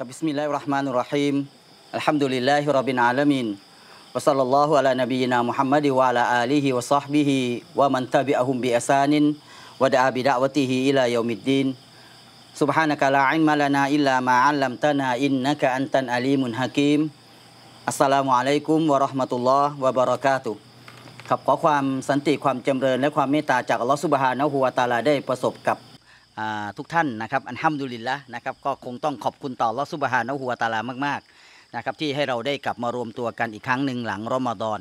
بسم الله الرحمن الرحيم الحمد لله رب العالمين وصلى الله على نبينا محمد وعلى آله وصحبه ومن تبعهم بإحسان ودعا بدعوته إلى يوم الدين سبحانك لا علم لنا إلا ما علمتنا إنك أنت العليم الحكيم السلام عليكم ورحمة الله وبركاته ครับขอความสันติความจำเริญและความเมตตาจากอัลลอฮฺสุบฮานะฮูวาตาลาได้ประสบกับทุกท่านนะครับอันห้ามดุลินละนะครับก็คงต้องขอบคุณต่อลอสุบฮานะหัวตาลามากๆนะครับที่ให้เราได้กลับมารวมตัวกันอีกครั้งหนึ่งหลังรอมฎอน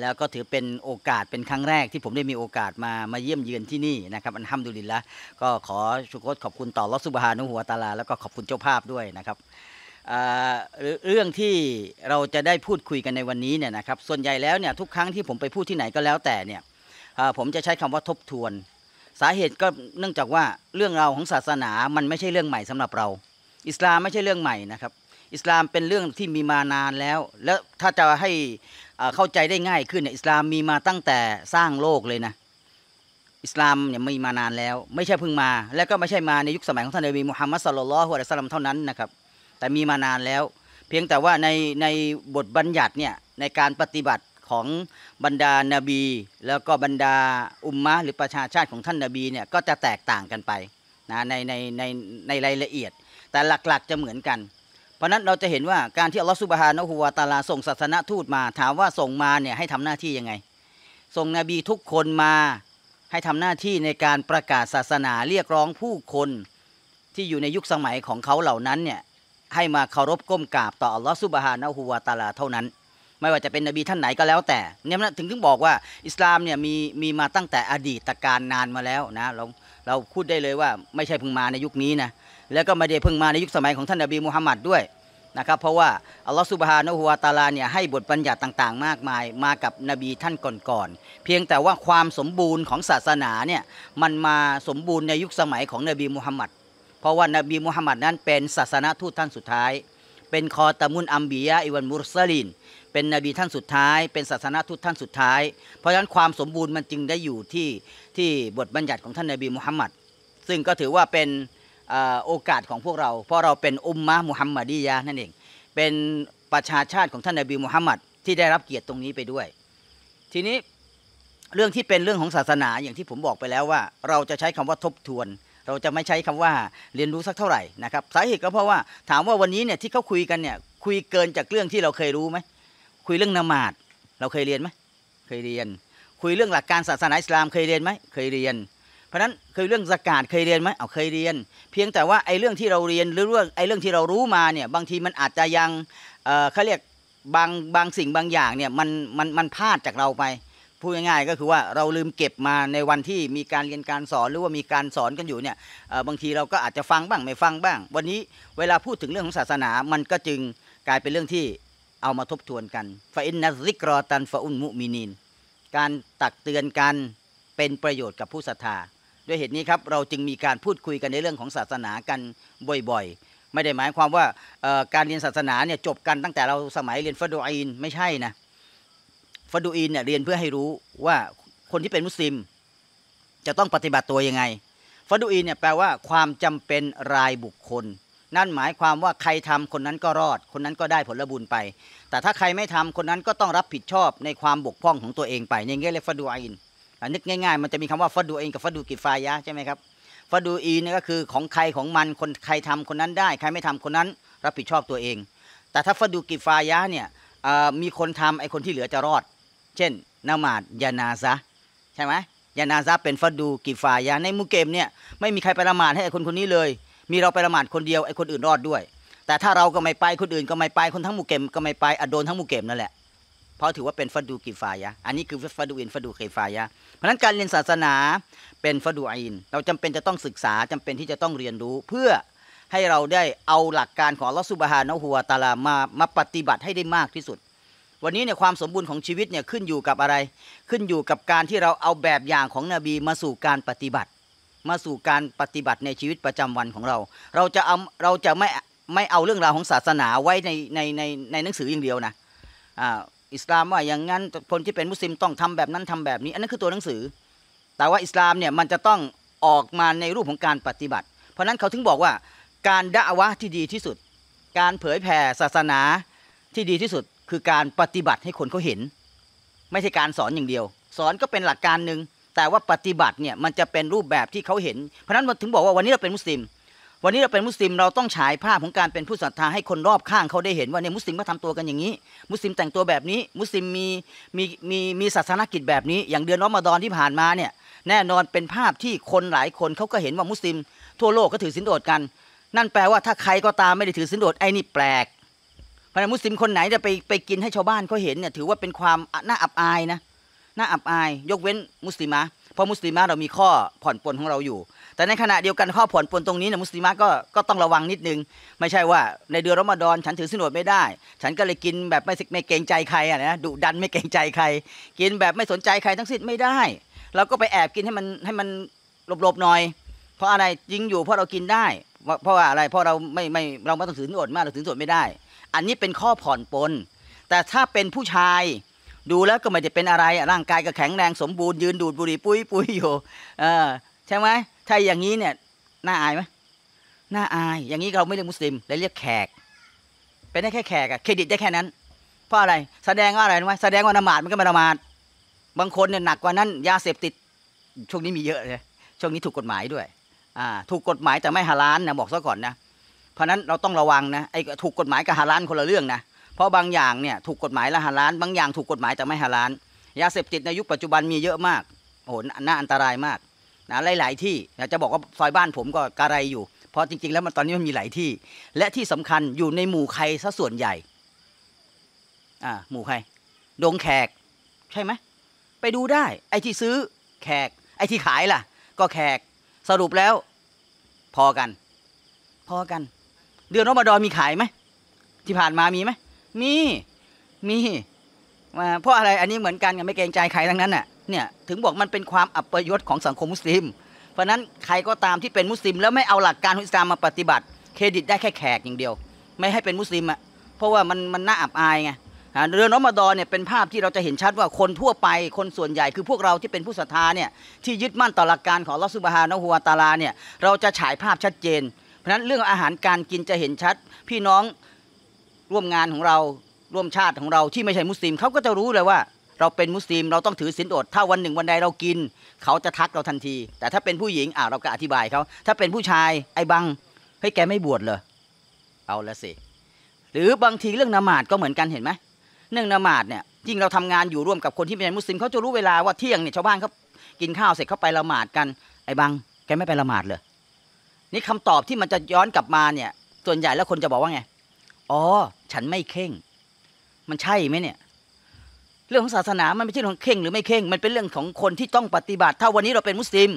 แล้วก็ถือเป็นโอกาสเป็นครั้งแรกที่ผมได้มีโอกาสมามาเยี่ยมเยือนที่นี่นะครับอันห้ามดุลินละก็ขอชุกรขอบคุณต่อลอสุบฮานะหัวตาลาแล้วก็ขอบคุณเจ้าภาพด้วยนะครับเรื่องที่เราจะได้พูดคุยกันในวันนี้เนี่ยนะครับส่วนใหญ่แล้วเนี่ยทุกครั้งที่ผมไปพูดที่ไหนก็แล้วแต่เนี่ยผมจะใช้คำว่าทบทวนสาเหตุก็เนื่องจากว่าเรื่องราวของศาสนามันไม่ใช่เรื่องใหม่สำหรับเรา อิสลามไม่ใช่เรื่องใหม่นะครับ อิสลามเป็นเรื่องที่มีมานานแล้ว แล้วถ้าจะให้เข้าใจได้ง่ายขึ้นเนี่ยอิสลามมีมาตั้งแต่สร้างโลกเลยนะอิสลามเนี่ยมีมานานแล้ว ไม่ใช่เพิ่งมาและก็ไม่ใช่มาในยุคสมัยของท่านนบีมุฮัมมัดสลลัลฮุอะลัยลลัมเท่านั้นนะครับ แต่มีมานานแล้ว เพียงแต่ว่าในในบทบัญญัติเนี่ยในการปฏิบัติของบรรดานาบีแล้วก็บรรดาอุมมะหรือประชาชาติของท่านนาบีเนี่ยก็จะแตกต่างกันไปนะในในในในรายละเอียด แต่หลักๆจะเหมือนกัน เพราะนั้นเราจะเห็นว่าการที่อัลลอฮฺสุบฮานะฮูวาตาลาส่งศาสนทูตมา ถามว่าส่งมาเนี่ยให้ทำหน้าที่ยังไงส่งนบีทุกคนมาให้ทำหน้าที่ในการประกาศศาสนา เรียกร้องผู้คนที่อยู่ในยุคสมัยของเขาเหล่านั้นเนี่ยให้มาเคารพก้มกราบ ต่ออัลลอฮฺสุบฮานะฮูวาตาลาเท่านั้นไม่ว่าจะเป็นนบีท่านไหนก็แล้วแต่ เนี่ยนะถึงถึงบอกว่าอิสลามเนี่ยมีมีมาตั้งแต่อดีตการนานมาแล้วนะเราเราพูดได้เลยว่าไม่ใช่เพิ่งมาในยุคนี้นะแล้วก็ไม่ได้เพิ่งมาในยุคสมัยของท่านนบีมุฮัมมัดด้วยนะครับเพราะว่าอัลลอฮฺสุบฮานะฮูวาตาลาเนี่ยให้บทบัญญัติต่าง ๆ มากมายมากับนบีท่านก่อนๆเพียงแต่ว่าความสมบูรณ์ของศาสนาเนี่ยมันมาสมบูรณ์ในยุคสมัยของนบีมุฮัมมัด เพราะว่านบีมุฮัมมัดนั้น เป็นศาสนาทูตท่านสุดท้าย เป็นคอตามุนอัมบียะอิวันมุรสลินเป็นนบีท่านสุดท้ายเป็นศาสนาทูตท่านสุดท้าย เพราะฉะนั้นความสมบูรณ์มันจึงได้อยู่ที่ที่บทบัญญัติของท่านนบีมุฮัมมัดซึ่งก็ถือว่าเป็นโอกาสของพวกเราเพราะเราเป็นอุมมะมุฮัมมัดียะนั่นเองเป็นประชาชาติของท่านนบีมุฮัมมัดที่ได้รับเกียรติตรงนี้ไปด้วย ทีนี้เรื่องที่เป็นเรื่องของศาสนาอย่างที่ผมบอกไปแล้วว่า เราจะใช้คำว่าทบทวน เราจะไม่ใช้คำว่าเรียนรู้สักเท่าไหร่นะครับสาเหตุก็เพราะว่าถามว่าวันนี้เนี่ยที่เขาคุยกันเนี่ยคุยเกินจากเรื่องที่เราเคยรู้ไหมคุยเรื่องนมาดเราเคยเรียนไหมเคยเรียนคุยเรื่องหลักการศาสนาอิสลามเคยเรียนไหมเคยเรียน เพราะนั้นเคยเรื่องสกาดเคยเรียนไหมเอาเคยเรียน เพียงแต่ว่าไอ้เรื่องที่เราเรียนหรือเรื่องไอ้เรื่องที่เรารู้มาเนี่ยบางทีมันอาจจะยังเออ่เขาเรียกบางบางสิ่งบางอย่างเนี่ยมันมันมันพลาดจากเราไปพูดง่ายๆก็คือว่าเราลืมเก็บมาในวันที่มีการเรียนการสอนหรือว่ามีการสอนกันอยู่เนี่ยบางทีเราก็อาจจะฟังบ้างไม่ฟังบ้าง วันนี้เวลาพูดถึงเรื่องของศาสนามันก็จึงกลายเป็นเรื่องที่เอามาทบทวนกันฟาอินนัซิกรอตันฟาอุนมุมินีนการตักเตือนกันเป็นประโยชน์กับผู้ศรัทธาด้วยเหตุนี้ครับเราจึงมีการพูดคุยกันในเรื่องของศาสนากันบ่อยๆ ไม่ได้หมายความว่าการเรียนศาสนาเนี่ยจบกันตั้งแต่เราสมัยเรียนฟาดูอินไม่ใช่นะฟาดูอินเนี่ยเรียนเพื่อให้รู้ว่าคนที่เป็นมุสลิม จะต้องปฏิบัติตัวยังไงฟาดูอินเนี่ยแปลว่าความจำเป็นรายบุคคลนั่นหมายความว่าใครทำคนนั้นก็รอด คนนั้นก็ได้ผลบุญไป แต่ถ้าใครไม่ทำคนนั้นก็ต้องรับผิดชอบในความบกพร่องของตัวเองไปในเงี้ยเลยฟาดูอินนึกง่าย ๆมันจะมีคำว่าฟาดูอินกับฟาดูกิฟายะใช่ไหมครับฟาดูอินก็คือของใครของมันคนใครทำคนนั้นได้ ใครไม่ทำคนนั้นรับผิดชอบตัวเอง แต่ถ้าฟาดูกิฟายะเนี่ยมีคนทำไอคนที่เหลือจะรอด เช่นนามาดยานาซะใช่ไหมยานาซะเป็นฟาดูกิฟายะ ในมูเกมเนี่ยไม่มีใครไปละหมาดให้ไอคนคนนี้เลยมีเราไปละหมาดคนเดียวไอ้คนอื่นรอดด้วย แต่ถ้าเราก็ไม่ไปคนอื่นก็ไม่ไปคนทั้งหมู่เก็มก็ไม่ไปอโดนทั้งหมู่เก็มนั่นแหละเพราะถือว่าเป็นฟัดูกีฟายะอันนี้คือฟัดูอินฟัดูเคฟายะเพราะนั้นการเรียนศาสนาเป็นฟัดูอินเราจำเป็นจะต้องศึกษา จำเป็นที่จะต้องเรียนรู้ เพื่อให้เราได้เอาหลักการของลอสุบฮานะหัวตาลามามาปฏิบัติให้ได้มากที่สุด วันนี้เนี่ยความสมบูรณ์ของชีวิตเนี่ยขึ้นอยู่กับอะไร ขึ้นอยู่กับการที่เราเอาแบบอย่างของนบีมาสู่การปฏิบัติมาสู่การปฏิบัติในชีวิตประจำวันของเรา เราจะเอา เราจะไม่ไม่เอาเรื่องราวของศาสนาไว้ในในในในหนังสืออย่างเดียวนะ อ่า อิสลามว่าอย่างนั้นคนที่เป็นมุสลิมต้องทำแบบนั้นทำแบบนี้ อันนั้นคือตัวหนังสือ แต่ว่าอิสลามเนี่ยมันจะต้องออกมาในรูปของการปฏิบัติ เพราะนั้นเขาถึงบอกว่า การด่าวะที่ดีที่สุด การเผยแผ่ศาสนาที่ดีที่สุด คือการปฏิบัติให้คนเขาเห็น ไม่ใช่การสอนอย่างเดียว สอนก็เป็นหลักการหนึ่งแต่ว่าปฏิบัติเนี่ยมันจะเป็นรูปแบบที่เขาเห็นเพราะนั้นมันถึงบอกว่าวันนี้เราเป็นมุสลิม วันนี้เราเป็นมุสลิมเราต้องฉายภาพของการเป็นผู้ศรัทธาให้คนรอบข้างเขาได้เห็นว่าเนี่ยมุสลิมก็ทำตัวกันอย่างนี้ มุสลิมแต่งตัวแบบนี้ มุสลิมมีมีมีมีศาสนกิจแบบนี้ อย่างเดือนรอมฎอนที่ผ่านมาเนี่ยแน่นอนเป็นภาพที่คนหลายคนเขาก็เห็นว่ามุสลิมทั่วโลกก็ถือศีลอดกัน นั่นแปลว่าถ้าใครก็ตามไม่ได้ถือศีลอดไอ้นี่แปลกเพราะนนั้มุสลิมคนไหนจะไปไปกินให้ชาวบ้านเขาเห็นเนี่ยถือว่าเป็นความน่าอับอายนะน่าอับอายยกเว้นมุสลิมะ เพราะมุสลิมะเรามีข้อผ่อนปลนของเราอยู่ แต่ในขณะเดียวกันข้อผ่อนปลนตรงนี้เนี่ยมุสลิมะก็ก็ต้องระวังนิดนึง ไม่ใช่ว่า ในเดือนรอมฎอนฉันถือสินอดไม่ได้ ฉันก็เลยกินแบบไม่ไม่เกรงใจใครอ่ะนะดุดันไม่เกรงใจใคร กินแบบไม่สนใจใครทั้งสิ้นไม่ได้ เราก็ไปแอบกินให้มันให้มันหลบๆหน่อย เพราะอะไรยิงอยู่เพราะเรากินได้เพราะว่าอะไรเพราะเราไม่ไม่เราไม่ต้องถือสินอดมากเราถือสินอดไม่ได้ อันนี้เป็นข้อผ่อนปลนแต่ถ้าเป็นผู้ชายดูแล้วก็ไม่ได้เป็นอะไรร่างกายก็แข็งแรงสมบูรณ์ยืนดูดบุหรี่ปุ้ยปุ้ยอยู่เออใช่ไหมถ้าอย่างนี้เนี่ยน่าอายไหมน่าอาย อย่างนี้เราไม่เรียกมุสลิมเราเรียกแขก เป็นได้แค่แขกอะเครดิตได้แค่นั้น เพราะอะไรแสดงว่าอะไรรู้ไหมแสดงว่าละหมาดมันก็ไม่ละหมาดบางคนเนี่ยหนักกว่านั้นยาเสพติดช่วงนี้มีเยอะเลยช่วงนี้ถูกกฎหมายด้วยอ่าถูกกฎหมายแต่ไม่ฮาลานนะบอกซะก่อนนะเพราะนั้นเราต้องระวังนะไอ้ถูกกฎหมายกับฮาลานคนละเรื่องนะเพราะบางอย่างเนี่ยถูกกฎหมายละหาล้านบางอย่างถูกกฎหมายแต่ไม่หาล้านยาเสพติดในยุคปัจจุบันมีเยอะมากโอ้โหน่าอันตรายมากนะหลายๆที่จะบอกว่าซอยบ้านผมก็กระไรอยู่ เพราะจริง ๆ แล้วมันตอนนี้มันมีหลายที่ และที่สำคัญอยู่ในหมู่ใครซะส่วนใหญ่อ่าหมู่ใคร ดงแขก ใช่ไหมไปดูได้ ไอ้ที่ซื้อแขก ไอ้ที่ขายล่ะ ก็แขกสรุปแล้ว พอกัน พอกัน เดือนรอมฎอนมีขายไหมที่ผ่านมามีไหมมีมีมาเพราะอะไรอันนี้เหมือนกันกับไม่เกรงใจใครทั้งนั้นน่ะ เนี่ยถึงบอกมันเป็นความอัปยศของสังคมมุสลิม เพราะนั้นใครก็ตามที่เป็นมุสลิม แล้วไม่เอาหลักการองิสลามมาปฏิบัติ เครดิตได้แค่แขกอย่างเดียว ไม่ให้เป็นมุสลิมอ่ะเพราะว่ามันมันน่าอับอายไงเรือนอมาดอนเนี่ยเป็นภาพที่เราจะเห็นชัดว่าคนทั่วไปคนส่วนใหญ่ คือพวกเราที่เป็นผู้ศรัทธาเนี่ยที่ยึดมั่นต่อหลักการของลอสุบฮานะฮัวตาลาเนี่ยเราจะฉายภาพชัดเจน เพราะนั้นเรื่องอาหารการกินจะเห็นชัดพี่น้องร่วมงานของเรา ร่วมชาติของเราที่ไม่ใช่มุสลิมเขาก็จะรู้เลยว่า เราเป็นมุสลิมเราต้องถือศีลอด ถ้าวันหนึ่งวันใดเรากิน เขาจะทักเราทันที แต่ถ้าเป็นผู้หญิง อ่าเราก็อธิบายเขาถ้าเป็นผู้ชายไอ้บังเฮ้ยแกไม่บวชเลยเอาละสิ หรือบางทีเรื่องนมาดก็เหมือนกันเห็นไหมเรื่องนมาดเนี่ยยิ่งเราทำงานอยู่ร่วมกับคนที่เป็นมุสลิมเขาจะรู้เวลาว่าเที่ยงเนี่ยชาวบ้านเขากินข้าวเสร็จเขาไปละหมาดกันไอ้บังแกไม่ไปละหมาดเลยนี่คำตอบที่มันจะย้อนกลับมาเนี่ยส่วนใหญ่แล้วคนจะบอกว่าไงอ๋อฉันไม่เข่งมันใช่ไหมเนี่ยเรื่องของศาสนามันไม่ใช่เรื่องเข่งหรือไม่เข่งมันเป็นเรื่องของคนที่ต้องปฏิบัติถ้าวันนี้เราเป็นมุสลิม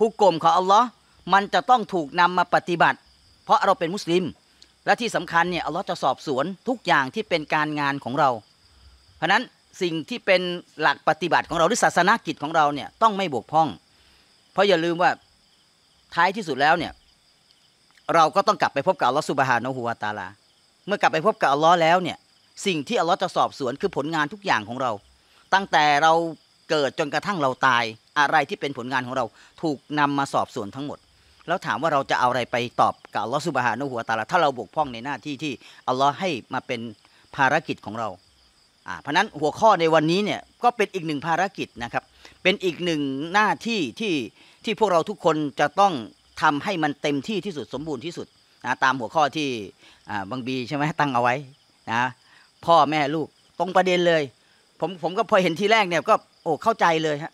ฮุกกลมของอัลลอฮ์มันจะต้องถูกนำมาปฏิบัติ เพราะเราเป็นมุสลิม และที่สำคัญเนี่ยอัลลอฮ์จะสอบสวนทุกอย่างที่เป็นการงานของเรา เพราะนั้นสิ่งที่เป็นหลักปฏิบัติของเราหรือศาสนากิจของเราเนี่ยต้องไม่บกพร่อง เพราะอย่าลืมว่าท้ายที่สุดแล้วเนี่ยเราก็ต้องกลับไปพบกับอัลลอฮ์สุบฮานะฮูวาตาลาเมื่อกลับไปพบกับอัลลอฮ์แล้วเนี่ยสิ่งที่อัลลอฮ์จะสอบสวนคือผลงานทุกอย่างของเรา ตั้งแต่เราเกิดจนกระทั่งเราตายอะไรที่เป็นผลงานของเราถูกนำมาสอบสวนทั้งหมด แล้วถามว่าเราจะเอาอะไรไปตอบกับอัลลอฮ์สุบฮานุหัวตาละถ้าเราบกพร่องในหน้าที่ที่อัลลอฮ์ให้มาเป็นภารกิจของเราอ่าเพราะนั้นหัวข้อในวันนี้เนี่ยก็เป็นอีกหนึ่งภารกิจนะครับเป็นอีกหนึ่งหน้าที่ที่ที่พวกเราทุกคนจะต้องทำให้มันเต็มที่ที่สุดสมบูรณ์ที่สุดนะตามหัวข้อที่บางบีใช่ไหมตั้งเอาไว้นะพ่อแม่ลูก ตรงประเด็นเลย ผมผมก็พอเห็นทีแรกเนี่ยก็โอ้เข้าใจเลยฮะ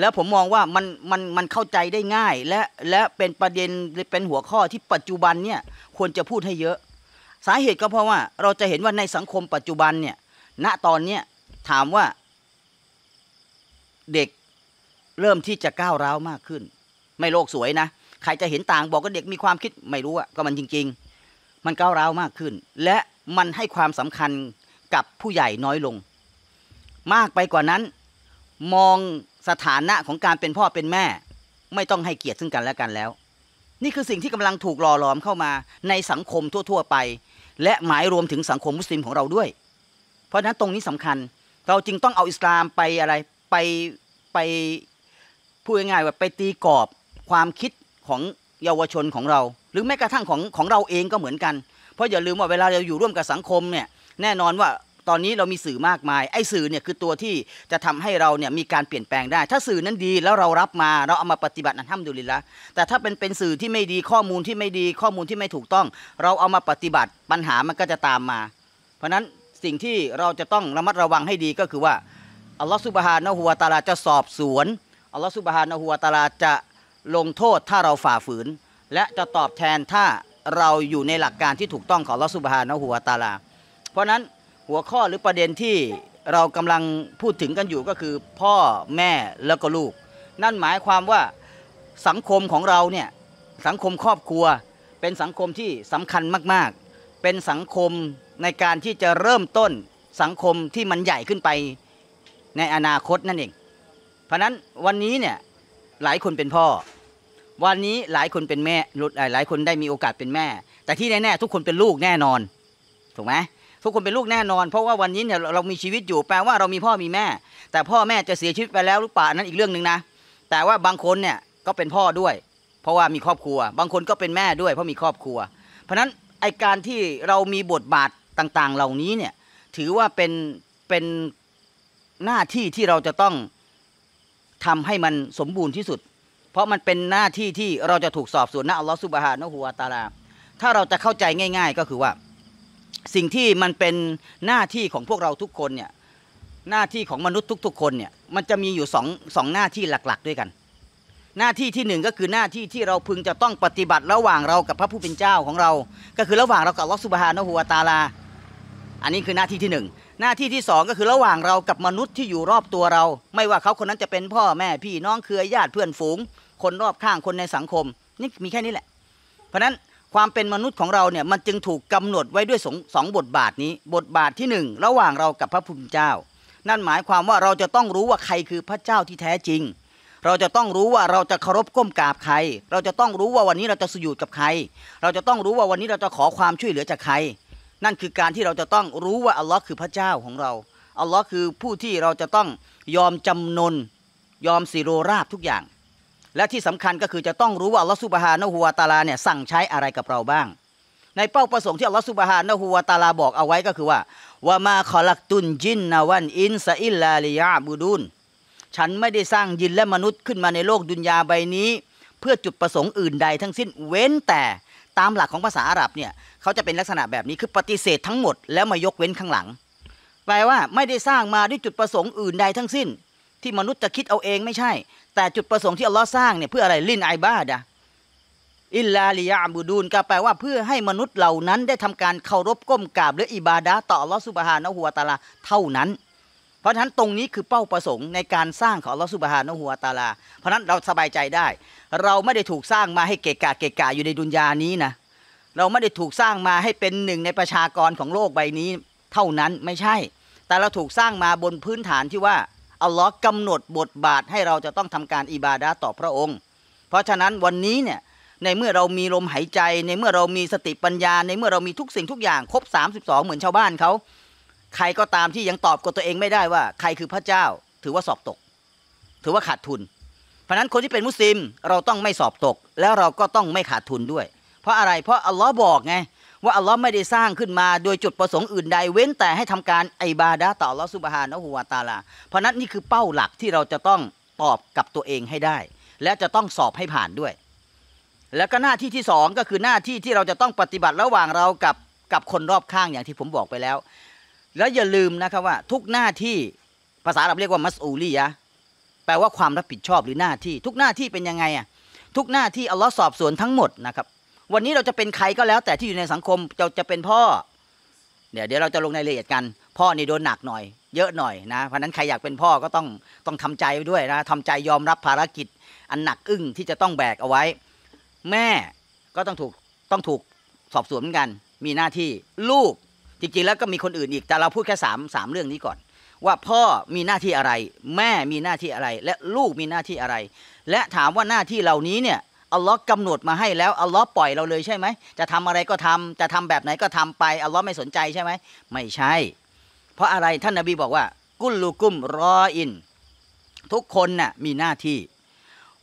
แล้วผมมองว่ามันมันมันเข้าใจได้ง่าย และและเป็นประเด็นเป็นหัวข้อที่ปัจจุบันเนี่ย ควรจะพูดให้เยอะ สาเหตุก็เพราะว่าเราจะเห็นว่าในสังคมปัจจุบันเนี่ย ณตอนเนี้ยถามว่าเด็กเริ่มที่จะก้าวร้าวมากขึ้น ไม่โลกสวยนะใครจะเห็นต่างบอกก็เด็กมีความคิดไม่รู้อะก็มันจริง ๆ มันก้าวร้าวมากขึ้น และมันให้ความสำคัญกับผู้ใหญ่น้อยลง มากไปกว่านั้น มองสถานะของการเป็นพ่อเป็นแม่ ไม่ต้องให้เกียรติซึ่งกันและกันแล้ว นี่คือสิ่งที่กำลังถูกหล่อหลอมเข้ามาในสังคมทั่ว ๆ ไป และหมายรวมถึงสังคมมุสลิมของเราด้วย เพราะฉะนั้นตรงนี้สำคัญ เราจึงต้องเอาอิสลามไปอะไรไปไปพูดง่ายๆว่าไปตีกรอบความคิดของเยาวชนของเราหรือแม้กระทั่งของของเราเองก็เหมือนกัน เพราะอย่าลืมว่าเวลาเราอยู่ร่วมกับสังคมเนี่ยแน่นอนว่าตอนนี้เรามีสื่อมากมายไอ้สื่อเนี่ยคือตัวที่จะทำให้เราเนี่ยมีการเปลี่ยนแปลงได้ ถ้าสื่อนั้นดีแล้วเรารับมาเราเอามาปฏิบัติอันห้ามดูลิละแต่ถ้าเป็นเป็นสื่อที่ไม่ดีข้อมูลที่ไม่ดีข้อมูลที่ไม่ถูกต้อง เราเอามาปฏิบัติปัญหามันก็จะตามมา เพราะนั้นสิ่งที่เราจะต้องระมัดระวังให้ดีก็คือว่าอัลลอฮฺสุบฮานะฮุวาตาลาจะสอบสวนอัลลอฮฺสุบฮานะฮุวาตาลาจะลงโทษถ้าเราฝ่าฝืน และจะตอบแทนถ้าเราอยู่ในหลักการที่ถูกต้องของลอสุบฮานะหัวตาลาเพราะนั้นหัวข้อหรือประเด็นที่เรากำลังพูดถึงกันอยู่ก็คือพ่อแม่แล้วก็ลูก นั่นหมายความว่าสังคมของเราเนี่ยสังคมครอบครัวเป็นสังคมที่สำคัญมาก ๆ เป็นสังคมในการที่จะเริ่มต้นสังคมที่มันใหญ่ขึ้นไปในอนาคตนั่นเอง เพราะนั้นวันนี้เนี่ยหลายคนเป็นพ่อวันนี้หลายคนเป็นแม่หลายคนได้มีโอกาสเป็นแม่ แต่ที่แน่ๆทุกคนเป็นลูกแน่นอนถูกไหมทุกคนเป็นลูกแน่นอน เพราะว่าวันนี้เนี่ยเรามีชีวิตอยู่แปลว่าเรามีพ่อมีแม่ แต่พ่อแม่จะเสียชีวิตไปแล้วหรือเปล่านั้นอีกเรื่องหนึ่งนะ แต่ว่าบางคนเนี่ยก็เป็นพ่อด้วย เพราะว่ามีครอบครัว บางคนก็เป็นแม่ด้วยเพราะมีครอบครัว เพราะนั้นไอการที่เรามีบทบาทต่างๆ เหล่านี้เนี่ยถือว่าเป็นเป็นหน้าที่ที่เราจะต้องทำให้มันสมบูรณ์ที่สุดเพราะมันเป็นหน้าที่ที่เราจะถูกสอบสวนนะอัลลอฮฺสุบฮานะฮูวาตาลา ถ้าเราจะเข้าใจง่าย ๆก็คือว่า สิ่งที่มันเป็นหน้าที่ของพวกเราทุกคนเนี่ยหน้าที่ของมนุษย์ทุก ๆ คนเนี่ยมันจะมีอยู่สองสองหน้าที่หลักๆ ด้วยกัน หน้าที่ที่หนึ่งก็คือหน้าที่ที่เราพึงจะต้องปฏิบัติระหว่างเรากับพระผู้เป็นเจ้าของเรา ก็คือระหว่างเรากับอัลลอฮฺสุบฮานะฮูวาตาลาอันนี้คือหน้าที่ที่หนึ่งหน้าที่ที่2ก็คือระหว่างเรากับมนุษย์ที่อยู่รอบตัวเรา ไม่ว่าเขาคนนั้นจะเป็นพ่อแม่พี่น้องเครือญาติเพื่อนฝูง คนรอบข้างคนในสังคม นี่มีแค่นี้แหละ เพราะนั้นความเป็นมนุษย์ของเราเนี่ยมันจึงถูกกำหนดไว้ด้วยสองสองบทบาทนี้บทบาทที่ 1 ระหว่างเรากับพระพุทธเจ้า นั่นหมายความว่าเราจะต้องรู้ว่าใครคือพระเจ้าที่แท้จริง เราจะต้องรู้ว่าเราจะเคารพก้มกราบใคร เราจะต้องรู้ว่าวันนี้เราจะสยุดกับใคร เราจะต้องรู้ว่าวันนี้เราจะขอความช่วยเหลือจากใครนั่นคือการที่เราจะต้องรู้ว่าอัลลอฮ์คือพระเจ้าของเรา อัลลอฮ์คือผู้ที่เราจะต้องยอมจำนนยอมสิโรราบทุกอย่าง และที่สำคัญก็คือจะต้องรู้ว่าอัลลอฮ์สุบฮานะฮูวาตาลาเนี่ยสั่งใช้อะไรกับเราบ้าง ในเป้าประสงค์ที่อัลลอฮ์สุบฮานะฮูวาตาลาบอกเอาไว้ก็คือว่าวามาขอลักตุนจินนาวัน อินซาอิลลาลิยาบูดุนฉันไม่ได้สร้างยินและมนุษย์ขึ้นมาในโลกดุนยาใบนี้ เพื่อจุดประสงค์อื่นใดทั้งสิ้นเว้นแต่ตามหลักของภาษาอาหรับเนี่ยเขาจะเป็นลักษณะแบบนี้คือปฏิเสธทั้งหมดแล้วมายกเว้นข้างหลัง แปลว่าไม่ได้สร้างมาด้วยจุดประสงค์อื่นใดทั้งสิ้น ที่มนุษย์จะคิดเอาเองไม่ใช่ แต่จุดประสงค์ที่อัลลอฮ์สร้างเนี่ย เพื่ออะไรลินไอบาดะอิลลาลิยาบูดูนก็แปลว่าเพื่อให้มนุษย์เหล่านั้นได้ทำการเคารพก้มกราบหรืออิบาดะต่ออัลลอฮ์สุบฮานะฮัวตาลาเท่านั้นเพราะฉะนั้นตรงนี้คือเป้าประสงค์ในการสร้างของลอสุบฮานอหัวตาลา เพราะนั้นเราสบายใจได้ เราไม่ได้ถูกสร้างมาให้เกะกะเกะกะอยู่ในดุนยานี้นะเราไม่ได้ถูกสร้างมาให้เป็นหนึ่งในประชากรของโลกใบนี้เท่านั้นไม่ใช่ แต่เราถูกสร้างมาบนพื้นฐานที่ว่าอัลลอฮ์กำหนดบทบาทให้เราจะต้องทำการอิบาดาต่อพระองค์ เพราะฉะนั้นวันนี้เนี่ยในเมื่อเรามีลมหายใจในเมื่อเรามีสติปัญญาในเมื่อเรามีทุกสิ่งทุกอย่างครบ32 เหมือนชาวบ้านเขาใครก็ตามที่ยังตอบกับตัวเองไม่ได้ว่า ใครคือพระเจ้า ถือว่าสอบตก ถือว่าขาดทุน เพราะนั้นคนที่เป็นมุสลิมเราต้องไม่สอบตกแล้วเราก็ต้องไม่ขาดทุนด้วยเพราะอะไรเพราะอัลลอฮ์บอกไงว่าอัลลอฮ์ไม่ได้สร้างขึ้นมาโดยจุดประสงค์อื่นใด เว้นแต่ให้ทำการไอบาดาต่ออัลลอฮ์สุบฮานะฮูวาตาลาเพราะนั้นนี่คือเป้าหลักที่เราจะต้องตอบกับตัวเองให้ได้ และจะต้องสอบให้ผ่านด้วย แล้วก็หน้าที่ที่สองก็คือหน้าที่ที่เราจะต้องปฏิบัติระหว่างเรากับกับคนรอบข้างอย่างที่ผมบอกไปแล้วแล้วอย่าลืมนะครับว่าทุกหน้าที่ภาษาเราเรียกว่ามัสอูลียะแปลว่าความรับผิดชอบหรือหน้าที่ ทุกหน้าที่เป็นยังไงอ่ะทุกหน้าที่อัลลอฮ์สอบสวนทั้งหมดนะครับ วันนี้เราจะเป็นใครก็แล้ว แต่ที่อยู่ในสังคมเราจะเป็นพ่อ เดี๋ยวเดี๋ยวเราจะลงในรายละเอียดกันพ่อนี่โดนหนักหน่อยเยอะหน่อยนะเพราะนั้นใครอยากเป็นพ่อก็ต้องต้องทำใจด้วยนะทำใจยอมรับภารกิจ อันหนักอึ้งที่จะต้องแบกเอาไว้ แม่ก็ต้องถูกต้องถูกสอบสวนเหมือนกัน มีหน้าที่ลูกจริงๆแล้วก็มีคนอื่นอีกแต่เราพูดแค่สามสามเรื่องนี้ก่อน ว่าพ่อมีหน้าที่อะไร แม่มีหน้าที่อะไร และลูกมีหน้าที่อะไร และถามว่าหน้าที่เหล่านี้เนี่ยอัลลอฮ์กำหนดมาให้แล้วอัลลอฮ์ปล่อยเราเลยใช่ไหมจะทำอะไรก็ทำ จะทำแบบไหนก็ทำไปอัลลอฮ์ไม่สนใจใช่ไหมไม่ใช่ เพราะอะไรท่านนาบีบอกว่ากุลลูกุมรออิน ทุกคนนะ่ะมีหน้าที่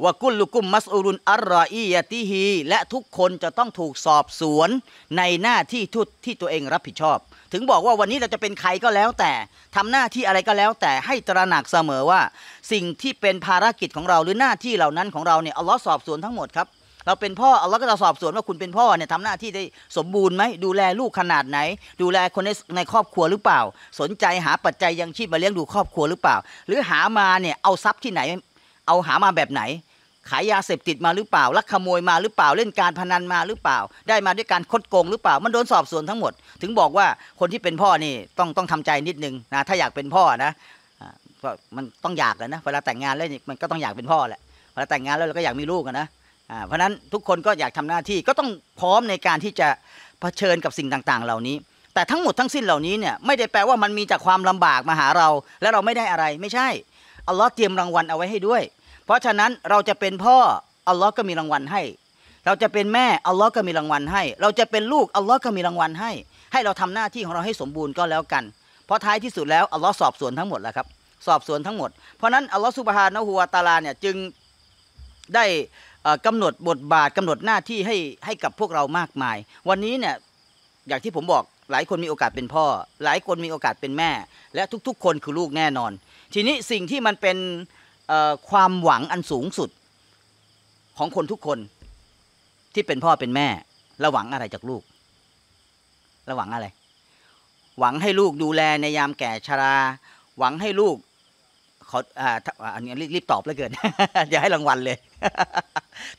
ว่ากุลลุกุมมัสอุรุนอัรรออียะติฮีและทุกคนจะต้องถูกสอบสวนในหน้าที่ทุตที่ตัวเองรับผิดชอบ ถึงบอกว่าวันนี้เราจะเป็นใครก็แล้วแต่ ทำหน้าที่อะไรก็แล้ว แต่ให้ตระหนักเสมอว่า สิ่งที่เป็นภารกิจของเราหรือหน้าที่เหล่านั้นของเราเนี่ยอัลลอฮ์สอบสวนทั้งหมดครับ เราเป็นพ่ออัลลอฮ์ก็จะสอบสวนว่าคุณเป็นพ่อเนี่ยทำหน้าที่ได้สมบูรณ์ไหมดูแลลูกขนาดไหน ดูแลคนในในครอบครัวหรือเปล่า สนใจหาปัจจัยยังชีพมาเลี้ยงดูครอบครัวหรือเปล่า หรือหามาเนี่ยเอาทรัพย์ที่ไหนเอาหามาแบบไหนขายยาเสพติดมาหรือเปล่าลักขโมยมาหรือเปล่าเล่นการพนันมาหรือเปล่า ได้มาด้วยการคดโกง หรือเปล่ามันโดนสอบสวนทั้งหมดถึงบอกว่าคนที่เป็นพ่อนี่ ต้องต้องทำใจนิดนึงนะถ้าอยากเป็นพ่อนะมันต้องอยากนะ เวลาแต่งงาน แล้วมันก็ต้องอยากเป็นพ่อแหละเวลาแต่งงานแล้วเราก็อยากมีลูกนะเพราะนั้นทุกคนก็อยากทำหน้าที่ก็ต้องพร้อมในการที่จะเผชิญกับสิ่งต่างๆเหล่านี้ แต่ทั้งหมดทั้งสิ้นเหล่านี้เนี่ยไม่ได้แปลว่ามันมีจากความลำบากมาหาเรา แล้วเราไม่ได้อะไร ไม่ใช่อัลลอฮ์เตรียมรางวัลเอาไว้ให้ด้วยเพราะฉะนั้นเราจะเป็นพ่ออัลลอฮ์ก็มีรางวัลให้ เราจะเป็นแม่อัลลอฮ์ก็มีรางวัลให้ เราจะเป็นลูกอัลลอฮ์ก็มีรางวัลให้ ให้เราทำหน้าที่ของเราให้สมบูรณ์ก็แล้วกัน เพราะท้ายที่สุดแล้วอัลลอฮ์สอบสวนทั้งหมดแล้วครับสอบสวนทั้งหมดเพราะนั้นอัลลอฮ์สุบฮานะฮูวาตาลาเนี่ยจึงได้กำหนดบทบาทกำหนดหน้าที่ให้ให้กับพวกเรามากมาย วันนี้เนี่ยอย่างที่ผมบอกหลายคนมีโอกาสเป็นพ่อ หลายคนมีโอกาสเป็นแม่ และทุกๆ คนคือลูกแน่นอน ทีนี้สิ่งที่มันเป็นความหวังอันสูงสุดของคนทุกคน ที่เป็นพ่อเป็นแม่เราหวังอะไรจากลูกเราหวังอะไร หวังให้ลูกดูแลในยามแก่ชรา หวังให้ลูกขออ่าอันนี้รีบตอบเลยเกินอย่าให้รางวัลเลย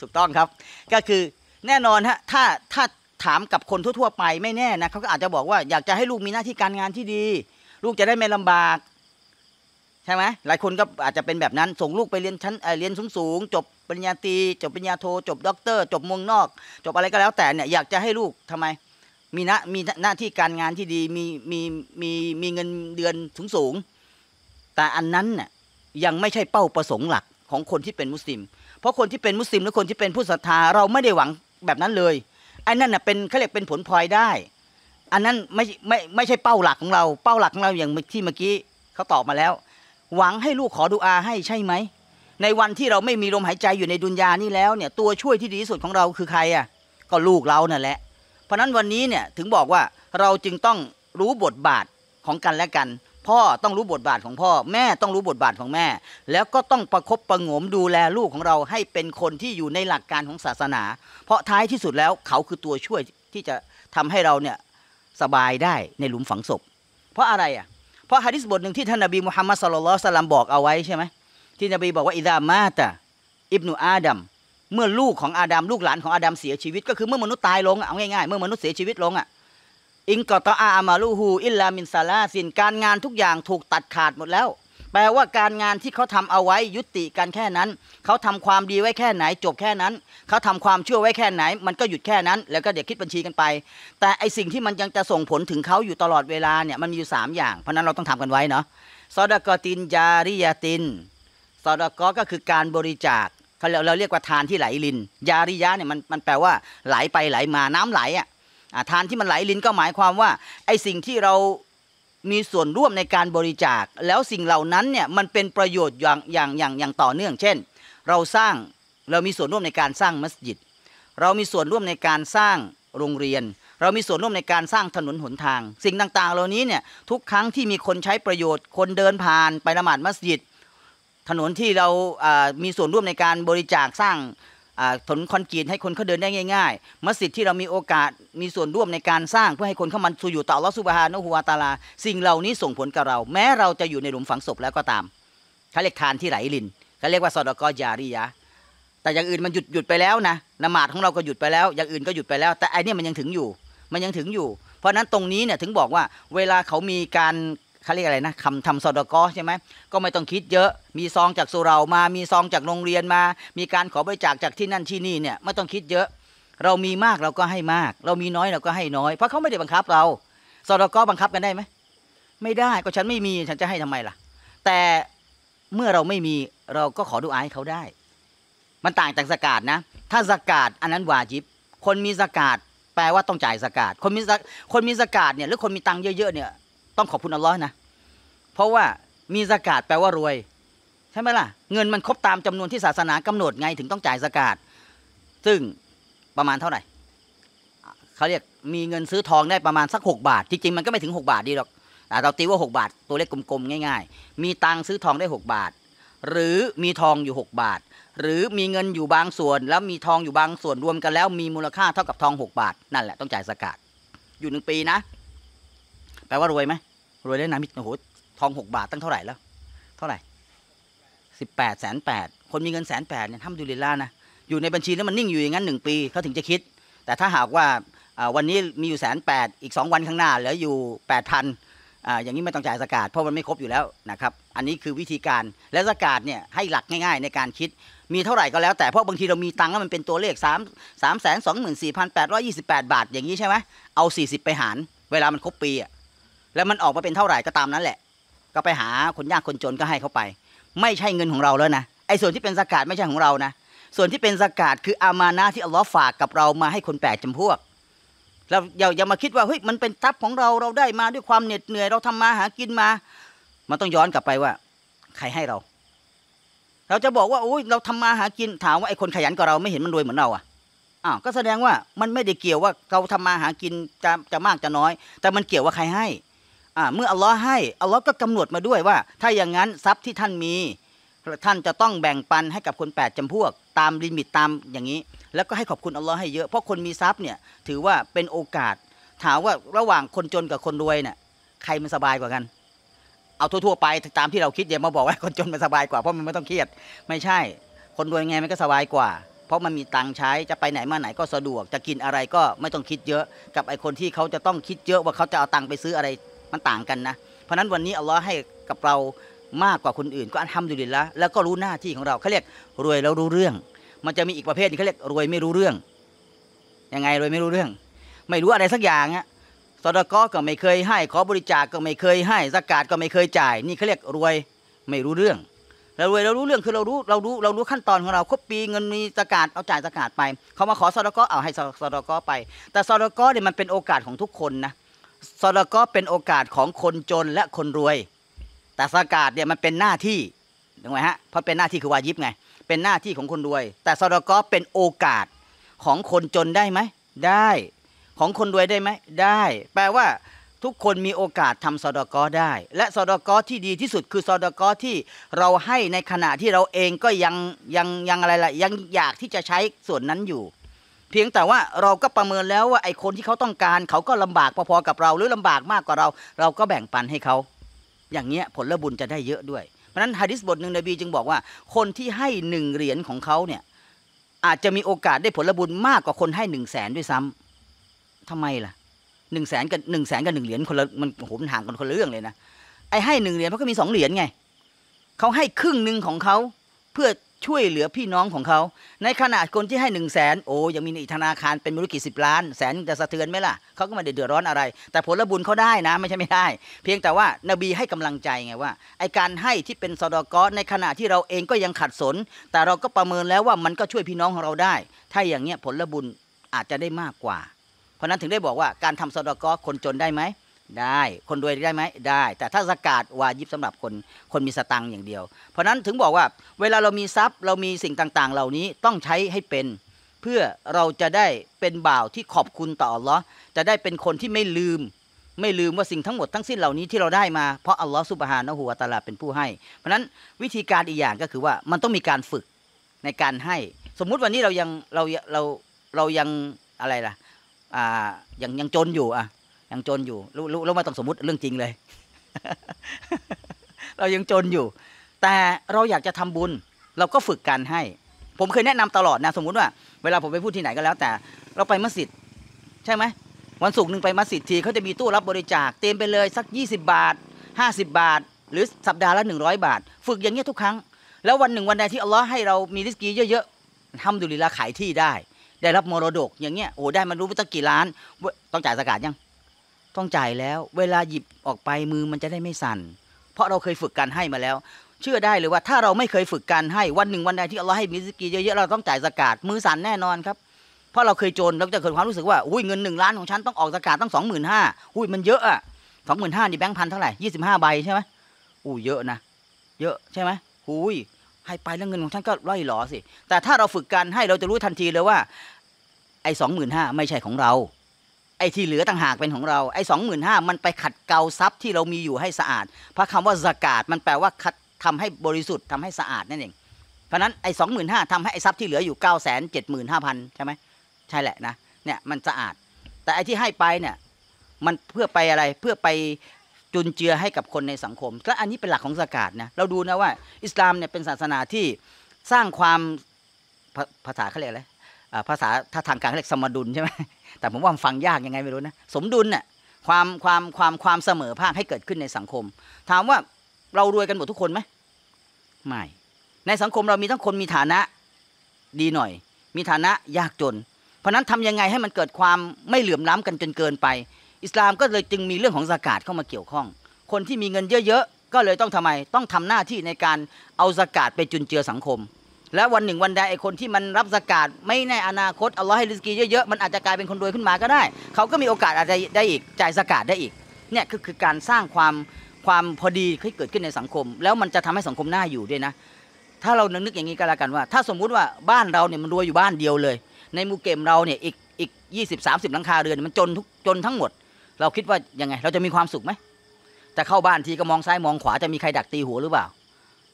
ถูกต้องครับ ก็คือแน่นอนฮะถ้าถ้าถามกับคนทั่ว ๆไปไม่แน่นะเขาก็อาจจะบอกว่าอยากจะให้ลูกมีหน้าที่การงานที่ดี ลูกจะได้ไม่ลำบากใช่ไหมหลายคนก็อาจจะเป็นแบบนั้นส่งลูกไปเรียนชั้นเรียนสูงสูง จบปริญญาตรีจบปริญญาโทจบด็อกเตอร์จบมงนอก จบอะไรก็แล้วแต่เนี่ยอยากจะให้ลูกทำไม มีนะมีหน้าที่การงานที่ดี มีมีมีมีเงินเดือนสูงสูง แต่อันนั้นน่ยยังไม่ใช่เป้าประสงค์หลักของคนที่เป็นมุสลิม เพราะคนที่เป็นมุสลิมและคนที่เป็นผู้ศรัทธาเราไม่ได้หวังแบบนั้นเลยอันนั้นน่ะเป็นเขาเรียกเป็นผลพลอยได้ อันนั้นไม่ไม่ไม่ใช่เป้าหลักของเรา เป้าหลักของเราอย่างที่เมื่อกี้เขาตอบมาแล้วหวังให้ลูกขอดุอาให้ใช่ไหม ในวันที่เราไม่มีลมหายใจอยู่ในดุนยานี่แล้วเนี่ย ตัวช่วยที่ดีที่สุดของเราคือใครอ่ะก็ลูกเรานั่นแหละเพราะนั้นวันนี้เนี่ยถึงบอกว่าเราจึงต้องรู้บทบาทของกันและกัน พ่อต้องรู้บทบาทของพ่อ แม่ต้องรู้บทบาทของแม่ แล้วก็ต้องประครบประงม ดูแลลูกของเราให้เป็นคนที่อยู่ในหลักการของศาสนา เพราะท้ายที่สุดแล้วเขาคือตัวช่วยที่จะทำให้เราเนี่ยสบายได้ในหลุมฝังศพ เพราะอะไรอ่ะเพราะฮะดิษบทหนึ่งที่ท่านนบีมุฮัมมัดสุลลัลสลัมบอกเอาไว้ใช่ไหมที่นบีบอกว่า อิดามาตะ อิบนุอาดัม เมื่อลูกของอาดัม ลูกหลานของอาดัมเสียชีวิต ก็คือเมื่อมนุษย์ตายลงเอาง่าย ๆ เมื่อมนุษย์เสียชีวิตลงอ่ะอิงกอตอาอามาลูฮูอิลลามินซาลาสิน การงานทุกอย่างถูกตัดขาดหมดแล้วแปลว่าการงานที่เขาทำเอาไว้ยุติกันแค่นั้น เขาทำความดีไว้แค่ไหนจบแค่นั้น เขาทำความชั่วไว้แค่ไหน มันก็หยุดแค่นั้น แล้วก็เดี๋ยวคิดบัญชีกันไป แต่ไอสิ่งที่มันยังจะส่งผลถึงเขาอยู่ตลอดเวลาเนี่ยมันมีอยู่ 3 อย่างเพราะนั้นเราต้องทำกันไว้เนาะซอดกอตินจาริยาตินซอดกอก็คือการบริจาคเขาเราเรียกว่าทานที่ไหลลิน ยาริยะเนี่ยมันมันแปลว่า ไหลไปไหลมาน้ำไหลอ่ะทานที่มันไหลลินก็หมายความว่า ไอสิ่งที่เรามีส่วนร่วมในการบริจาค แล้วสิ่งเหล่านั้นเนี่ยมันเป็นประโยชน์อย่างอย่างอย่างอย่างต่อเนื่อง เช่น เราสร้างเรามีส่วนร่วมในการสร้างมัสยิดเรามีส่วนร่วมในการสร้างโรงเรียน เรามีส่วนร่วมในการสร้างถนนหนทาง สิ่งต่างๆ เหล่านี้เนี่ยทุกครั้งที่มีคนใช้ประโยชน์ คนเดินผ่านไปละหมาดมัสยิด ถนนที่เรามีส่วนร่วมในการบริจาคสร้างถนนคอนกรีตให้คนเขาเดินได้ง่ายๆ มัสยิดที่เรามีโอกาสมีส่วนร่วมในการสร้างเพื่อให้คนเข้ามาสู่อยู่ต่อลอสุบฮานุฮัวตาลา สิ่งเหล่านี้ส่งผลกับเรา แม้เราจะอยู่ในหลุมฝังศพแล้วก็ตามเขาเรียกทานที่ไหลลินเขาเรียกว่าสอดกอยาริยะแต่อย่างอื่นมันหยุดหยุดไปแล้วนะนมาดของเราก็หยุดไปแล้ว อย่างอื่นก็หยุดไปแล้ว แต่ไอเนี้ยมันยังถึงอยู่มันยังถึงอยู่ เพราะนั้นตรงนี้เนี่ยถึงบอกว่าเวลาเขามีการเขาเรียกอะไรนะคำทำสอดกอใช่ไหมก็ไม่ต้องคิดเยอะ มีซองจากสุรามา มีซองจากโรงเรียนมา มีการขอบริจาคจากที่นั่นที่นี่เนี่ยไม่ต้องคิดเยอะ เรามีมากเราก็ให้มาก เรามีน้อยเราก็ให้น้อยเพราะเขาไม่ได้บังคับเราสอดกอบังคับกันได้ไหม ไม่ได้ ก็ฉันไม่มีฉันจะให้ทำไมล่ะ แต่เมื่อเราไม่มีเราก็ขอดูอายเขาได้ มันต่างจากสกาดนะ ถ้าสกาดอันนั้นวาจิบ คนมีสกาดแปลว่าต้องจ่ายสกาดคนมีคนมีสกาดเนี่ยหรือคนมีตังค์เยอะๆเนี่ยต้องขอบคุณอัลลอฮ์นะ เพราะว่ามีสกาดแปลว่ารวย ใช่ไหมล่ะ เงินมันครบตามจำนวนที่ศาสนากำหนดไงถึงต้องจ่ายสกาดซึ่งประมาณเท่าไหร่เขาเรียกมีเงินซื้อทองได้ประมาณสัก 6 บาท จริง ๆ มันก็ไม่ถึง 6 บาทดีหรอกเราตีว่า 6 บาทตัวเลขกลม ๆ ง่าย ๆ มีตังซื้อทองได้ 6 บาท หรือมีทองอยู่ 6 บาท หรือมีเงินอยู่บางส่วนแล้วมีทองอยู่บางส่วนรวมกันแล้ว มีมูลค่าเท่ากับทอง 6 บาทนั่นแหละต้องจ่ายสกาดอยู่หนึ่งปีนะแปลว่ารวยไหมรวยได้นะมิตโอ้โห ทองหกบาทตั้งเท่าไหร่แล้ว เท่าไหร่สิบแปดแสนแปดคนมีเงินแสนแปดเนี่ยทำดูลิล่านะ อยู่ในบัญชี แล้วมันนิ่งอยู่อย่างนั้นหนึ่งปีเขาถึงจะคิด แต่ถ้าหากว่า วันนี้มีอยู่แสนแปดอีกสองวันข้างหน้าเหลืออยู่แปดพันอย่างนี้ไม่ต้องจ่ายสกาดเพราะมันไม่ครบอยู่แล้วนะครับ อันนี้คือวิธีการ และสกาดเนี่ยให้หลักง่ายๆ ในการคิด มีเท่าไหร่ก็แล้วแต่ เพราะบางทีเรามีตังค์แล้วมันเป็นตัวเลขอยยี่สิบาท อย่างนี้ใช่ไหมเอาิบไปหาร เวลามันครบปีอ่ะแล้วมันออกมาเป็นเท่าไหร่ก็ตามนั้นแหละ ก็ไปหาคนยากคนจนก็ให้เขาไป ไม่ใช่เงินของเราแล้วนะไอ้ส่วนที่เป็นสกาดไม่ใช่ของเรานะส่วนที่เป็นสกาดคืออามานะที่อัลลอฮ์ฝากกับเรามาให้คนแปลกจำพวกเราอย่าอย่ามาคิดว่าเฮ้ยมันเป็นทรัพย์ของเราเราได้มาด้วยความเหน็ดเหนื่อย เราทำมาหากินมามันต้องย้อนกลับไปว่า ใครให้เรา เราจะบอกว่าโอ้ยเราทำมาหากินถามว่าไอ้คนขยันกว่าเราไม่เห็นมันรวยเหมือนเราอ่ะอ้าวก็แสดงว่ามันไม่ได้เกี่ยวว่าเราทำมาหากินจะจะมากจะน้อยแต่มันเกี่ยวว่าใครให้เมื่ออัลลอฮ์ให้อัลลอฮ์ก็กำหนดมาด้วยว่า ถ้าอย่างนั้น ทรัพย์ที่ท่านมี ท่านจะต้องแบ่งปันให้กับคนแปดจำพวกตามลิมิตตามอย่างนี้ แล้วก็ให้ขอบคุณอัลลอฮ์ให้เยอะ เพราะคนมีทรัพย์เนี่ย ถือว่าเป็นโอกาสถามว่าระหว่างคนจนกับคนรวยเนี่ยใครมันสบายกว่ากัน เอาทั่ว ๆ ไปตามที่เราคิดอย่ามาบอกว่าคนจนมันสบายกว่าเพราะมันไม่ต้องเครียด ไม่ใช่ คนรวยไงมันก็สบายกว่า เพราะมันมีตังใช้จะไปไหนมาไหนก็สะดวกจะกินอะไรก็ไม่ต้องคิดเยอะ กับไอ้คนที่เขาจะต้องคิดเยอะว่าเขาจะเอาตังไปซื้ออะไรมันต่างกันนะ เพราะนั้นวันนี้อัลลอฮ์ให้กับเรามากกว่าคนอื่น ก็อันทำดุลิละแล้วก็รู้หน้าที่ของเราเขาเรียก รวยแล้วรู้เรื่อง มันจะมีอีกประเภทนึงเขาเรียกรวยไม่รู้เรื่อง ยังไงรวยไม่รู้เรื่อง ไม่รู้อะไรสักอย่างอะสดกก็ไม่เคยให้ ขอบริจาคก็ไม่เคยให้สกาดก็ไม่เคยจ่าย นี่เขาเรียกรวย ไม่รู้เรื่องเรารวยเรารู้เรื่องคือเรารู้เรารู้เรารู้ขั้นตอนของเราครบปีเงินมีสกาดเอาจ่ายสกาดไป เขามาขอสดกเอาให้สดกไป แต่สดกเนี่ยมันเป็นโอกาสของทุกคนนะซอดก็เป็นโอกาสของคนจนและคนรวย แต่สกาดเนี่ยมันเป็นหน้าที่ถูกไหมฮะเพราะเป็นหน้าที่คือวายิบไง เป็นหน้าที่ของคนรวย แต่ซอดก็เป็นโอกาสของคนจนได้ไหม ได้ ของคนรวยได้ไหม ได้ แปลว่าทุกคนมีโอกาสทำซอดกอได้ และซอดกอที่ดีที่สุด คือซอดกอที่เราให้ในขณะที่เราเองก็ยังยังยังอะไรล่ะยังอยากที่จะใช้ส่วนนั้นอยู่พียงแต่ว่าเราก็ประเมินแล้วว่าไอ้คนที่เขาต้องการเขาก็ลำบากพอๆ กับเรา หรือลำบากมากกว่าเรา เราก็แบ่งปันให้เขาอย่างเงี้ยผลบุญจะได้เยอะ ด้วยเพราะนั้นฮะดิษบทหนึ่งนบีจึงบอกว่า คนที่ให้หนึ่งเหรียญของเขาเนี่ยอาจจะมีโอกาสได้ผลบุญมากกว่าคนให้หนึ่งแสนด้วยซ้ำทำไมล่ะหนึ่งแสนกับหนึ่งแสนกับหนึ่งเหรียญคนละมันโหมันห่างกันคนละเรื่องเลยนะ ไอ้ให้หนึ่งเหรียญเพราะก็มีสองเหรียญไงเขาให้ครึ่งหนึ่งของเขาเพื่อช่วยเหลือพี่น้องของเขา ในขณะคนที่ให้หนึ่งแสนโอ้ยังมีอีกธนาคารเป็นมูลค่าสิบล้านแสนจะสะเทือนไหมล่ะเขาก็ไม่เดือดร้อนอะไร แต่ผลบุญเขาได้นะไม่ใช่ไม่ได้ เพียงแต่ว่านบีให้กำลังใจไงว่าไอการให้ที่เป็นสอดกอในขณะที่เราเองก็ยังขัดสน แต่เราก็ประเมินแล้วว่ามันก็ช่วยพี่น้องของเราได้ ถ้าอย่างเงี้ยผลบุญอาจจะได้มากกว่า เพราะนั้นถึงได้บอกว่าการทำสอดกอคนจนได้ไหมได้คนรวยได้ไหมได้ แต่ถ้าสกาดวายิบสำหรับคนคนมีสตังค์อย่างเดียว เพราะนั้นถึงบอกว่า เวลาเรามีทรัพย์เรามีสิ่งต่าง ๆ เหล่านี้ต้องใช้ให้เป็น เพื่อเราจะได้เป็นบ่าวที่ขอบคุณต่ออัลลอฮ์จะได้เป็นคนที่ไม่ลืม ไม่ลืมว่าสิ่งทั้งหมดทั้งสิ้นเหล่านี้ที่เราได้มา เพราะอัลลอฮ์สุบฮานะฮูวาตาลาเป็นผู้ให้ เพราะนั้นวิธีการอีกอย่างก็คือว่ามันต้องมีการฝึกในการให้ สมมุติวันนี้เรายังเราเราเรายังอะไรล่ะอ่ายังยังจนอยู่อ่ะยังจนอยู่รู้รู้ไม่ต้องสมมติ เรื่องจริงเลย เรายังจนอยู่ แต่เราอยากจะทำบุญ เราก็ฝึกการให้ ผมเคยแนะนำตลอดนะ สมมุติว่า เวลาผมไปพูดที่ไหนก็แล้ว แต่เราไปมัสยิดใช่ไหม วันศุกร์หนึ่งไปมัสยิดทีเขาจะมีตู้รับบริจาคเต็มไปเลย สัก 20 บาท 50 บาท หรือสัปดาห์ละ 100 บาท ฝึกอย่างเงี้ยทุกครั้ง แล้ววันหนึ่งวันใดที่อัลลอฮ์ให้เรามีริสกีเยอะๆทำดุลิลาขายที่ได้ ได้รับมรดกอย่างเงี้ยโอ้ได้มันรู้วม่ตั้งกี่ล้าน ต้องจ่ายสกาดยังต้องจ่ายแล้วเวลาหยิบออกไปมือมันจะได้ไม่สั่นเพราะเราเคยฝึกการให้มาแล้ว เชื่อได้เลยว่าถ้าเราไม่เคยฝึกการให้วันหนึ่งวันใดที่เราให้มิสกีเยอะๆเราต้องจ่ายสกาดมือสั่นแน่นอนครับ เพราะเราเคยจนเราจะเกิดความรู้สึกว่าอุ้ยเงินหนึ่งล้านของฉันต้องออกสกาดตั้งสองหมื่นห้าอุ้ยมันเยอะอะสองหมื่นห้านี่แบงค์พันเท่าไหร่ยี่สิบห้าใบใช่ไหมอู้เยอะนะเยอะใช่ไหมหุ้ยให้ไปแล้วเงินของฉันก็ร่อยหลอสิ แต่ถ้าเราฝึกการให้เราจะรู้ทันทีเลยว่า ไอ้สองหมื่นห้าไม่ใช่ของเราไอ้ที่เหลือต่างหากเป็นของเราไอ้สองหมื่นห้ามันไปขัดเกลาทรัพย์ที่เรามีอยู่ให้สะอาดพระคำว่าสกาดมันแปลว่าัดทำให้บริสุทธิ์ทำให้สะอาดนั่นเองเพราะนั้นไอ้สองหมื่นห้าทำให้ไอ้ทรัพย์ที่เหลืออยู่เก้าแสนเจ็ดหมื่นห้าพันใช่ไหมใช่แหละนะเนี่ยมันสะอาดแต่ไอ้ที่ให้ไปเนี่ยมันเพื่อไปอะไรเพื่อไปจุนเจือให้กับคนในสังคมและอันนี้เป็นหลักของสกาดนะเราดูนะว่า อิสลามเนี่ยเป็นศาสนาที่สร้างความภาษาเขาเรียกอะไรภาษาถ้าทางการเรียกสมดุลใช่ไหมแต่ผมว่าฟังยากยังไงไม่รู้นะสมดุลน่ะความความความความเสมอภาคให้เกิดขึ้นในสังคม ถามว่าเรารวยกันหมดทุกคนไหมไม่ ในสังคมเรามีทั้งคนมีฐานะดีหน่อย มีฐานะยากจนเพราะนั้นทำยังไงให้มันเกิดความไม่เหลื่อมล้ำกันจนเกินไป อิสลามก็เลยจึงมีเรื่องของสากาดเข้ามาเกี่ยวข้อง คนที่มีเงินเยอะๆก็เลยต้องทำไมต้องทำหน้าที่ในการเอาสากาดไปจุนเจือสังคมแล้ววันหนึ่งวันใดไอคนที่มันรับสกาดไม่แน่อนาคตเอาล้อให้ริสกีเยอะๆ มันอาจจะกลายเป็นคนรวยขึ้นมาก็ได้ เขาก็มีโอกาสอาจจะได้อีกจ่ายสกาดได้อีกเนี่ยคือคือการสร้างความความพอดีให้เกิดขึ้นในสังคม แล้วมันจะทำให้สังคมน่าอยู่ด้วยนะ ถ้าเรานึกอย่างนี้ก็แล้วกันว่า ถ้าสมมุติว่าบ้านเราเนี่ยมันรวยอยู่บ้านเดียวเลย ในมูเกมเราเนี่ยอีกอีกยี่สิบสามสิบหลังคาเรือนมันจนทุกจนทั้งหมด เราคิดว่ายังไง เราจะมีความสุขไหมแต่เข้าบ้านทีก็มองซ้ายมองขวาจะมีใครดักตีหัวหรือเปล่า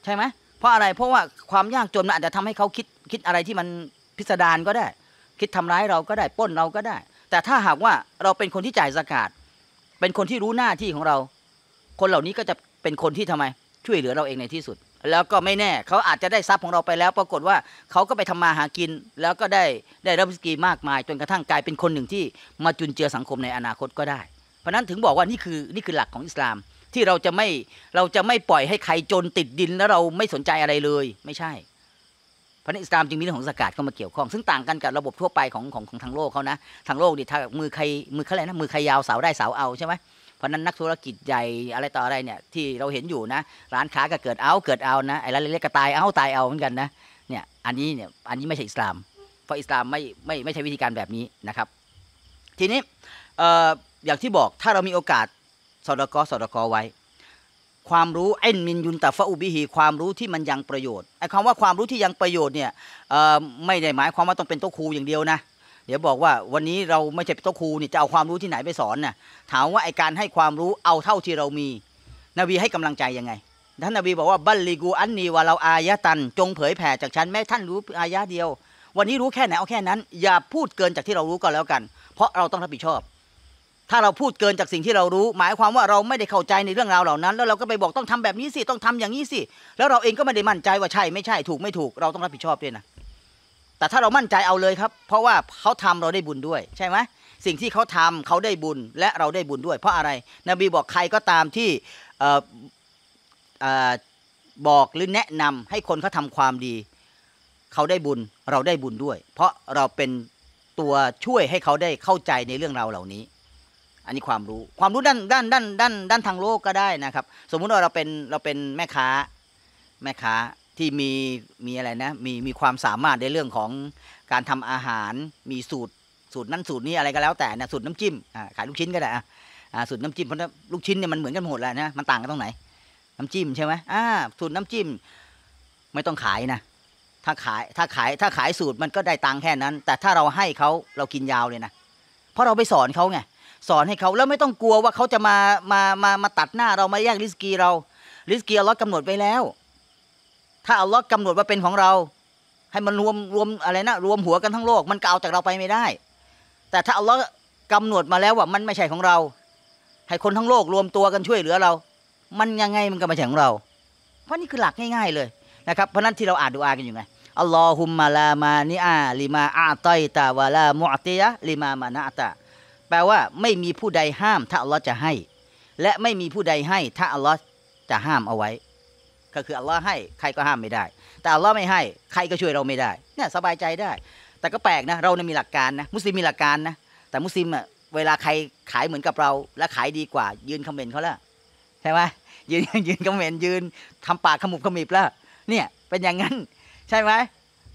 ใช่ไหมเพราะอะไร เพราะว่าความยากจนมันอาจจะทำให้เขาคิดคิดอะไรที่มันพิสดารก็ได้ คิดทำร้ายเราก็ได้ป้นเราก็ได้ แต่ถ้าหากว่าเราเป็นคนที่จ่ายสกาดเป็นคนที่รู้หน้าที่ของเรา คนเหล่านี้ก็จะเป็นคนที่ทำไมช่วยเหลือเราเองในที่สุด แล้วก็ไม่แน่เขาอาจจะได้ทรัพย์ของเราไปแล้ว ปรากฏว่าเขาก็ไปทำมาหากินแล้วก็ได้ได้รับสกีมากมาย จนกระทั่งกลายเป็นคนหนึ่งที่มาจุนเจือสังคมในอนาคตก็ได้ เพราะนั้นถึงบอกว่านี่คือนี่คือหลักของอิสลามที่เราจะไม่เราจะไม่ปล่อยให้ใครจนติดดินแล้วเราไม่สนใจอะไรเลย ไม่ใช่พระนิสลามจึงมีเรื่องของสกาดเข้ามาเกี่ยวข้อง ซึ่งต่างกันกับระบบทั่วไปของของของทางโลกเขานะทางโลกดิถ้ามือใครมือเขาอะไรนะมือใครยาวสาวได้สาวเอาใช่ไหมเพราะนั้นนักธุรกิจใหญ่อะไรต่ออะไรเนี่ยที่เราเห็นอยู่นะ ร้านค้าก็เกิดเอาเกิดเอานะไอ้ร้านเล็กๆก็ตายเอา ตายเอาเหมือนกันนะเนี่ยอันนี้เนี่ยอันนี้ไม่ใช่อิสลาม เพราะอิสลามไม่ไม่ไม่ใช่วิธีการแบบนี้นะครับ ทีนี้อย่างที่บอกถ้าเรามีโอกาสสอดกอสอดกอไว้ ความรู้เอ็นมินยุนตะฟะอุบิฮีความรู้ที่มันยังประโยชน์ไอ้คำว่าความรู้ที่ยังประโยชน์เนี่ยไม่ได้หมายความว่าต้องเป็นโต๊ะครูอย่างเดียวนะ เดี๋ยวบอกว่าวันนี้เราไม่ใช่โต๊ะครูนี่จะเอาความรู้ที่ไหนไปสอนนะ่ะถามว่าไอการให้ความรู้เอาเท่าที่เรามีนบีให้กำลังใจยังไงท่านนบีบอกว่าบัลลีกูอันนีว่าเราอายะตัน จงเผยแผ่จากฉันแม้ท่านรู้อายะเดียว วันนี้รู้แค่ไหนเอาแค่นั้นอย่าพูดเกินจากที่เรารู้ก็แล้วกัน เพราะเราต้องรับผิดชอบถ้าเราพูดเกินจากสิ่งที่เรารู้ หมายความว่าเราไม่ได้เข้าใจในเรื่องราวเหล่านั้นแล้วเราก็ไปบอกต้องทำแบบนี้สิต้องทำอย่างนี้สิแล้วเราเองก็ไม่ได้มั่นใจว่าใช่ไม่ใช่ถูกไม่ถูกเราต้องรับผิดชอบด้วยนะ แต่ถ้าเรามั่นใจเอาเลยครับ เพราะว่าเขาทำเราได้บุญด้วย ใช่ไหมสิ่งที่เขาทำเขาได้บุญและเราได้บุญด้วยเพราะอะไรนบีบอกใครก็ตามที่บอกหรือแนะนำให้คนเขาทาความดีเขาได้บุญเราได้บุญด้วย เพราะเราเป็นตัวช่วยให้เขาได้เข้าใจในเรื่องราวเหล่านี้อันนี้ความรู้ความรู้ด้านด้านด้านด้านด้านทางโลกก็ได้นะครับ สมมุติว่าเราเป็นเราเป็นแม่ค้า แม่ค้าที่มีมีอะไรนะ มีมีความสามารถในเรื่องของการทำอาหาร มีสูตรสูตรนั้นสูตรนี้อะไรก็แล้วแต่นะสูตรน้ำจิ้มขายลูกชิ้นก็ได้อ่าสูตรน้ำจิ้มเพราะลูกชิ้นเนี่ยมันเหมือนกันหมดแล้วนะมันต่างกันตรงไหน น้ำจิ้มใช่ไหมอ่าสูตรน้ำจิ้ม ไม่ต้องขายนะถ้าขายถ้าขายถ้าขายสูตรมันก็ได้ตังค์แค่นั้น แต่ถ้าเราให้เขาเรากินยาวเลยนะเพราะเราไปสอนเขาไงสอนให้เขาแล้วไม่ต้องกลัวว่าเขาจะมามามามาตัดหน้าเรามาแยกริสกีเรา ริสกีอัลลอฮ์กำหนดไว้แล้ว ถ้าอัลลอฮ์กำหนดว่าเป็นของเรา ให้มันรวมรวมอะไรนะ รวมหัวกันทั้งโลกมันก็เอาจากเราไปไม่ได้ แต่ถ้าอัลลอฮ์กำหนดมาแล้วว่ามันไม่ใช่ของเรา ให้คนทั้งโลกรวมตัวกันช่วยเหลือเรา มันยังไง มันก็ไม่ใช่ของเรา เพราะนี่คือหลักง่ายๆ เลยนะครับ เพราะนั้นที่เราอ่านดูอากันอยู่ไงอัลลอฮุมมาลามานิอาลิมาอาตัยตาวะลามุอติยะลิมามานาตาแปลว่าไม่มีผู้ใดห้ามถ้าอัลลอฮ์จะให้ และไม่มีผู้ใดให้ ถ้าอัลลอฮ์จะห้ามเอาไว้ก็คืออัลลอฮ์ให้ใครก็ห้ามไม่ได้ แต่อัลลอฮ์ไม่ให้ใครก็ช่วยเราไม่ได้ เนี่ยสบายใจได้ แต่ก็แปลกนะ เราเนี่ยมีหลักการนะมุสลิมมีหลักการนะ แต่มุสลิมอ่ะเวลาใครขายเหมือนกับเราและขายดีกว่า ยืนคอมเมนต์เขาละใช่ไหมยืนยืนคอมเมนต์ยืนทำปากขมุบขมิบละเนี่ยเป็นอย่างนั้นใช่ไหม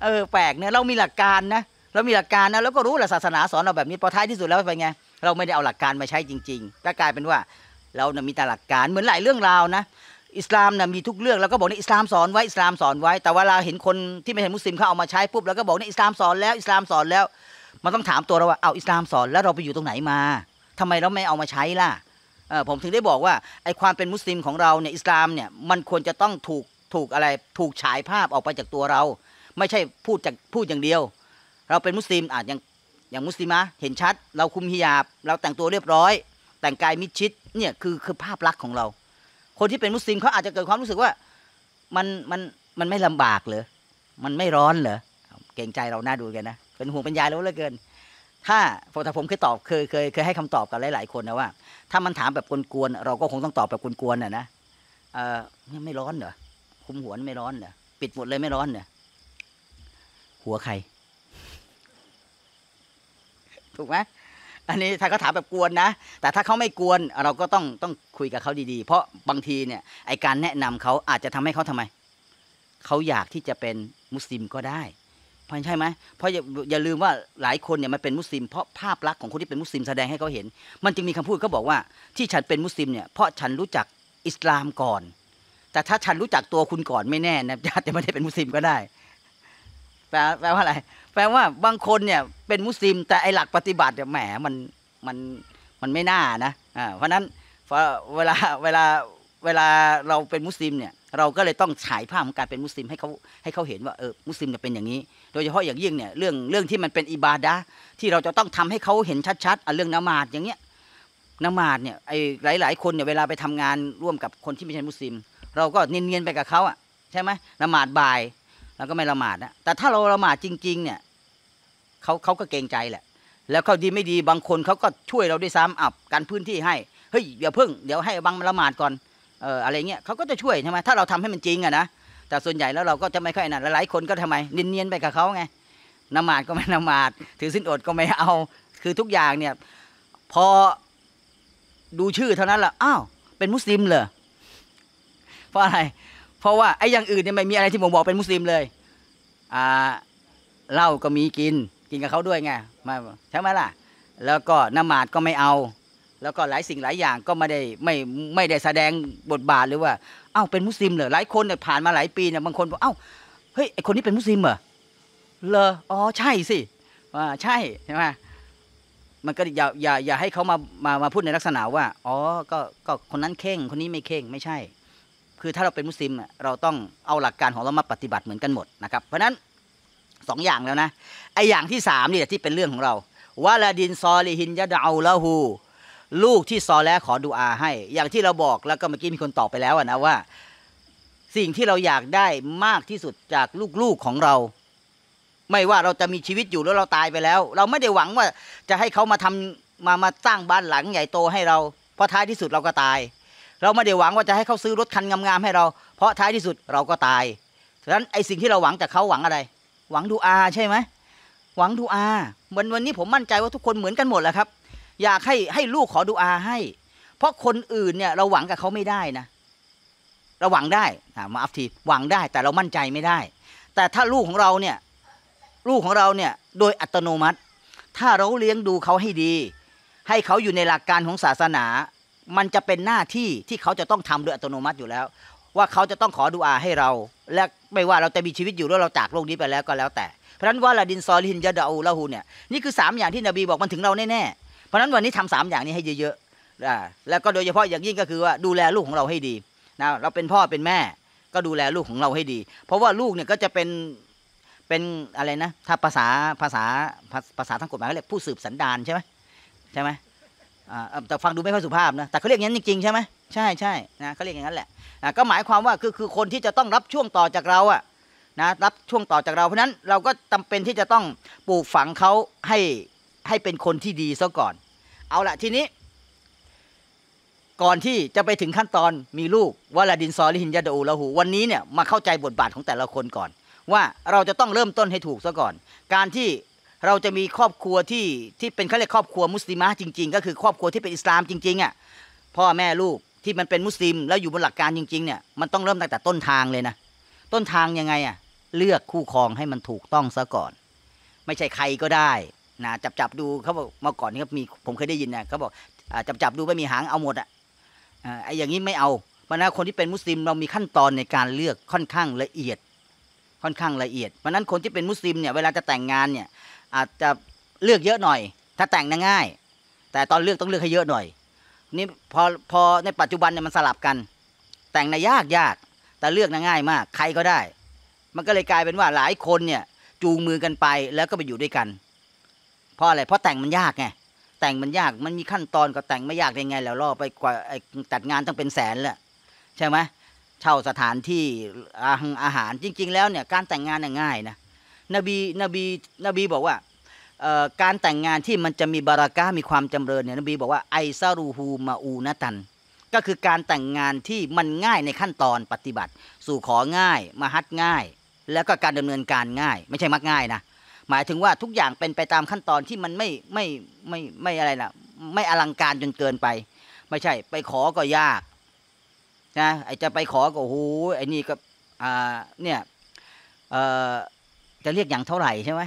เออแปลกเนี่ยเรามีหลักการนะเรามีหลักการนะแล้วก็รู้แหละศาสนาสอนเราแบบนี้พอท้ายที่สุดแล้วเป็นไงเราไม่ได้เอาหลักการมาใช้จริงๆ ก็กลายเป็นว่าเรานะมีแต่หลักการเหมือนหลายเรื่องราวนะ อิสลามนะมีทุกเรื่องแล้วก็บอกในอิสลามสอนไว้อิสลามสอนไว้ แต่เว่าเห็นคนที่ไม่ใช่มุสลิมเขาเอามาใช้ปุ๊บ แล้วก็บอกในอิสลามสอนแล้วอิสลามสอนแล้ว มันต้องถามตัวเราว่าเอาอิสลามสอนแล้วเราไปอยู่ตรงไหนมา ทำไมเราไม่เอามาใช้ล่ะผมถึงได้บอกว่าไอความเป็นมุสลิมของเราเนี่ยอิสลามเนี่ยมันควรจะต้องถูกถูกอะไรถูกฉายภาพออกไปจากตัวเรา ไม่ใช่พูดจากพูดอย่างเดียว เราเป็นมุสลิมอาจยังอย่างมุสลิมะเห็นชัด เราคุมฮิญาบเราแต่งตัวเรียบร้อย แต่งกายมิดชิดเนี่ยคือคือภาพลักษณ์ของเรา คนที่เป็นมุสลิมเขาอาจจะเกิดความรู้สึกว่า มันมันมันไม่ลำบากเหรอมันไม่ร้อนเหรอเก่งใจเราหน้าดูกันนะเป็นห่วงเป็นยายแล้วเหลือเกิน ถ้าถ้าผมเคยตอบเคยเคยเคยให้คำตอบกับหลาย ๆ คนนะว่า ถ้ามันถามแบบกวนๆเราก็คงต้องตอบแบบกวนๆน่ะนะเออไม่ร้อนเหรอคุมหัวไม่ร้อนเหรอปิดหมดเลยไม่ร้อนเหรอหัวใครถูกไหมอันนี้ถ้าเขาถามแบบกวนนะ แต่ถ้าเขาไม่กวน เราก็ต้องต้องคุยกับเขาดีๆ เพราะบางทีเนี่ยไอการแนะนำเขาอาจจะทำให้เขาทำไม เขาอยากที่จะเป็นมุสลิมก็ได้พราะใช่ไหม เพราะอย่าอย่าลืมว่าหลายคนเนี่ยมันเป็นมุสลิมเพราะภาพลักษณ์ของคนที่เป็นมุสลิมแสดงให้เขาเห็น มันจึงมีคำพูดเขาบอกว่าที่ฉันเป็นมุสลิมเนี่ย เพราะฉันรู้จักอิสลามก่อน แต่ถ้าฉันรู้จักตัวคุณก่อนไม่แน่นะอาจจะไม่ได้เป็นมุสลิมก็ได้แปลแปลว่าอะไรแปลว่าบางคนเนี่ยเป็นมุสลิม แต่ไอหลักปฏิบัติเนี่ยแหมมันมันมันไม่น่านะอ่าเพราะนั้นเวลาเวลาเวลาเราเป็นมุสลิมเนี่ยเราก็เลยต้องฉายภาพของการเป็นมุสลิมให้เขาให้เขาเห็นว่าเออมุสลิมจะเป็นอย่างนี้ โดยเฉพาะอย่างยิ่งเนี่ยเรื่องเรื่องที่มันเป็นอิบาดะที่เราจะต้องทำให้เขาเห็นชัดๆอ่ะเรื่องนมาดอย่างเงี้ยนมาดเนี่ยไอ้หลาย ๆคนเนี่ยเวลาไปทำงานร่วมกับคนที่ไม่ใช่มุสลิม เราก็เนียนๆไปกับเขาอ่ะใช่ไหมนมาดบ่ายเราก็ไม่ละหมาดนะแต่ถ้าเราละหมาดจริงๆเนี่ยเขาเขาก็เกรงใจแหละ แล้วเขาดีไม่ดีบางคนเขาก็ช่วยเราด้วยซ้ำอับกันพื้นที่ให้ เฮ้ยอย่าเพิ่ง เดี๋ยวให้บังละหมาดก่อนเอออะไรเงี้ยเขาก็จะช่วยใช่ไหมถ้าเราทำให้มันจริงอะนะแต่ส่วนใหญ่แล้วเราก็จะไม่ค่อยนั่นหลายๆคนก็ทำไมเนียนๆไปกับเขาไงนมาดก็ไม่นมาดถือสินอดก็ไม่เอา คือทุกอย่างเนี่ย พอดูชื่อเท่านั้นละอ้าวเป็นมุสลิมเหรอเพราะอะไรเพราะว่าไอ้อย่างอื่นเนี่ยไม่มีอะไรที่ผมบอกเป็นมุสลิมเลยอ่าเหล้าก็มีกินกินกับเขาด้วยไงมาใช่ไหมล่ะ แล้วก็นมาดก็ไม่เอา แล้วก็หลายสิ่งหลายอย่างก็ไม่ได้ไม่ไม่ได้แสดงบทบาทหรือว่าเอ้าเป็นมุสลิมเหรอหลายคนเนี่ยผ่านมาหลายปีเนี่ยบางคนบอกเอ้าเฮ้ยไอคนนี้เป็นมุสลิมเหรอเลออ๋อใช่สิว่าใช่ใช่ไหมมันก็อย่าอย่าอย่าให้เขามามามาพูดในลักษณะว่าอ๋อก็ก็คนนั้นเข่ง คนนี้ไม่เข่งไม่ใช่ คือถ้าเราเป็นมุสลิมเราต้องเอาหลักการของเรามาปฏิบัติเหมือนกันหมดนะครับ เพราะนั้นสองอย่างแล้วนะไออย่างที่สามนี่ที่เป็นเรื่องของเราวาลาดินซอลิฮิน ยะดาละหูลูกที่ซอแลขอดูอาให้ อย่างที่เราบอกแล้วก็เมื่อกี้มีคนตอบไปแล้วนะว่า สิ่งที่เราอยากได้มากที่สุดจากลูกๆของเรา ไม่ว่าเราจะมีชีวิตอยู่แล้วเราตายไปแล้ว เราไม่ได้หวังว่าจะให้เขามาทำมามาสร้างบ้านหลังใหญ่โตให้เราเพราะท้ายที่สุดเราก็ตาย เราไม่ได้หวังว่าจะให้เขาซื้อรถคันงามๆให้เราเพราะท้ายที่สุดเราก็ตายฉะนั้นไอสิ่งที่เราหวังจากเขาหวังอะไรหวังดูอาใช่ไหมหวังดูอาเหมือนวันนี้ผมมั่นใจว่าทุกคนเหมือนกันหมดแหละครับ อยากให้ให้ลูกขอดูอาให้ เพราะคนอื่นเนี่ยเราหวังกับเขาไม่ได้นะเราหวังได้มาอัพทีหวังได้ แต่เรามั่นใจไม่ได้ แต่ถ้าลูกของเราเนี่ย ลูกของเราเนี่ยโดยอัตโนมัติ ถ้าเราเลี้ยงดูเขาให้ดี ให้เขาอยู่ในหลักการของศาสนา มันจะเป็นหน้าที่ที่เขาจะต้องทำโดยอัตโนมัติอยู่แล้ว ว่าเขาจะต้องขอดูอาให้เราและไม่ว่าเราจะมีชีวิตอยู่หรือเราจากโลกนี้ไปแล้วก็แล้วแต่เพราะนั้นว่าลาดินซอลินยาดาอูลาหูเนี่ยนี่คือ 3 อย่างที่นบีบอกมันถึงเราแน่ๆ เพราะะนั้นวันนี้ทำ 3 อย่างนี้ให้เยอะๆแล้วก็โดยเฉพาะอย่างยิ่งก็คือว่าดูแลลูกของเราให้ดีนะเราเป็นพ่อเป็นแม่ก็ดูแลลูกของเราให้ดี เพราะว่าลูกเนี่ยก็จะเป็นเป็นอะไรนะถ้าภาษาภาษาภาษาทางกฎหมายเขาเรียกผู้สืบสันดานใช่ไหมใช่ไหมแต่ฟังดูไม่ค่อยสุภาพนะแต่เขาเรียกอย่างนั้นจริงๆใช่ไหมใช่ใช่นะเขาเรียกอย่างนั้นแหละนะก็หมายความว่าคือคือคนที่จะต้องรับช่วงต่อจากเราอะนะรับช่วงต่อจากเราเพราะนั้นเราก็จาเป็นที่จะต้องปลูกฝังเขาให้ให้เป็นคนที่ดีซะก่อน เอาละทีนี้ ก่อนที่จะไปถึงขั้นตอนมีลูกวาลาดินซอลิหินยาดูละหูวันนี้เนี่ยมาเข้าใจบทบาทของแต่ละคนก่อน ว่าเราจะต้องเริ่มต้นให้ถูกซะก่อน การที่เราจะมีครอบครัวที่ที่เป็นเขาเรียกครอบครัวมุสลิมะจริง ๆ ก็คือครอบครัวที่เป็นอิสลามจริงๆอะ่ะพ่อแม่ลูกที่มันเป็นมุสลิมแล้วอยู่บนหลักการจริงๆเนี่ยมันต้องเริ่มตั้งแต่ต้นทางเลยนะต้นทางยังไงอะ่ะเลือกคู่ครองให้มันถูกต้องซะก่อน ไม่ใช่ใครก็ได้นะจับจับดูเขาบอกเมื่อก่อนนี้ก็มีผมเคยได้ยินนะเขาบอกจับจับดูไม่มีหางเอาหมดอ่ะไอ้อย่างนี้ไม่เอาเพราะนั้นคนที่เป็นมุสลิมเรามีขั้นตอนในการเลือกค่อนข้างละเอียด ค่อนข้างละเอียดเพราะนั้นคนที่เป็นมุสลิมเนี่ยเวลาจะแต่งงานเนี่ยอาจจะเลือกเยอะหน่อย ถ้าแต่งน่าง่าย แต่ตอนเลือกต้องเลือกให้เยอะหน่อยนี่พอพอในปัจจุบันเนี่ยมันสลับกัน แต่งในยากยาก แต่เลือกนง่ายมาก ใครก็ได้ มันก็เลยกลายเป็นว่าหลายคนเนี่ย จูงมือกันไปแล้วก็ไปอยู่ด้วยกัน เพราะอะไรเพราะแต่งมันยากไงแต่งมันยากมันมีขั้นตอนก็แต่งไม่ยากยังไง แล้วล่อไปกว่าตัดงานต้องเป็นแสนแหละใช่ไหมเช่าสถานที่อาหารจริง ๆ แล้วเนี่ยการแต่งงานนง่ายนะนบีนบีนบีบอกว่าการแต่งงานที่มันจะมีบารากามีความจำเริญเนี่ย นบีบอกว่าไอซารูฮูมาอูนตัน ก็คือการแต่งงานที่มันง่ายในขั้นตอนปฏิบัติ สู่ของ่ายมาฮัดง่าย แล้วก็การดำเนินการง่าย ไม่ใช่มักง่ายนะ หมายถึงว่าทุกอย่างเป็นไปตามขั้นตอนที่มันไม่ไม่ไม่ไม่อะไรนะไม่อลังการจนเกินไป ไม่ใช่ไปขอก็ยากนะไอจะไปขอก็โอ้โหไอนี่ก็ อ่า เนี่ย เอ่อ จะเรียกอย่างเท่าไหร่ใช่ไหม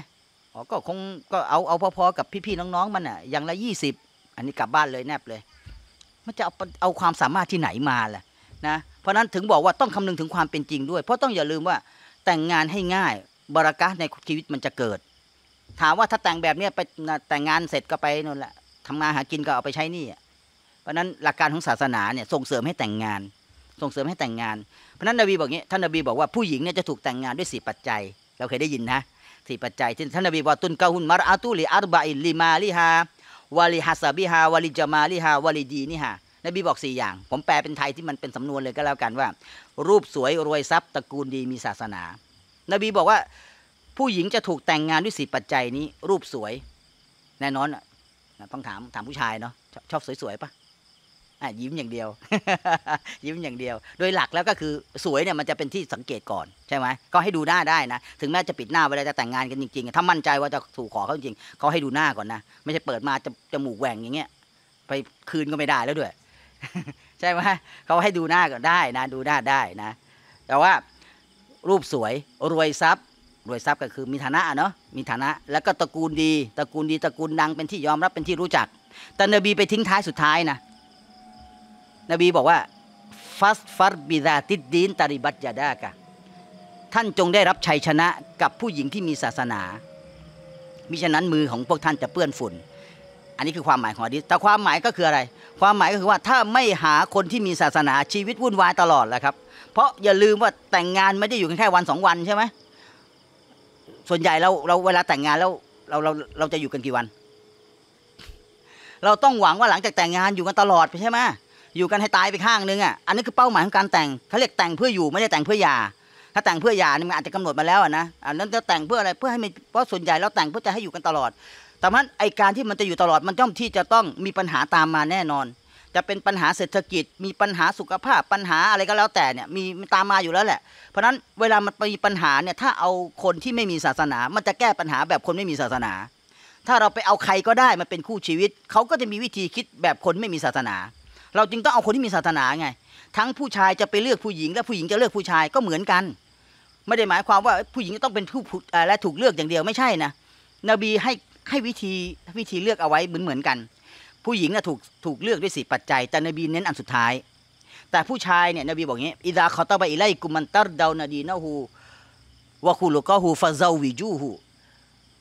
อ๋อก็คงก็เอาเอาพอๆกับพี่ๆน้องๆมันอ่ะอย่างละยี่สิบอันนี้กลับบ้านเลยแนบเลย มันจะเอาเอาความสามารถที่ไหนมาล่ะนะเพราะนั้นถึงบอกว่าต้องคำนึงถึงความเป็นจริงด้วย เพราะต้องอย่าลืมว่าแต่งงานให้ง่าย บรารักในชีวิตมันจะเกิด ถามว่าถ้าแต่งแบบเนี้ย ไปแต่งงานเสร็จก็ไปนั่นแหละทำงานหากินก็เอาไปใช้นี่เพราะนั้นหลักการของศาสนาเนี่ยส่งเสริมให้แต่งงาน ส่งเสริมให้แต่งงานเพราะนั้นนบีบอกงี้ท่านนบีบอกว่าผู้หญิงเนี่ยจะถูกแต่งงานด้วยสี่ปัจจัย เราเคยได้ยินนะที่ปัจจัยที่ท่านนบีบอกตุนกาหุนมารอาตุลีอารบาอิลิมาลิฮาวาลิฮัสบิฮาวาลิจามาลิฮาวาลิดีนิฮานบีบอกสี่อย่าง ผมแปลเป็นไทยที่มันเป็นสำนวนเลยก็แล้วกันว่า รูปสวยรวยทรัพย์ตระกูลดีมีศาสนา นบีบอกว่าผู้หญิงจะถูกแต่งงานด้วยสี่ปัจจัยนี้ รูปสวย แน่นอนต้องถามถามผู้ชายเนาะชอบสวยๆปะยิ้มอย่างเดียว ยิ้มอย่างเดียว โดยหลักแล้วก็คือสวยเนี่ยมันจะเป็นที่สังเกตก่อนใช่ไหมก็ให้ดูหน้าได้นะ ถึงแม้จะปิดหน้าเวลาจะแต่งงานกันจริงๆ ถ้ามั่นใจว่าจะสู่ขอเขาจริงเขาให้ดูหน้าก่อนนะ ไม่ใช่เปิดมาจะจะหมูแหว่งอย่างเงี้ยไปคืนก็ไม่ได้แล้วด้วย ใช่ไหมเขาให้ดูหน้าก่อนได้นะดูหน้าได้นะ แต่ว่ารูปสวยรวยทรัพย์ รวยทรัพย์ก็คือมีฐานะเนาะมีฐานะ แล้วก็ตระกูลดีตระกูลดีตระกูลดังเป็นที่ยอมรับเป็นที่รู้จักแต่เนบีไปทิ้งท้ายสุดท้ายนะนบีบอกว่า ฟัสฟัดบิดาติดดีนตาริบัตยาดากะ ท่านจงได้รับชัยชนะกับผู้หญิงที่มีศาสนา มิฉะนั้นมือของพวกท่านจะเปื้อนฝุ่น อันนี้คือความหมายของอดีตแต่ความหมายก็คืออะไร ความหมายก็คือว่าถ้าไม่หาคนที่มีศาสนาชีวิตวุ่นวายตลอดแหละครับ เพราะอย่าลืมว่าแต่งงานไม่ได้อยู่กันแค่วันสองวันใช่ไหมส่วนใหญ่เราเราเวลาแต่งงานแล้วเราเราเราจะอยู่กันกี่วัน เราต้องหวังว่าหลังจากแต่งงานอยู่กันตลอดใช่ไหมอยู่กันให้ตายไปข้างนึงอ่ะ อันนี้คือเป้าหมายของการแต่งเขาเรียกแต่งเพื่ออยู่ไม่ได้แต่งเพื่อยา ถ้าแต่งเพื่อยาานี่มันอาจจะกำหนดมาแล้วนะอันนั้นจะแต่งเพื่ออะไร เพื่อให้มีเพราะส่วนใหญ่เราแต่งเพื่อจะให้อยู่กันตลอด แต่มันไอการที่มันจะอยู่ตลอดมันต้องที่จะต้องมีปัญหาตามมาแน่นอน จะเป็นปัญหาเศรษฐกิจ มีปัญหาสุขภาพ ปัญหาอะไรก็แล้วแต่เนี่ยมีตามมาอยู่แล้วแหละ เพราะนั้นเวลามันมีปัญหาเนี่ยถ้าเอาคนที่ไม่มีศาสนา มันจะแก้ปัญหาแบบคนไม่มีศาสนา ถ้าเราไปเอาใครก็ได้มาเป็นคู่ชีวิต เขาก็จะมีวิธีคิดแบบคนไม่มีศาสนาเราจึงต้องเอาคนที่มีศาสนาไงทั้งผู้ชายจะไปเลือกผู้หญิงและผู้หญิงจะเลือกผู้ชายก็เหมือนกัน ไม่ได้หมายความว่าผู้หญิงจะต้องเป็นผู้และถูกเลือกอย่างเดียวไม่ใช่นะนบีให้ให้วิธีวิธีเลือกเอาไว้เหมือนเหมือนกัน ผู้หญิงนะถูกถูกเลือกด้วยสี่ปัจจัยแต่นบีเน้นอันสุดท้าย แต่ผู้ชายเนี่ยนบีบอกงี้อิดาคอตบะอิไลกุมันตรดาวนาดีนาหูวะคูลุกาหูฟาเซวิจูหู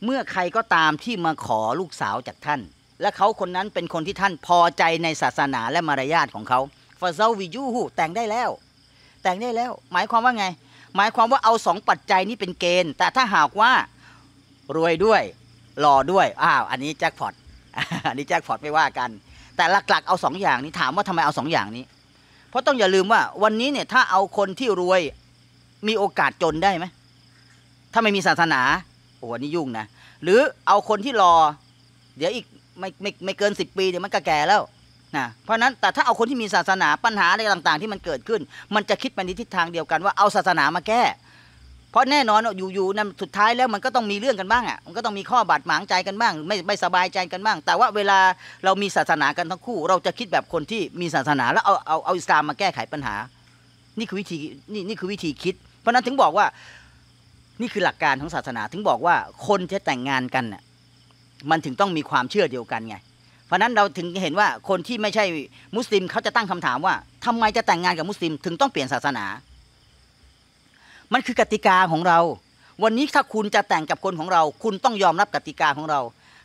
เมื่อใครก็ตามที่มาขอลูกสาวจากท่านและเขาคนนั้นเป็นคนที่ท่านพอใจในศาสนาและมารยาทของเขาฟาเซลวิยูหูแต่งได้แล้ว แต่งได้แล้ว หมายความว่าไง หมายความว่าเอาสองปัจจัยนี้เป็นเกณฑ์ แต่ถ้าหากว่ารวยด้วยหล่อด้วย อ้าวอันนี้แจ็คพอตอันนี้แจ็คพอตไม่ว่ากันแต่หลักๆเอาสองอย่างนี้ถามว่าทำไมเอาสองอย่างนี้ เพราะต้องอย่าลืมว่า วันนี้เนี่ยถ้าเอาคนที่รวยมีโอกาสจนได้ไหมถ้าไม่มีศาสนาโอ้โหนี่ยุ่งนะหรือเอาคนที่รอเดี๋ยวอีกไม่ไม่ไม่เกินสิบปีเดี๋ยวมันก็แก่แล้วนะเพราะนั้นแต่ถ้าเอาคนที่มีศาสนาปัญหาอะไรต่างๆ ที่มันเกิดขึ้น มันจะคิดไปในทิศทางเดียวกันว่าเอาศาสนามาแก้ เพราะแน่นอนอยู่ๆนั้นสุดท้ายแล้วมันก็ต้องมีเรื่องกันบ้างอ่ะมันก็ต้องมีข้อบาดหมางใจกันบ้าง ไม่ไม่สบายใจกันบ้าง แต่ว่าเวลาเรามีศาสนากันทั้งคู่ เราจะคิดแบบคนที่มีศาสนา แล้วเอาเอาเอาอิสลามมาแก้ไขปัญหานี่คือวิธีนี่นี่คือวิธีคิด เพราะนั้นถึงบอกว่านี่คือหลักการของศาสนาถึงบอกว่าคนจะแต่งงานกันน่ยมันถึงต้องมีความเชื่อเดียวกันไง เพราะนั้นเราถึงเห็นว่าคนที่ไม่ใช่มุสลิมเขาจะตั้งคำถามว่า ทำไมจะแต่งงานกับมุสลิมถึงต้องเปลี่ยนศาสนา มันคือกติกาของเรา วันนี้ถ้าคุณจะแต่งกับคนของเรา คุณต้องยอมรับกติกาของเรา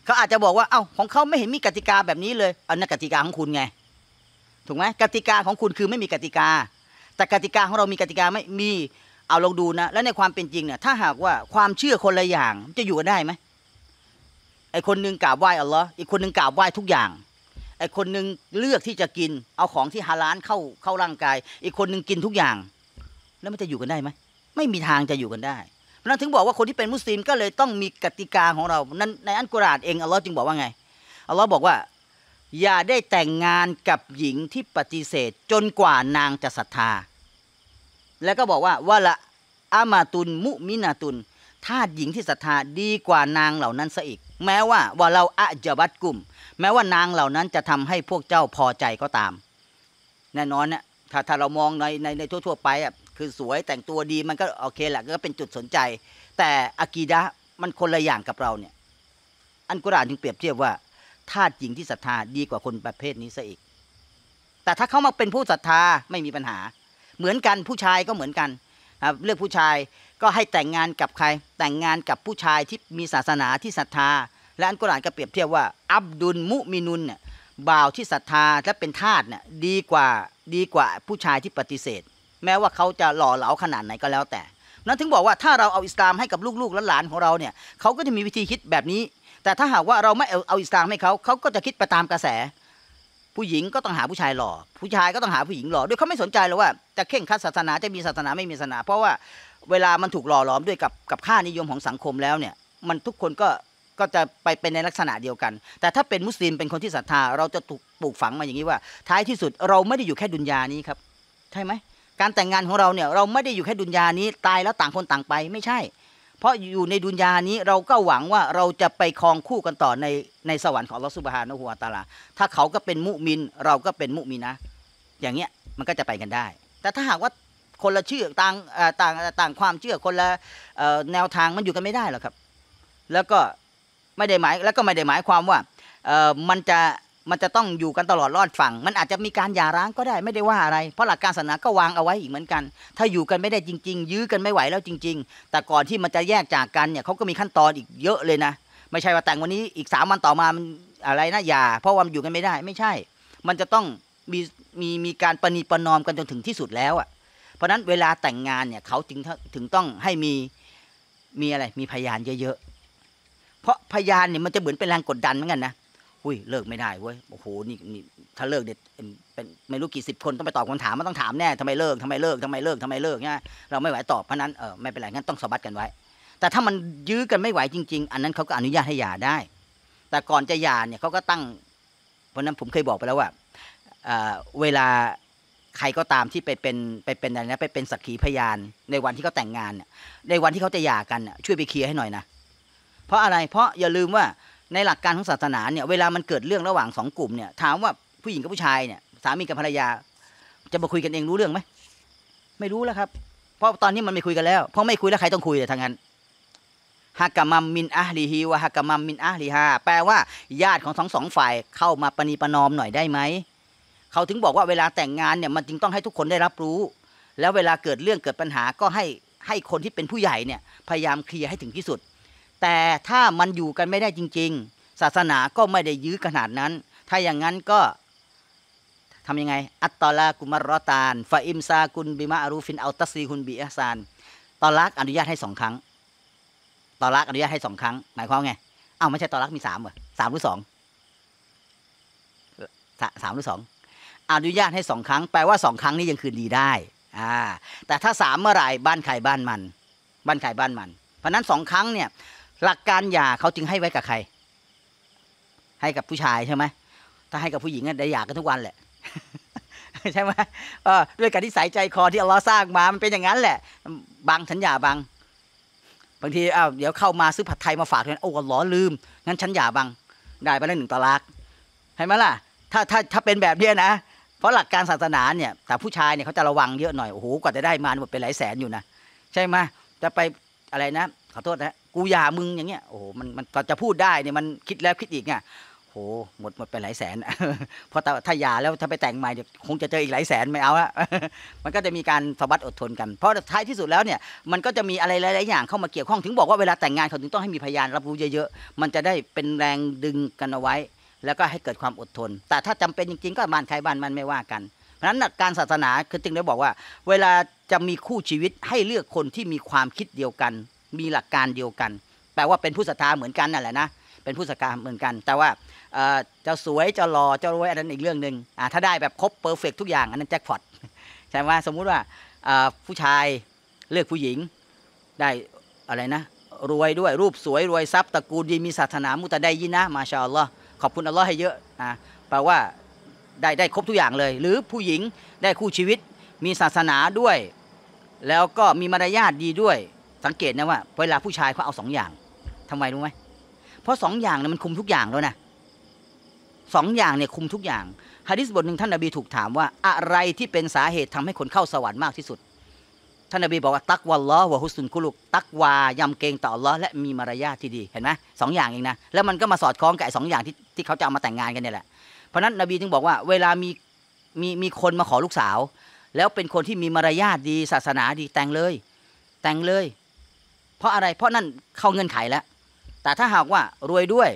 เขาอาจจะบอกว่าเอา้าของเขาไม่เห็นมีกติกาแบบนี้เลยเอานนักติกาของคุณไงถูกไหมกติกาของคุณคือไม่มีกติกา แต่กติกาของเรามีกติกาไม่มีเอาลองดูนะ แล้วในความเป็นจริงเนี่ย ถ้าหากว่าความเชื่อคนละอย่างจะอยู่ได้ไหมไอคนนึงกราบไหว้อัลลอฮ์อีกคนนึงกราบไหว้ทุกอย่าง ไอคนนึงเลือกที่จะกิน เอาของที่ฮาลานเข้าเข้าร่างกาย อีกคนนึงกินทุกอย่าง แล้วมันจะอยู่กันได้ไหม ไม่มีทางจะอยู่กันได้ เพราะนั้นถึงบอกว่าคนที่เป็นมุสลิมก็เลยต้องมีกติกาของเรา นั้นในอันกุรอานเองอัลลอฮ์จึงบอกว่าไงอัลลอฮ์บอกว่า อย่าได้แต่งงานกับหญิงที่ปฏิเสธ จนกว่านางจะศรัทธา แล้วก็บอกว่าวะละอามาตุนมุมินาตุนถ้าหญิงที่ศรัทธาดีกว่านางเหล่านั้นซะอีกแม้ว่าว่าเราอาจบัตกุมแม้ว่านางเหล่านั้นจะทำให้พวกเจ้าพอใจก็ตาม แน่นอนเนี่ยถ้าถ้าเรามองในในในทั่วๆไปอ่ะ คือสวยแต่งตัวดีมันก็โอเคแหละก็เป็นจุดสนใจ แต่อากีดะมันคนละอย่างกับเราเนี่ยอันกุรานจึงเปรียบเทียบว่าทาสหญิงที่ศรัทธาดีกว่าคนประเภทนี้ซะอีก แต่ถ้าเขามาเป็นผู้ศรัทธาไม่มีปัญหา เหมือนกันผู้ชายก็เหมือนกันเลือกผู้ชายก็ให้แต่งงานกับใคร แต่งงานกับผู้ชายที่มีศาสนาที่ศรัทธา และอันกุรานก็เปรียบเทียบว่าอับดุลมุมินุนเนี่ยบ่าวที่ศรัทธาและเป็นทาสเนี่ยดีกว่าดีกว่าผู้ชายที่ปฏิเสธ แม้ว่าเขาจะหล่อเหลาขนาดไหนก็แล้วแต่ นั้นถึงบอกว่าถ้าเราเอาอิสลามให้กับลูกๆและหลานของเราเนี่ยเขาก็จะมีวิธีคิดแบบนี้ แต่ถ้าหากว่าเราไม่เอาอิสลามให้เขาเขาก็จะคิดไปตามกระแส ผู้หญิงก็ต้องหาผู้ชายหล่อ ผู้ชายก็ต้องหาผู้หญิงหล่อด้วยเขาไม่สนใจเลยว่าจะเข่งคัดศาสนาจะมีศาสนาไม่มีศาสนา เพราะว่าเวลามันถูกหล่อหลอมด้วยกับกับค่านิยมของสังคมแล้วเนี่ย มันทุกคนก็ก็จะไปเป็นในลักษณะเดียวกัน แต่ถ้าเป็นมุสลิมเป็นคนที่ศรัทธาเราจะถูกปลูกฝังมาอย่างนี้ว่าท้ายที่สุดเราไม่ได้อยู่แค่ดุนยานี้ครับใช่ไหมการแต่งงานของเราเนี่ยเราไม่ได้อยู่แค่ดุนยานี้ตายแล้วต่างคนต่างไปไม่ใช่ เพราะอยู่ในดุนยานี้เราก็หวังว่าเราจะไปครองคู่กันต่อในในสวรรค์ของลอสุบฮานะหัวตาลาถ้าเขาก็เป็นมุมินเราก็เป็นมุมินะ อย่างเงี้ยมันก็จะไปกันได้ แต่ถ้าหากว่าคนละเชื่อต่างต่าง ต่างความเชื่อคนละแนวทางมันอยู่กันไม่ได้หรอกครับ แล้วก็ไม่ได้หมาย แล้วก็ไม่ได้หมายความว่ามันจะมันจะต้องอยู่กันตลอดรอดฝั่ง มันอาจจะมีการหย่าร้างก็ได้ไม่ได้ว่าอะไร เพราะหลักการศาสนาก็วางเอาไว้ อีกเหมือนกัน ถ้าอยู่กันไม่ได้จริง ๆ ยื้อกันไม่ไหวแล้วจริง ๆ แต่ก่อนที่มันจะแยกจากกันเนี่ยเขาก็มีขั้นตอนอีกเยอะเลยนะ ไม่ใช่ว่าแต่งวันนี้อีกสามวันต่อมามอะไรนะหย่า เพราะว่าอยู่กันไม่ได้ ไม่ใช่ มันจะต้องมีมีมีการปณีประนอมกันจนถึงที่สุดแล้วอะเพราะนั้นเวลาแต่งงานเนี่ยเขาถึงถึงต้องให้มีมีอะไรมีพยานเยอะๆ เพราะพยานเนี่ยมันจะเหมือนเป็นแรงกดดันเหมือนกันนะ อุ้ยเลิกไม่ได้เว้ย โอ้โหนี่นี่ถ้าเลิกเด็ดเป็นไม่รู้กี่สิบคนต้องไปตอบคำถามมันต้องถามแน่ทำไมเลิกทำไมเลิกทำไมเลิกทำไมเลิกเนี่ยเราไม่ไหวตอบเพราะนั้นเออไม่เป็นไรงั้นต้องสบัดกันไว้ แต่ถ้ามันยื้อกันไม่ไหวจริงๆ อันนั้นเขาก็อนุญาตให้หย่าได้ แต่ก่อนจะหย่าเนี่ยเขาก็ตั้ง เพราะนั้นผมเคยบอกไปแล้วว่าเวลาใครก็ตามที่ไปเป็นไปเป็นอะไรนะไปเป็นสักขีพยานในวันที่เขาแต่งงาน ในวันที่เขาจะหย่ากันช่วยไปเคลียร์ให้หน่อยนะเพราะอะไรเพราะอย่าลืมว่าในหลักการของศาสนาเนี่ย เวลามันเกิดเรื่องระหว่างสองกลุ่มเนี่ย ถามว่าผู้หญิงกับผู้ชายเนี่ยสามีกับภรรยา จะมาคุยกันเองรู้เรื่องไหมไม่รู้แล้วครับ เพราะตอนนี้มันไม่คุยกันแล้วเพราะไม่คุยแล้วใครต้องคุยเลยทางนั้นฮักกามัมมินอาลีฮีวะฮักกามัมมินอาลีฮาแปลว่าญาติของทั้งสองฝ่ายเข้ามาปณีประนอมหน่อยได้ไหมเขาถึงบอกว่าเวลาแต่งงานเนี่ยมันจึงต้องให้ทุกคนได้รับรู้ แล้วเวลาเกิดเรื่องเกิดปัญหาก็ให้ให้คนที่เป็นผู้ใหญ่เนี่ย พยายามเคลียร์ให้ถึงที่สุด แต่ถ้ามันอยู่กันไม่ได้จริง ๆ ศาสนาก็ไม่ได้ยื้อขนาดนั้น ถ้าอย่างนั้นก็ทำยังไง อัตตอลากุมารตานฟาอิมซากุนบิมาอารูฟิน เอาตัสซีคุนบีอาซานตอลักอนุญาตให้สองครั้งตอลักอนุญาตให้สองครั้งหมายความไงอ้าวไม่ใช่ตอลักมีสามเหรอสามหรือสองสามหรือสองอนุญาตให้สองครั้งแปลว่าสองครั้งนี้ยังคืนดีได้ อ่า แต่ถ้าสามเมื่อไหร่บ้านใครบ้านมันบ้านใครบ้านมันเพราะนั้นสองครั้งเนี่ย หลักการหย่าเขาจึงให้ไว้กับใคร ให้กับผู้ชายใช่ไหมถ้าให้กับผู้หญิงก็ได้หย่ากันทุกวันแหละใช่ไหมเออด้วยการที่สายใจคอที่อัลลอฮ์สร้างมามันเป็นอย่างนั้นแหละ บางฉันหย่าบางบางทีอ้าวเดี๋ยวเข้ามาซื้อผัดไทยมาฝากด้วยโอ้อหล้อลืมงั้นฉันหย่าบางได้ไปแล้วหนึ่งตลักห็นไหมล่ะ ถ้าถ้าถ้าเป็นแบบเนี้ยนะราะหลักการศาสนาเนี่ยแต่ผู้ชายเนี่ยเขาจะระวังเยอะหน่อยโอ้โหกว่าจะได้มาหมดเป็นหลายแสนอยู่นะใช่ไหมจะไปอะไรนะขอโทษนะกูอยามึงอย่างเงี้ยโอ้โหมันมันก็จะพูดได้เนี่ยมันคิดแล้วคิดอีกไงโอ้โหหมดหมดไปหลายแสนเพราะถ้าหย่าแล้วถ้าไปแต่งใหม่เดี๋ยวคงจะเจออีกหลายแสนไม่เอาละมันก็จะมีการสบัดอดทนกันเพราะท้ายที่สุดแล้วเนี่ยมันก็จะมีอะไรหลายๆอย่างเข้ามาเกี่ยวข้องถึงบอกว่าเวลาแต่งงานเขาถึงต้องให้มีพยานรับรู้เยอะๆมันจะได้เป็นแรงดึงกันเอาไว้แล้วก็ให้เกิดความอดทน แต่ถ้าจำเป็นจริงๆก็บ้านใครบ้านมันไม่ว่ากัน เพราะฉะนั้นการศาสนาคือจึงได้บอกว่า เวลาจะมีคู่ชีวิตให้เลือกคนที่มีความคิดเดียวกัน มีหลักการเดียวกัน แปลว่าเป็นผู้ศรัทธาเหมือนกันนั่นแหละนะ เป็นผู้ศรัทธาเหมือนกัน แต่ว่าจะสวยจะหล่อจะรวยอันนั้นอีกเรื่องหนึ่ง ถ้าได้แบบครบเพอร์เฟกทุกอย่าง อันนั้นแจ็คพอตใช่ไหมสมมุติว่าผู้ชายเลือกผู้หญิงได้อะไรนะ รวยด้วยรูปสวยรวยทรัพย์ตระกูลดีมีศาสนามุตะได้ยินนะมาชาอัลลอฮ์ขอบคุณอัลลอฮ์ให้เยอะนะแปลว่าได้ได้ครบทุกอย่างเลย หรือผู้หญิงได้คู่ชีวิต มีศาสนาด้วย แล้วก็มีมารยาทดีด้วย สังเกตนะว่าเวลาผู้ชายเขาเอาสองอย่างทำไมรู้ไหมเพราะสองอย่างเนี่ยมันคุมทุกอย่างแล้วนะสองอย่างเนี่ยคุมทุกอย่างฮะดิษบทหนึ่งท่านนบีถูกถามว่าอะไรที่เป็นสาเหตุทำให้คนเข้าสวรรค์มากที่สุดท่านนบีบอกว่าตักวัลลอหัวฮุสุนคุลุก ตักวายำเกรงต่อลอและมีมารยาทที่ดีเห็นไหมสองอย่างเองนะ แล้วมันก็มาสอดคล้องกับสองอย่างที่ที่เขาจะเอามาแต่งงานกันเนี่ยแหละเพราะนั้นนบีจึงบอกว่าเวลามีมีมีคนมาขอลูกสาว แล้วเป็นคนที่มีมารยาทดีศาสนาดีแต่งเลย แต่งเลย เพราะอะไรเพราะนั่นเข้าเงื่อนไขแล้วแต่ถ้าหากว่ารวยด้วย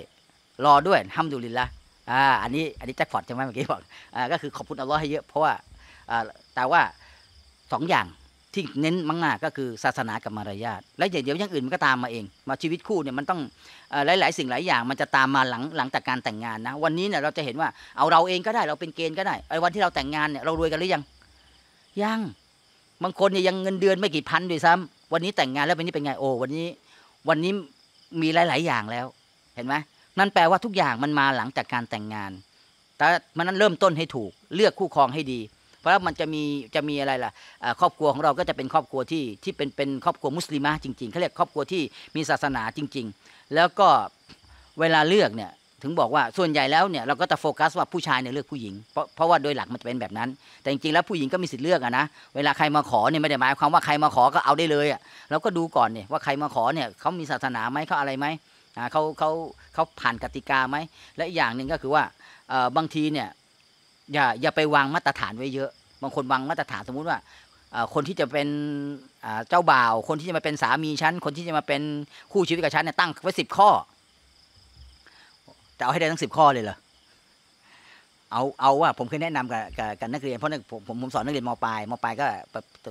รอด้วยห้ามดูลินละอ่าอันนี้อันนี้แจ็คพอตใช่ไหมเมื่อกี้บอกอ่าก็คือขอบคุณอัลลอฮ์ให้เยอะ เพราะว่าอ่าแต่ว่าสองอย่างที่เน้นมั่งงาก็คือศาสนากับมารยาทและเดี๋ยวอย่างอื่นมันก็ตามมาเอง มาชีวิตคู่เนี่ยมันต้องหลายหลายสิ่งหลายอย่าง มันจะตามมาหลังหลังจากการแต่งงานนะ วันนี้เนี่ยเราจะเห็นว่า เอาเราเองก็ได้เราเป็นเกณฑ์ก็ได้ไอ้วันที่เราแต่งงานเนี่ย เรารวยกันหรือยังยังบางคนเนี่ยยังเงินเดือนไม่กี่พันด้วยซ้ำ วันนี้แต่งงานแล้ววันนี้เป็นไงโอ้วันนี้ วันนี้มีหลายๆอย่างแล้ว เห็นไหมนั่นแปลว่าทุกอย่างมันมาหลังจากการแต่งงาน แต่มันนั้นเริ่มต้นให้ถูกเลือกคู่ครองให้ดีเพราะมันจะมีจะมีอะไรล่ะครอบครัวของเราก็จะเป็นครอบครัวที่ที่เป็นเป็นครอบครัวมุสลิมะจริงๆเขาเรียกครอบครัวที่มีศาสนาจริง ๆ แล้วก็เวลาเลือกเนี่ยถึงบอกว่าส่วนใหญ่แล้วเนี่ยเราก็จะโฟกัสว่าผู้ชายเนี่ยเลือกผู้หญิง เพราะเพราะว่าโดยหลักมันจะเป็นแบบนั้น แต่จริงๆแล้วผู้หญิงก็มีสิทธิ์เลือกอะนะ เวลาใครมาขอเนี่ยไม่ได้หมายความว่าใครมาขอก็เอาได้เลยอะเราก็ดูก่อนเนี่ยว่าใครมาขอเนี่ยเขามีศาสนาไหมเขาอะไรไหมเขาเขาเขาผ่านกติกาไหมและอีกอย่างหนึ่งก็คือว่าบางทีเนี่ยอย่าอย่าไปวางมาตรฐานไว้เยอะ บางคนวางมาตรฐานสมมุติว่าคนที่จะเป็นเจ้าบ่าว คนที่จะมาเป็นสามีฉัน คนที่จะมาเป็นคู่ชีวิตกับฉันเนี่ยตั้งไว้สิบข้อ จะเอาให้ได้ทั้งสิบข้อเลยเหรอ เอาเอาว่า ผมเคยแนะนำกับกับนักเรียนเพราะผมผมผมสอนนักเรียนมปลาย มปลายก็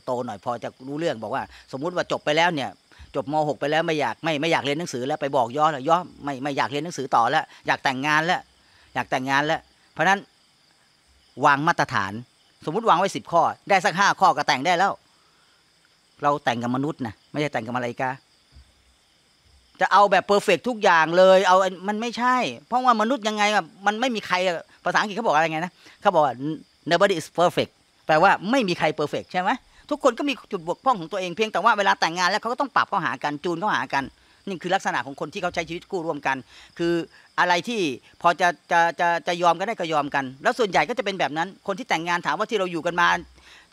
โตหน่อยพอจะรู้เรื่องบอกว่า สมมุติว่าจบไปแล้วเนี่ย จบมหกไปแล้วไม่อยากไม่ไม่อยากเรียนหนังสือแล้วไปบอกย่อแล้วย่อไม่ไม่อยากเรียนหนังสือต่อแล้วอยากแต่งงานแล้วอยากแต่งงานแล้ว เพราะนั้นวางมาตรฐาน สมมุติ วางไว้สิบข้อ ได้สักห้าข้อก็แต่งได้แล้ว เราแต่งกับมนุษย์นะไม่ใช่แต่งกับมาลายกาจะเอาแบบเพอร์เฟกทุกอย่างเลยเอามันไม่ใช่ เพราะว่ามนุษย์ยังไงมันไม่มีใครภาษาอังกฤษเขาบอกอะไรไงนะเขาบอกว่า nobody is perfect แปลว่าไม่มีใครเพอร์เฟกใช่ไหมทุกคนก็มีจุดบกพร่องของตัวเองเพียงแต่ว่า เวลาแต่งงานแล้วเขาก็ต้องปรับเข้าหากันจูนเข้าหากันนี่คือลักษณะของคนที่เขาใช้ชีวิตคู่ร่วมกัน คืออะไรที่พอจะจะจะจะยอมกันได้ก็ยอมกัน แล้วส่วนใหญ่ก็จะเป็นแบบนั้น คนที่แต่งงานถามว่าที่เราอยู่กันมา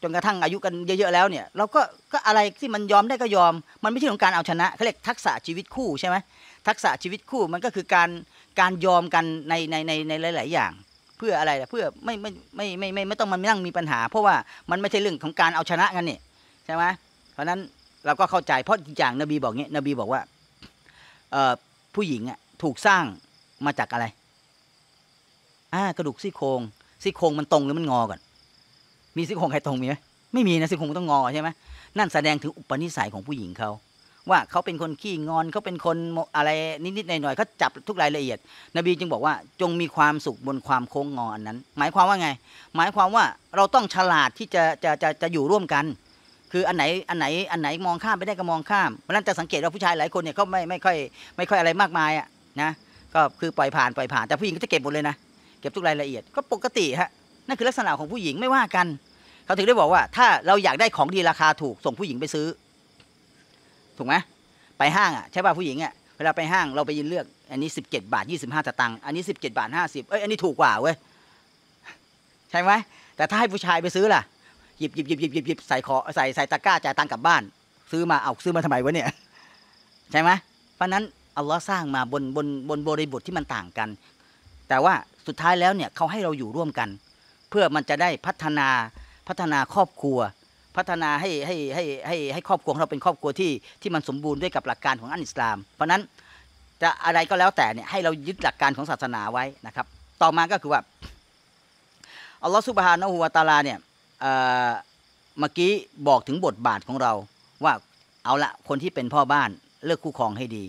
จนกระทั่งอายุกันเยอะๆแล้วเนี่ยเราก็ก็อะไรที่มันยอมได้ก็ยอม มันไม่ใช่ของการเอาชนะเขาเรียกทักษะชีวิตคู่ใช่ไหมทักษะชีวิตคู่มันก็คือการการยอมกันในในในในหลาย ๆอย่าง เพื่ออะไรเพื่อไม่ไม่ไม่ไม่ไม่ไม่ต้องมันนั่งมีปัญหาเพราะว่ามันไม่ใช่เรื่องของการเอาชนะกันนี่ใช่ไหมเพราะนั้นเราก็เข้าใจเพราะอย่างนบีบอกเงี้ยนบีบอกว่าผู้หญิงอะถูกสร้างมาจากอะไรอ่ากระดูกซี่โครงซี่โครงมันตรงหรือมันงอก่อน มีซี่โครงใครตรงมีไหมไม่มีนะซี่โครงต้องงอใช่ไหม นั่นแสดงถึงอุปนิสัยของผู้หญิงเขา ว่าเขาเป็นคนขี้งอนเขาเป็นคนอะไร นิดๆหน่อยๆเขาจับทุกรายละเอียด นบีจึงบอกว่า จงมีความสุขบนความโค้งงออันนั้น หมายความว่าไง หมายความว่าเราต้องฉลาดที่จะจะจะจะอยู่ร่วมกันคืออันไหนอันไหนอันไหนมองข้ามไม่ได้ก็มองข้าม เพราะนั้นจะสังเกตว่าผู้ชายหลายคนเนี่ยเขาไม่ไม่ค่อยไม่ค่อยอะไรมากมายอ่ะนะ ก็คือปล่อยผ่านปล่อยผ่าน แต่ผู้หญิงก็จะเก็บหมดเลยนะ เก็บทุกรายละเอียดก็ปกติฮะนั่นคือลักษณะของผู้หญิงไม่ว่ากัน เขาถึงได้บอกว่าถ้าเราอยากได้ของดีราคาถูกส่งผู้หญิงไปซื้อ ถูกไหมไปห้างอ่ะใช่ป่ะผู้หญิงอ่ะเวลาไปห้างเราไปยินเลือกอันนี้ 17 บาท 25สตังค์อันนี้ 17บาท50เอ้ยอันนี้ถูกกว่าเว้ยใช่ไหมแต่ถ้าให้ผู้ชายไปซื้อล่ะหยิบหยิบหยิบหยิบหยิบหยิบใส่ขอใส่ใส่ตะกร้าจ่ายตังกลับบ้าน ซื้อมาเอาซื้อมาทำไมวะเนี่ยใช่ไหมเพราะนั้นอัลลอฮ์สร้างมาบนบนบนบริบทที่มันต่างกัน แต่ว่าสุดท้ายแล้วเนี่ยเขาให้เราอยู่ร่วมกัน เพื่อมันจะได้พัฒนาพัฒนาครอบครัว พัฒนาให้ให้ให้ให้ให้ครอบครัวของเราเป็นครอบครัวที่ ที่มันสมบูรณ์ด้วยกับหลักการของอันอิสลาม เพราะนั้นจะอะไรก็แล้วแต่เนี่ยให้เรายึดหลักการของศาสนาไว้นะครับ ต่อมา ก็คือว่าอัลลอฮ์สุบฮานะฮูวาตาลาเนี่ยเมื่อกี้บอกถึงบทบาทของเรา ว่าเอาละคนที่เป็นพ่อบ้านเลือกคู่ครองให้ดี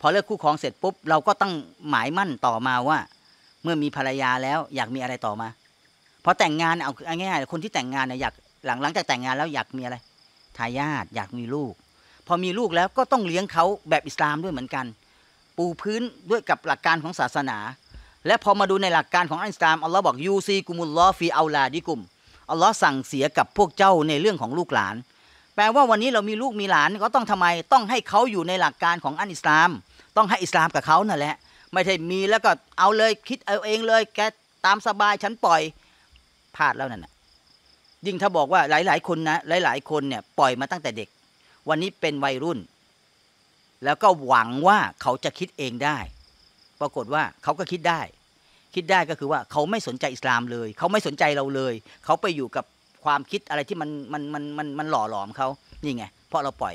พอเลือกคู่ครองเสร็จปุ๊บเราก็ต้องหมายมั่นต่อมาว่า เมื่อมีภรรยาแล้วอยากมีอะไรต่อมาพอแต่งงานเอาง่ายๆคนที่แต่งงานเนี่ยอยากหลังหลังจากแต่งงานแล้วอยากมีอะไรทายาทอยากมีลูก พอมีลูกแล้วก็ต้องเลี้ยงเขาแบบอิสลามด้วยเหมือนกัน ปูพื้นด้วยกับหลักการของศาสนา และพอมาดูในหลักการของอิสลามอัลลอฮ์บอกยูซีกุมุลลอฟีอัลลาดิกุมอัลลอฮ์สั่งเสียกับพวกเจ้าในเรื่องของลูกหลาน แปลว่าวันนี้เรามีลูกมีหลานก็ต้องทำไมต้องให้เขาอยู่ในหลักการของอันอิสลาม ต้องให้อิสลามกับเขานั่นแหละไม่ใช่มีแล้วก็เอาเลยคิดเอาเองเลย แกตามสบายฉันปล่อย พลาดแล้วนั่นนะยิ่งถ้าบอกว่าหลาย ๆคนนะหลายๆคนเนี่ยปล่อยมาตั้งแต่เด็ก วันนี้เป็นวัยรุ่น แล้วก็หวังว่าเขาจะคิดเองได้ ปรากฏว่าเขาก็คิดได้คิดได้ก็คือว่าเขาไม่สนใจอิสลามเลย เขาไม่สนใจเราเลย เขาไปอยู่กับความคิดอะไรที่มันมันมันมันมันหล่อหลอมเขานี่ไง เพราะเราปล่อย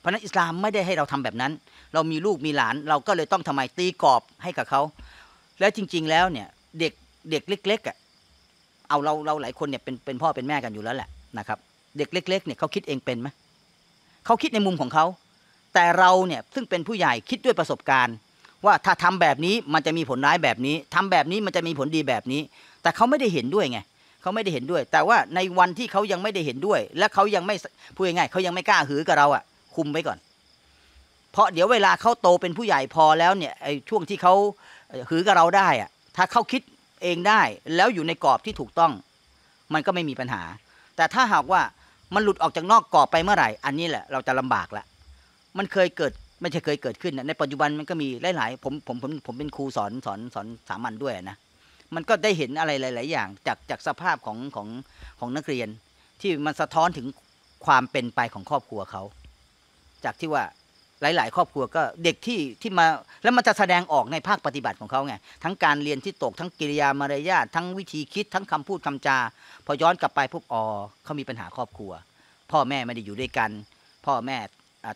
เพราะนั้นอิสลามไม่ได้ให้เราทำแบบนั้น เรามีลูกมีหลาน เราก็เลยต้องทำไมตีกรอบให้กับเขาแล้วจริง ๆแล้วเนี่ยเด็กเด็กเล็กๆอ่ะเอาเราเราหลายคนเนี่ยเป็นเป็นพ่อเป็นแม่กันอยู่แล้วแหละนะครับเด็กเล็กๆเนี่ยเขาคิดเองเป็นไหมเขาคิดในมุมของเขาแต่เราเนี่ยซึ่งเป็นผู้ใหญ่คิดด้วยประสบการณ์ว่าถ้าทำแบบนี้มันจะมีผลร้ายแบบนี้ ทำแบบนี้มันจะมีผลดีแบบนี้ แต่เขาไม่ได้เห็นด้วยไงเขาไม่ได้เห็นด้วย แต่ว่าในวันที่เขายังไม่ได้เห็นด้วย และเขายังไม่พูดง่ายเขายังไม่กล้าหือกับเราอ่ะ คุมไว้ก่อน เพราะเดี๋ยวเวลาเขาโตเป็นผู้ใหญ่พอแล้วเนี่ยไอ้ช่วงที่เขาหือกับเราได้อ่ะถ้าเขาคิดเองได้แล้วอยู่ในกรอบที่ถูกต้อง มันก็ไม่มีปัญหา แต่ถ้าหากว่ามันหลุดออกจากนอกกรอบไปเมื่อไหร่ อันนี้แหละเราจะลำบากละมันเคยเกิดไม่ใช่เคยเกิดขึ้นนะในปัจจุบัน มันก็มีหลายๆ ผม ผม ผม ผมเป็นครูสอนสอนสอนสามัญด้วยนะ มันก็ได้เห็นอะไรหลาย ๆ อย่าง จากจากสภาพของของของนักเรียน ที่มันสะท้อนถึงความเป็นไปของครอบครัวเขา จากที่ว่าหลาย ๆ ครอบครัวก็เด็กที่ที่มาแล้วมันจะแสดงออกในภาคปฏิบัติของเขาไง ทั้งการเรียนที่ตก ทั้งกิริยามารยาท ทั้งวิธีคิด ทั้งคำพูดคำจา พอย้อนกลับไปพวกอ๋อเขามีปัญหาครอบครัว พ่อแม่ไม่ได้อยู่ด้วยกัน พ่อแม่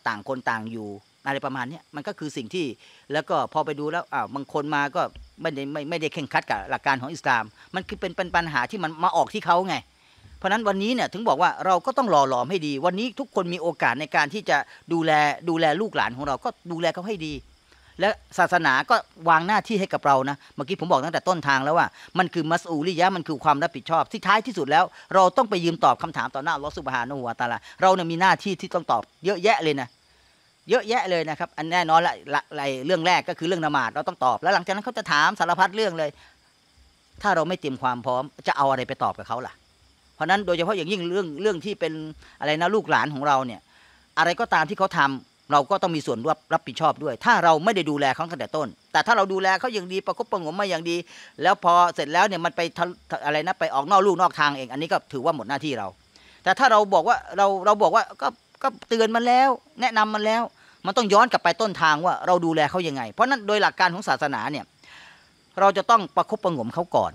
ต่างคนต่างอยู่อะไรประมาณนี้มันก็คือสิ่งที่แล้วก็พอไปดูแล้วอ้าวบางคนมาก็ไม่ได้ไม่ไม่ได้แข่งขัดกับหลักการของอิสลาม มันคือเป็นเป็นปัญหาที่มันมาออกที่เขาไงเพราะนั้นวันนี้เนี่ยถึงบอกว่าเราก็ต้องหล่อหลอมให้ดี วันนี้ทุกคนมีโอกาสในการที่จะดูแลดูแลลูกหลานของเราก็ดูแลเขาให้ดี และศาสนาก็วางหน้าที่ให้กับเรานะเมื่อกี้ผมบอกตั้งแต่ต้นทางแล้วว่ามันคือมัสอูริยะมันคือความรับผิดชอบที่ท้ายที่สุดแล้ว เราต้องไปยืมตอบคำถามต่อหน้าลอสุบฮานุวตาลาเราเนี่ยมีหน้าที่ที่ต้องตอบเยอะแยะเลยนะเยอะแยะเลยนะครับ อันแน่นอนละละเรื่องแรกก็คือเรื่องนมาดเราต้องตอบ แล้วหลังจากนั้นเขาจะถามสารพัดเรื่องเลย ถ้าเราไม่เตรียมความพร้อมจะเอาอะไรไปตอบกับเขาล่ะเพราะนั้นโดยเฉพาะอย่างยิ่งเรื่องเรื่องที่เป็นอะไรนะลูกหลานของเราเนี่ย อะไรก็ตามที่เขาทำ เราก็ต้องมีส่วนรับรับผิดชอบด้วย ถ้าเราไม่ได้ดูแลเขาตั้งแต่ต้น แต่ถ้าเราดูแลเขาอย่างดีประคบประงมมาอย่างดี แล้วพอเสร็จแล้วเนี่ยมันไปอะไรนะไปออกนอกลูกนอกทางเองอันนี้ก็ถือว่าหมดหน้าที่เรา แต่ถ้าเราบอกว่าเราเราบอกว่าก็ก็เตือนมันแล้ว แนะนำมันแล้วมันต้องย้อนกลับไปต้นทางว่าเราดูแลเขายังไงเพราะนั้นโดยหลักการของศาสนาเนี่ย เราจะต้องประคบประงมเขาก่อน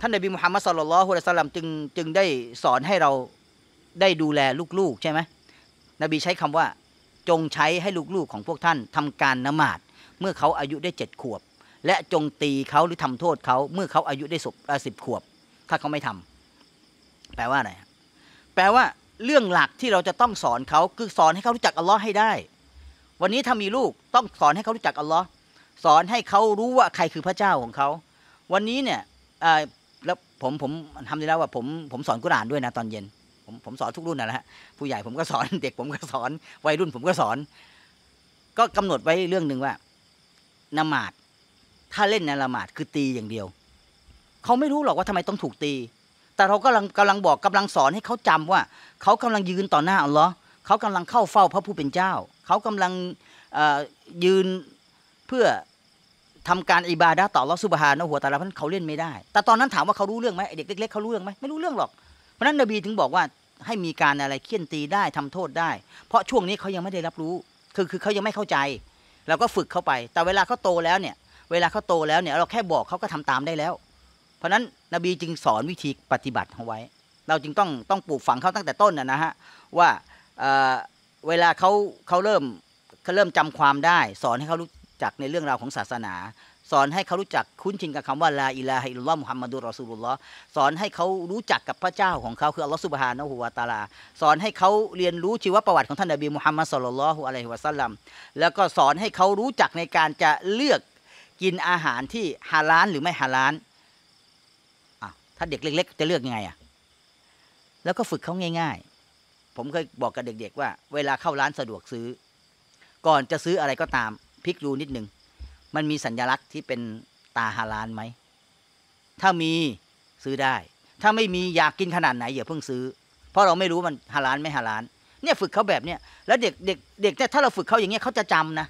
ท่านนบีมุฮัมมัดสุลลัลฮุสลัมจึงจึงได้สอนให้เราได้ดูแลลูกๆใช่ไหมนบีใช้คำว่า จงใช้ให้ลูกๆของพวกท่านทำการนมาดเมื่อเขาอายุได้เจ็ดขวบ และจงตีเขาหรือทำโทษเขา เมื่อเขาอายุได้สิบขวบ ถ้าเขาไม่ทำ แปลว่าอะไรแปลว่าเรื่องหลักที่เราจะต้องสอนเขาคือสอนให้เขารู้จักอัลลอฮ์ให้ได้ วันนี้ถ้ามีลูกต้องสอนให้เขารู้จักอัลลอฮ์สอนให้เขารู้ว่าใครคือพระเจ้าของเขาวันนี้เนี่ยแล้วผมผมทำได้แล้วว่าผมผมสอนกุรานด้วยนะตอนเย็น ผมผมสอนทุกรุ่นนะฮะผู้ใหญ่ผมก็สอนเด็กผมก็สอนวัยรุ่นผมก็สอน ก็กำหนดไว้เรื่องหนึ่งว่านมาดถ้าเล่นในละหมาดคือตีอย่างเดียวเขาไม่รู้หรอกว่าทำไมต้องถูกตีแต่เรากำลังกำลังบอกกำลังสอนให้เขาจำว่าเขากำลังยืนต่อหน้าอัลลอฮ์เขากำลังเข้าเฝ้าพระผู้เป็นเจ้าเขากำลังยืนเพื่อทำการอิบาดะต่อลอสุบฮานะหัวตาละพันเขาเล่นไม่ได้ แต่ตอนนั้นถามว่าเขารู้เรื่องไหมเด็กเล็กๆเขารู้เรื่องไหมไม่รู้เรื่องหรอกเพราะนั้นนบีถึงบอกว่าให้มีการอะไรเคี่ยนตีได้ทำโทษได้ เพราะช่วงนี้เขายังไม่ได้รับรู้คือคือเขายังไม่เข้าใจเราก็ฝึกเข้าไป แต่เวลาเขาโตแล้วเนี่ยเวลาเขาโตแล้วเนี่ย เราแค่บอกเขาก็ทำตามได้แล้ว เพราะนั้นนบีจึงสอนวิธีปฏิบัติเอาไว้ เราจึงต้องต้องปลูกฝังเขาตั้งแต่ต้นนะนะฮะ ว่าเวลาเขาเขาเริ่มเขาเริ่มจำความได้ สอนให้เขารู้จักในเรื่องราวของศาสนา สอนให้เขารู้จักคุ้นชินกับคำว่าลาอิลาฮิลลอฮ์มุฮัมมัดุลรอซูลุลลอฮ์สอนให้เขารู้จักกับพระเจ้าของเขาคืออัลลอฮ์สุบฮานะฮูวาตาลาสอนให้เขาเรียนรู้ชีวประวัติ ของท่านนบีมุฮัมมัดสุลลัลฮุอะลัยฮิวะสัลลัมแล้วก็สอนให้เขารู้จักในการจะเลือกกินอาหารที่ฮาลาลหรือไม่ฮาลาลถ้าเด็กเล็กๆจะเลือกยังไงอ่ะแล้วก็ฝึกเขาง่าย ๆ ผมเคยบอกกับเด็กๆว่าเวลาเข้าร้านสะดวกซื้อ ก่อนจะซื้ออะไรก็ตามพลิกดูนิดนึง มันมีสัญลักษณ์ที่เป็นตาฮาลานไหม ถ้ามีซื้อได้ ถ้าไม่มีอยากกินขนาดไหนอย่าเพิ่งซื้อ เพราะเราไม่รู้มันฮาลานไม่ฮาลานเนี่ยฝึกเขาแบบเนี้ย แล้วเด็กเด็กเด็กถ้าเราฝึกเขาอย่างเงี้ยเขาจะจำนะ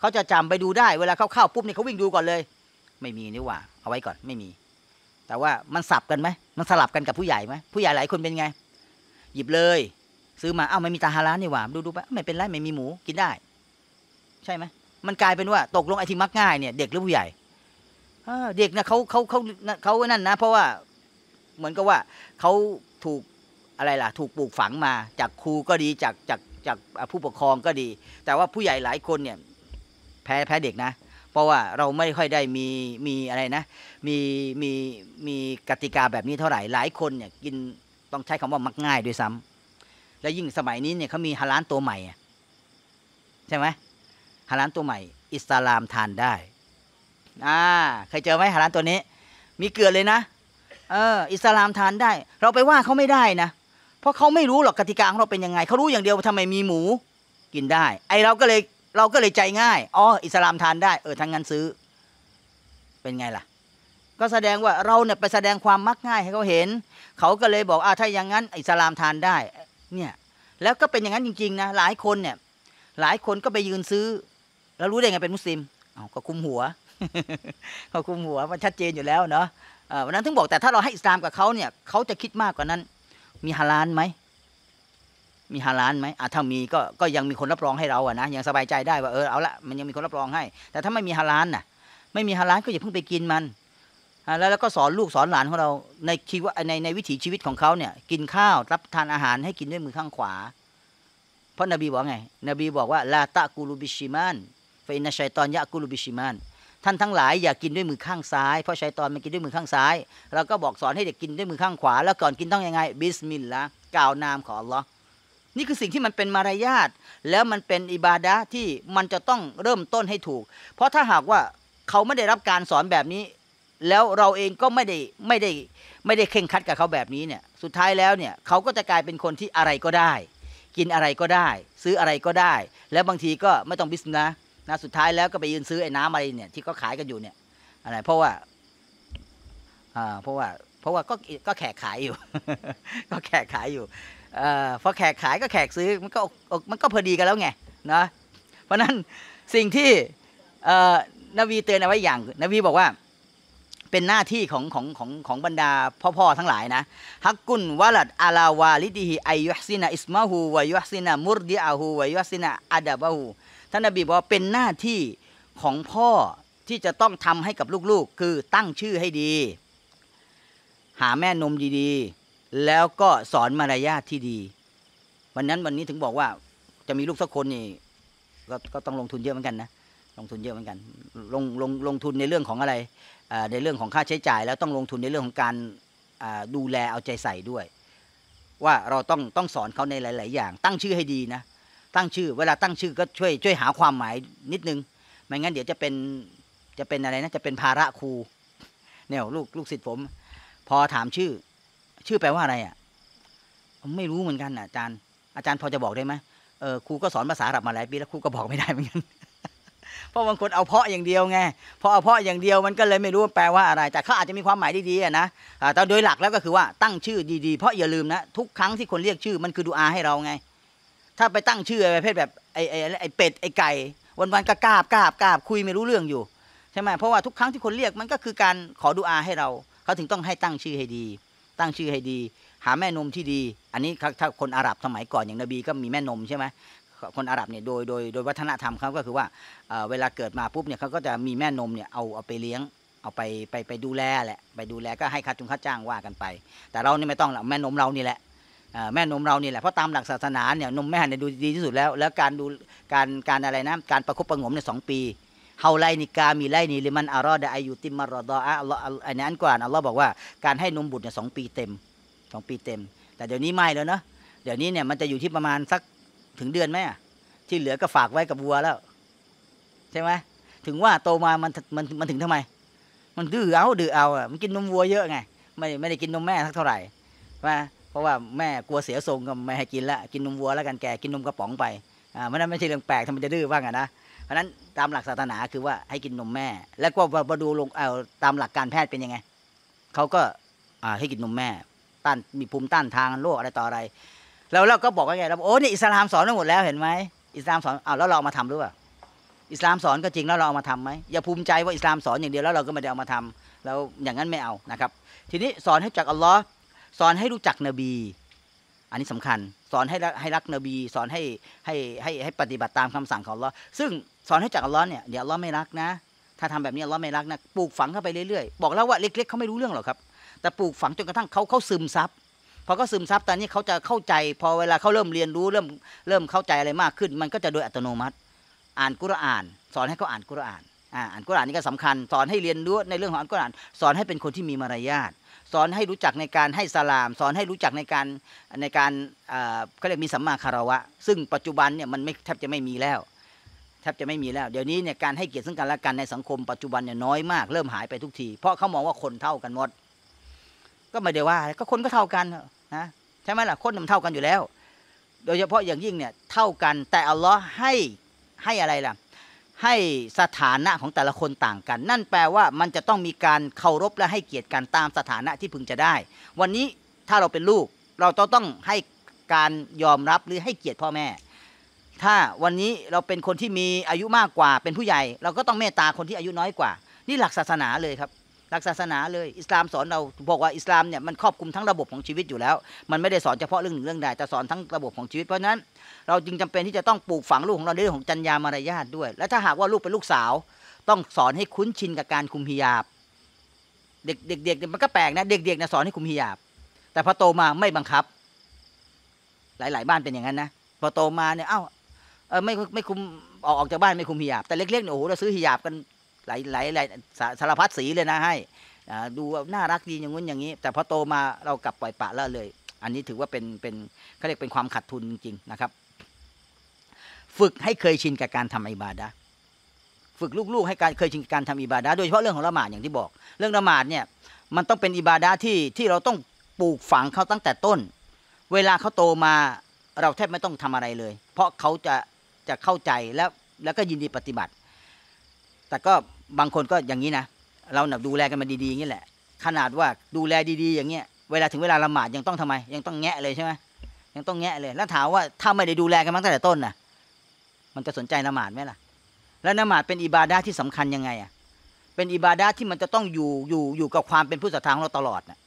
เขาจะจำไปดูได้ เวลาเขาเข้าปุ๊บเนี่ยเขาวิ่งดูก่อนเลย ไม่มีนี่หว่า เอาไว้ก่อนไม่มีแต่ว่ามันสับกันไหมมันสลับกันกับผู้ใหญ่ไหมผู้ใหญ่หลายคนเป็นไง หยิบเลย ซื้อมาเอ้าไม่มีตาฮาร้านนี่หว่าดูดูไปไม่เป็นไรไม่มีหมูกินได้ ใช่ไหมมันกลายเป็นว่าตกลงไอที่มักง่ายเนี่ย เด็กหรือผู้ใหญ่เด็กนะเขาเขาเขาเขานั่นนะเพราะว่าเหมือนกับว่าเขาถูกอะไรล่ะถูกปลูกฝังมา จากครูก็ดีจากจากจาก ผู้ปกครองก็ดี แต่ว่าผู้ใหญ่หลายคนเนี่ย แพ้แพ้เด็กนะเพราะว่าเราไม่ค่อยได้มีมีอะไรนะ มี มีมีกติกาแบบนี้เท่าไหร่หลายคนเนี่ยกินต้องใช้คำว่ามักง่ายด้วยซ้ำ แล้วยิ่งสมัยนี้เนี่ยเขามีฮาลานตัวใหม่ใช่ไหมฮาลานตัวใหม่ อิสลามทานได้อ่าเคยเจอไหมฮาลานตัวนี้ มีเกลือเลยนะเอออิสลามทานได้ เราไปว่าเขาไม่ได้นะเพราะเขาไม่รู้หรอกกติกาของเราเป็นยังไงเขารู้อย่างเดียวทำไมมีหมู กินได้ ไอเราก็เลยเราก็เลยใจง่าย อ๋อ อิสลามทานได้ เออทางงานซื้อ เป็นไงล่ะ ก็แสดงว่าเราเนี่ย ไปแสดงความมักง่ายให้เขาเห็น เขาก็เลยบอกอ่าถ้าอย่างนั้น อิสลามทานได้ เนี่ย แล้วก็เป็นอย่างนั้นจริงๆนะ หลายคนเนี่ย หลายคนก็ไปยืนซื้อ แล้วรู้ได้ไงเป็นมุสลิมเอาก็คุมหัวก็คุมหัว มันชัดเจนอยู่แล้วเนาะวันนั้นถึงบอก แต่ถ้าเราให้อิสลามกับเขาเนี่ยเขาจะคิดมากกว่านั้น มีฮาลานไหมมีฮาลานไหมอ่ะถ้ามีก็ก็ยังมีคนรับรองให้เราอะนะ ยังสบายใจได้ว่าเออเอาละ มันยังมีคนรับรองให้ แต่ถ้าไม่มีฮาลานน่ะ ไม่มีฮาลานก็อย่าเพิ่งไปกินมันแล้วแล้วก็สอนลูกสอนหลานของเราในิดวในในวิถีชีวิตของเขาเนี่ย กินข้าวรับทานอาหารให้กินด้วยมือข้างขวา เพราะนบีบอกไง นบีบอกว่าลาตะกูลูบิชิมันฟินชัยตอนยะกูลูบิชิมันท่านทั้งหลายอย่ากินด้วยมือข้างซ้าย เพราะชัยตอนมันกินด้วยมือข้างซ้าย เราก็บอกสอนให้เด็กกินด้วยมือข้างขวา แล้วก่อนกินต้องยังไงบิสมิลละกล่าวนามของอัลลอฮ์นี่คือสิ่งที่มันเป็นมารยาทแล้วมันเป็นอิบาดะที่มันจะต้องเริ่มต้นให้ถูกเพราะถ้าหากว่าเขาไม่ได้รับการสอนแบบนี้ แล้วเราเองก็ไม่ได้ไม่ได้ไม่ได้เข่งคัดกับเขาแบบนี้เนี่ยสุดท้ายแล้วเนี่ย เขาก็จะกลายเป็นคนที่อะไรก็ได้ กินอะไรก็ได้ ซื้ออะไรก็ได้ แล้วบางทีก็ไม่ต้องบิสนะนะสุดท้ายแล้วก็ไปยืนซื้อไอ้น้ำอะไรเนี่ย ที่เขาขายกันอยู่เนี่ย อะไรเพราะว่าอ่าเพราะว่า เพราะว่าก็ก็แขกขายอยู่ก็แขกขายอยู่ออพอแขกขายก็แขกซื้อมันก็มันก็พอดีกันแล้วไงนะเพราะนั้นสิ่งที่นวีเตือนเอาไว้อย่างนวีบอกว่าเป็นหน้าที่ของของของของบรรดาพ่อพ่อทั้งหลายนะฮักกุนวลัดอาลาวาลิดีฮีอายุซินาอิสมาฮูวายุซินามุรดิอาฮูวายุซินาอาดาบะฮูท่านนบีบอกว่าเป็นหน้าที่ของพ่อที่จะต้องทำให้กับลูกๆ คือตั้งชื่อให้ดี หาแม่นมดีๆแล้วก็สอนมารยาทที่ดีวันนั้นวันนี้ถึงบอกว่าจะมีลูกสักคนนี่กก็ต้องลงทุนเยอะเหมือนกันนะลงทุนเยอะเหมือนกันลงลงลงทุนในเรื่องของอะไรในเรื่องของค่าใช้จ่าย แล้วต้องลงทุนในเรื่องของการดูแลเอาใจใส่ด้วย ว่าเราต้องต้องสอนเขาในหลาย ๆ อย่าง ตั้งชื่อให้ดีนะ ตั้งชื่อเวลาตั้งชื่อก็ช่วยช่วยหาความหมายนิดนึงไม่งั้นเดี๋ยวจะเป็นจะเป็นอะไรนะจะเป็นภาระครูเนี่ยลูกลูกศิษย์ผม พอถามชื่อชื่อแปลว่าอะไรอ่ะผมไม่รู้เหมือนกันอาจารย์ อาจารย์พอจะบอกได้ไหมเออครูก็สอนภาษาหรับมาหลายปีแล้วครูก็บอกไม่ได้เหมือนกัน เพราะบางคนเอาเพาะอย่างเดียวไงพอเอาเพาะอย่างเดียวมันก็เลยไม่รู้แปลว่าอะไร แต่เขาอาจจะมีความหมายดีๆนะแต่โดยหลักแล้วก็คือว่าตั้งชื่อดีๆเพราะอย่าลืมนะทุกครั้งที่คนเรียกชื่อมันคือดูอาให้เราไง ถ้าไปตั้งชื่อประเภทแบบไอ้ไอ้ไอ้เป็ดไอ้ไก่ วันวันก็กาบกาบกาบคุยไม่รู้เรื่องอยู่ใช่ไหม เพราะว่าทุกครั้งที่คนเรียกมันก็คือการขอดูอาให้เราเขาถึงต้องให้ตั้งชื่อให้ดีตั้งชื่อให้ดีหาแม่นมที่ดี อันนี้ถ้าคนอาหรับสมัยก่อนอย่างนบีก็มีแม่นมใช่ไหมคนอาหรับเนี่ยโดยโดยโดยวัฒนธรรมเขาก็คือว่าเวลาเกิดมาปุ๊บเนี่ยเขาก็จะมีแม่นมเนี่ยเอาเอาไปเลี้ยงเอาไปไปไปดูแลแหละไปดูแลก็ให้ค่าจุงค่าจ้างว่ากันไป แต่เรานี่ไม่ต้องหรอกแม่นมเรานี่แหละแม่นมเรานี่แหละเพราะตามหลักศาสนาเนี่ยนมแม่เนี่ยดูดีที่สุดแล้ว แล้วการดูการการอะไรนะการประคบประงมเนี่ยสองปีเฮาไลนิกา มีไลนีลิมันอารอดะอายุติมารอดออัลลอฮ์อันนี้อันกว่าอัลลอฮ์บอกว่าการให้นมบุตรเนี่ยสองปีเต็ม สองปีเต็ม แต่เดี๋ยวนี้ไม่แล้วเนาะเดี๋ยวนี้เนี่ยมันจะอยู่ที่ประมาณสักถึงเดือนไหมที่เหลือก็ฝากไว้กับวัวแล้ว ใช่ไหมถึงว่าโตมามันมันมันถึงทำไม มันดื้อเอาดื้อเอาอ่ะมันกินนมวัวเยอะไง ไม่ไม่ได้กินนมแม่สักเท่าไหร่ว่าเพราะว่าแม่กลัวเสียทรงก็ไม่ให้กินละ กินนมวัวแล้วกันแกกินนมกระป๋องไป อ่าเพราะนั้นไม่ใช่เรื่องแปลกทำไมจะดื้อบ้างอะนะ เพราะนั้นตามหลักศาสนาคือว่าให้กินนมแม่ แล้วก็มาดูลงเอาตามหลักการแพทย์เป็นยังไงเขาก็ให้กินนมแม่ ต้านมีภูมิต้านทางโรคอะไรต่ออะไร แล้วเราก็บอกว่าไงเราโอ้นี่อิสลามสอนทั้งหมดแล้วเห็นไหมอิสลามสอนเอาแล้วเราเอามาทำหรือเปล่าอิสลามสอนก็จริงแล้วเราเอามาทำไหมอย่าภูมิใจว่าอิสลามสอนอย่างเดียวแล้วเราก็ไม่ได้เอามาทำแล้วอย่างนั้นไม่เอานะครับ ทีนี้สอนให้จักอัลลอฮ์สอนให้รู้จักนบี อันนี้สำคัญสอนให้ให้รักนบี สอนให้ให้ให้ให้ปฏิบัติตามคำสั่งของอัลลอฮ์ซึ่งสอนให้จากอัลลอฮ์เนี่ยเดี๋ยวอัลลอฮ์ไม่รักนะถ้าทำแบบนี้อัลลอฮ์ไม่รักนะปลูกฝังเข้าไปเรื่อยๆบอกแล้วว่าเล็กๆเขาไม่รู้เรื่องหรอกครับ แต่ปลูกฝังจนกระทั่งเขาเขาซึมซับพอเขาซึมซับตอนนี้เขาจะเข้าใจ พอเวลาเขาเริ่มเรียนรู้เริ่มเริ่มเข้าใจอะไรมากขึ้น มันก็จะโดยอัตโนมัติ อ่านกุรอาน สอนให้เขาอ่านกุรอานอ่านกุรอานนี่ก็สำคัญสอนให้เรียนรู้ในเรื่องของอานกุรอาน สอนให้เป็นคนที่มีมารยาทสอนให้รู้จักในการให้สลาม สอนให้รู้จักในการในการเขาเรียกมีสัมมาคารวะซึ่งปัจจุบันเนี่ยมันไม่แทบจะไม่มีแล้วทบจะไม่มีแล้ว เดี๋ยวนี้เนี่ยการให้เกียรติซึ่งกันและกันในสังคมปัจจุบันเนี่ยน้อยมากเริ่มหายไปทุกทีเพราะเขามองว่าคนเท่ากันหมด ก็ไม่ได้ว่า ก็คนก็เท่ากันนะใช่ไหมล่ะคนมันเท่ากันอยู่แล้ว โดยเฉพาะอย่างยิ่งเนี่ยเท่ากันแต่อัลลอฮ์ให้ให้อะไรล่ะให้สถานะของแต่ละคนต่างกัน นั่นแปลว่ามันจะต้องมีการเคารพและให้เกียรติกันตามสถานะที่พึงจะได้ วันนี้ถ้าเราเป็นลูก เราต้องให้การยอมรับหรือให้เกียรติพ่อแม่ถ้าวันนี้เราเป็นคนที่มีอายุมากกว่าเป็นผู้ใหญ่ เราก็ต้องเมตตาคนที่อายุน้อยกว่า นี่หลักศาสนาเลยครับ หลักศาสนาเลย อิสลามสอนเรา บอกว่า อิสลามเนี่ยมันครอบคลุมทั้งระบบของชีวิตอยู่แล้ว มันไม่ได้สอนเฉพาะเรื่องหนึ่งเรื่องใดแต่สอนทั้งระบบของชีวิต เพราะนั้นเราจึงจำเป็นที่จะต้องปลูกฝังลูกของเราเรื่องของจรรยามารยาทด้วยและถ้าหากว่าลูกเป็นลูกสาว ต้องสอนให้คุ้นชินกับการคุมฮิญาบ เด็กเด็กเกมันก็แปลกนะเด็ก ๆนะสอนให้คุมฮิญาบ แต่พอโตมาไม่บังคับ หลาย ๆ บ้านเป็นอย่างนั้นนะพอโตมาเนี่ยเอา้าออไม่ไม่คุมออกออกจากบ้านไม่คุมหิยาบแต่เล็กๆเนี่ยโอ้โหเราซื้อหิยาบกันหลายหลายหลายสารพัดสีเลยนะให้ดูน่ารักดีอย่างงู้นอย่างนี้ แต่พอโตมาเรากลับปล่อยปะละเลย อันนี้ถือว่าเป็นเป็นเขาเรียกเป็นความขาดทุนจริงๆนะครับ ฝึกให้เคยชินกับการทำอิบาดะฝึกลูกๆ ให้การเคยชินกับการทำอิบาดะโดยเฉพาะเรื่องของละหมาดอย่างที่บอก เรื่องละหมาดเนี่ย มันต้องเป็นอิบาดะที่ที่เราต้องปลูกฝังเขาตั้งแต่ต้น เวลาเขาโตมาเราแทบไม่ต้องทำอะไรเลย เพราะเขาจะจะเข้าใจแล้วแล้วก็ยินดีปฏิบัติ แต่ก็บางคนก็อย่างนี้นะ เราหนักดูแลกันมาดีๆอย่างนี้แหละ ขนาดว่าดูแลดีๆ อย่างเงี้ยเวลาถึงเวลาละหมาดยังต้องทำไมยังต้องแงะเลยใช่ไหมยังต้องแงะเลย แล้วถามว่าถ้าไม่ได้ดูแลกันมาตั้งแต่ต้นน่ะ มันจะสนใจละหมาดไหมล่ะแล้วละหมาดเป็นอิบาดาที่สำคัญยังไงอ่ะเป็นอิบาดาที่มันจะต้องอยู่อยู่อยู่กับความเป็นผู้ศรัทธาของเราตลอดน่ะ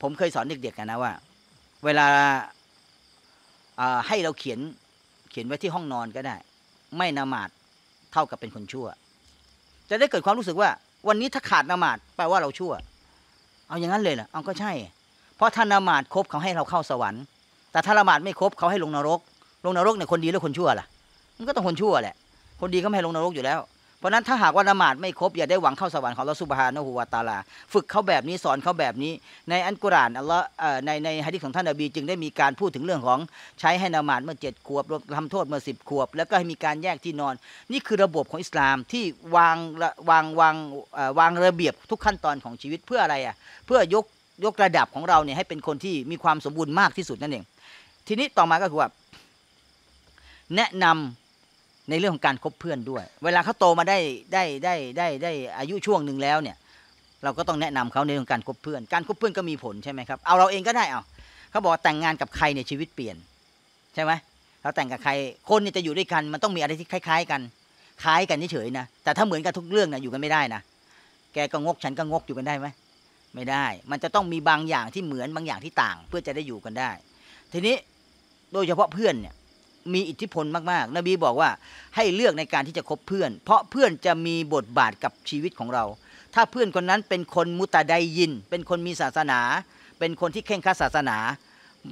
ผมเคยสอนเด็กๆกันนะว่า เวลาให้เราเขียนขียนไว้ที่ห้องนอนก็ได้ ไม่นามาดเท่ากับเป็นคนชั่ว จะได้เกิดความรู้สึกว่า วันนี้ถ้าขาดนามาดแปลว่าเราชั่ว เอาอย่างนั้นเลยเหรอเอาก็ใช่ เพราะถ้านามาดครบเขาให้เราเข้าสวรรค์ แต่ถ้าละหมาดไม่ครบเขาให้ลงนรก ลงนรกเนี่ยคนดีหรือคนชั่วล่ะมันก็ต้องคนชั่วแหละ คนดีก็ไม่ให้ลงนรกอยู่แล้วราะนั้นถ้าหากว่าละหมาดไม่ครบอย่าได้หวังเข้าสวรรค์ของเราสุบฮานะฮูวาตาลาฝึกเขาแบบนี้สอนเขาแบบนี้ ในอันกุรานอัลลอฮ์ในในฮะดิษของท่านอบีจึงได้มีการพูดถึงเรื่องของใช้ให้ละหมาดเมื่อเจ็ดขวบทำโทษเมื่อสิบขวบ แล้วก็ให้มีการแยกที่นอน นี่คือระบบของอิสลามที่วางวางวางวางระเบียบทุกขั้นตอนของชีวิตเพื่ออะไรอ่ะเพื่อยกยกระดับของเราเนี่ยให้เป็นคนที่มีความสมบูรณ์มากที่สุดนั่นเอง ทีนี้ต่อมาก็คือว่าแนะนำในเรื่องของการคบเพื่อนด้วย เวลาเขาโตมาได้ได้ได้ได้ได้อายุช่วงหนึ่งแล้วเนี่ย เราก็ต้องแนะนำเขาในเรื่องการคบเพื่อน การคบเพื่อนก็มีผลใช่ไหมครับ เอาเราเองก็ได้เอาเขาบอกแต่งงานกับใครเนี่ยชีวิตเปลี่ยน ใช่ไหมเราแต่งกับใคร คนเนี่ยจะอยู่ด้วยกัน มันต้องมีอะไรที่คล้าย ๆ กัน คล้ายกันเฉยๆนะแต่ถ้าเหมือนกันทุกเรื่องนะอยู่กันไม่ได้นะแกก็งกฉันก็งกอยู่กันได้ไหมไม่ได้ มันจะต้องมีบางอย่างที่เหมือนบางอย่างที่ต่าง เพื่อจะได้อยู่กันได้ ทีนี้โดยเฉพาะเพื่อนเนี่ยมีอิทธิพลมาก ๆนบีบอกว่าให้เลือกในการที่จะคบเพื่อน เพราะเพื่อนจะมีบทบาทกับชีวิตของเรา ถ้าเพื่อนคนนั้นเป็นคนมุตาไดยิน เป็นคนมีศาสนา เป็นคนที่เข่งข้าศาสนา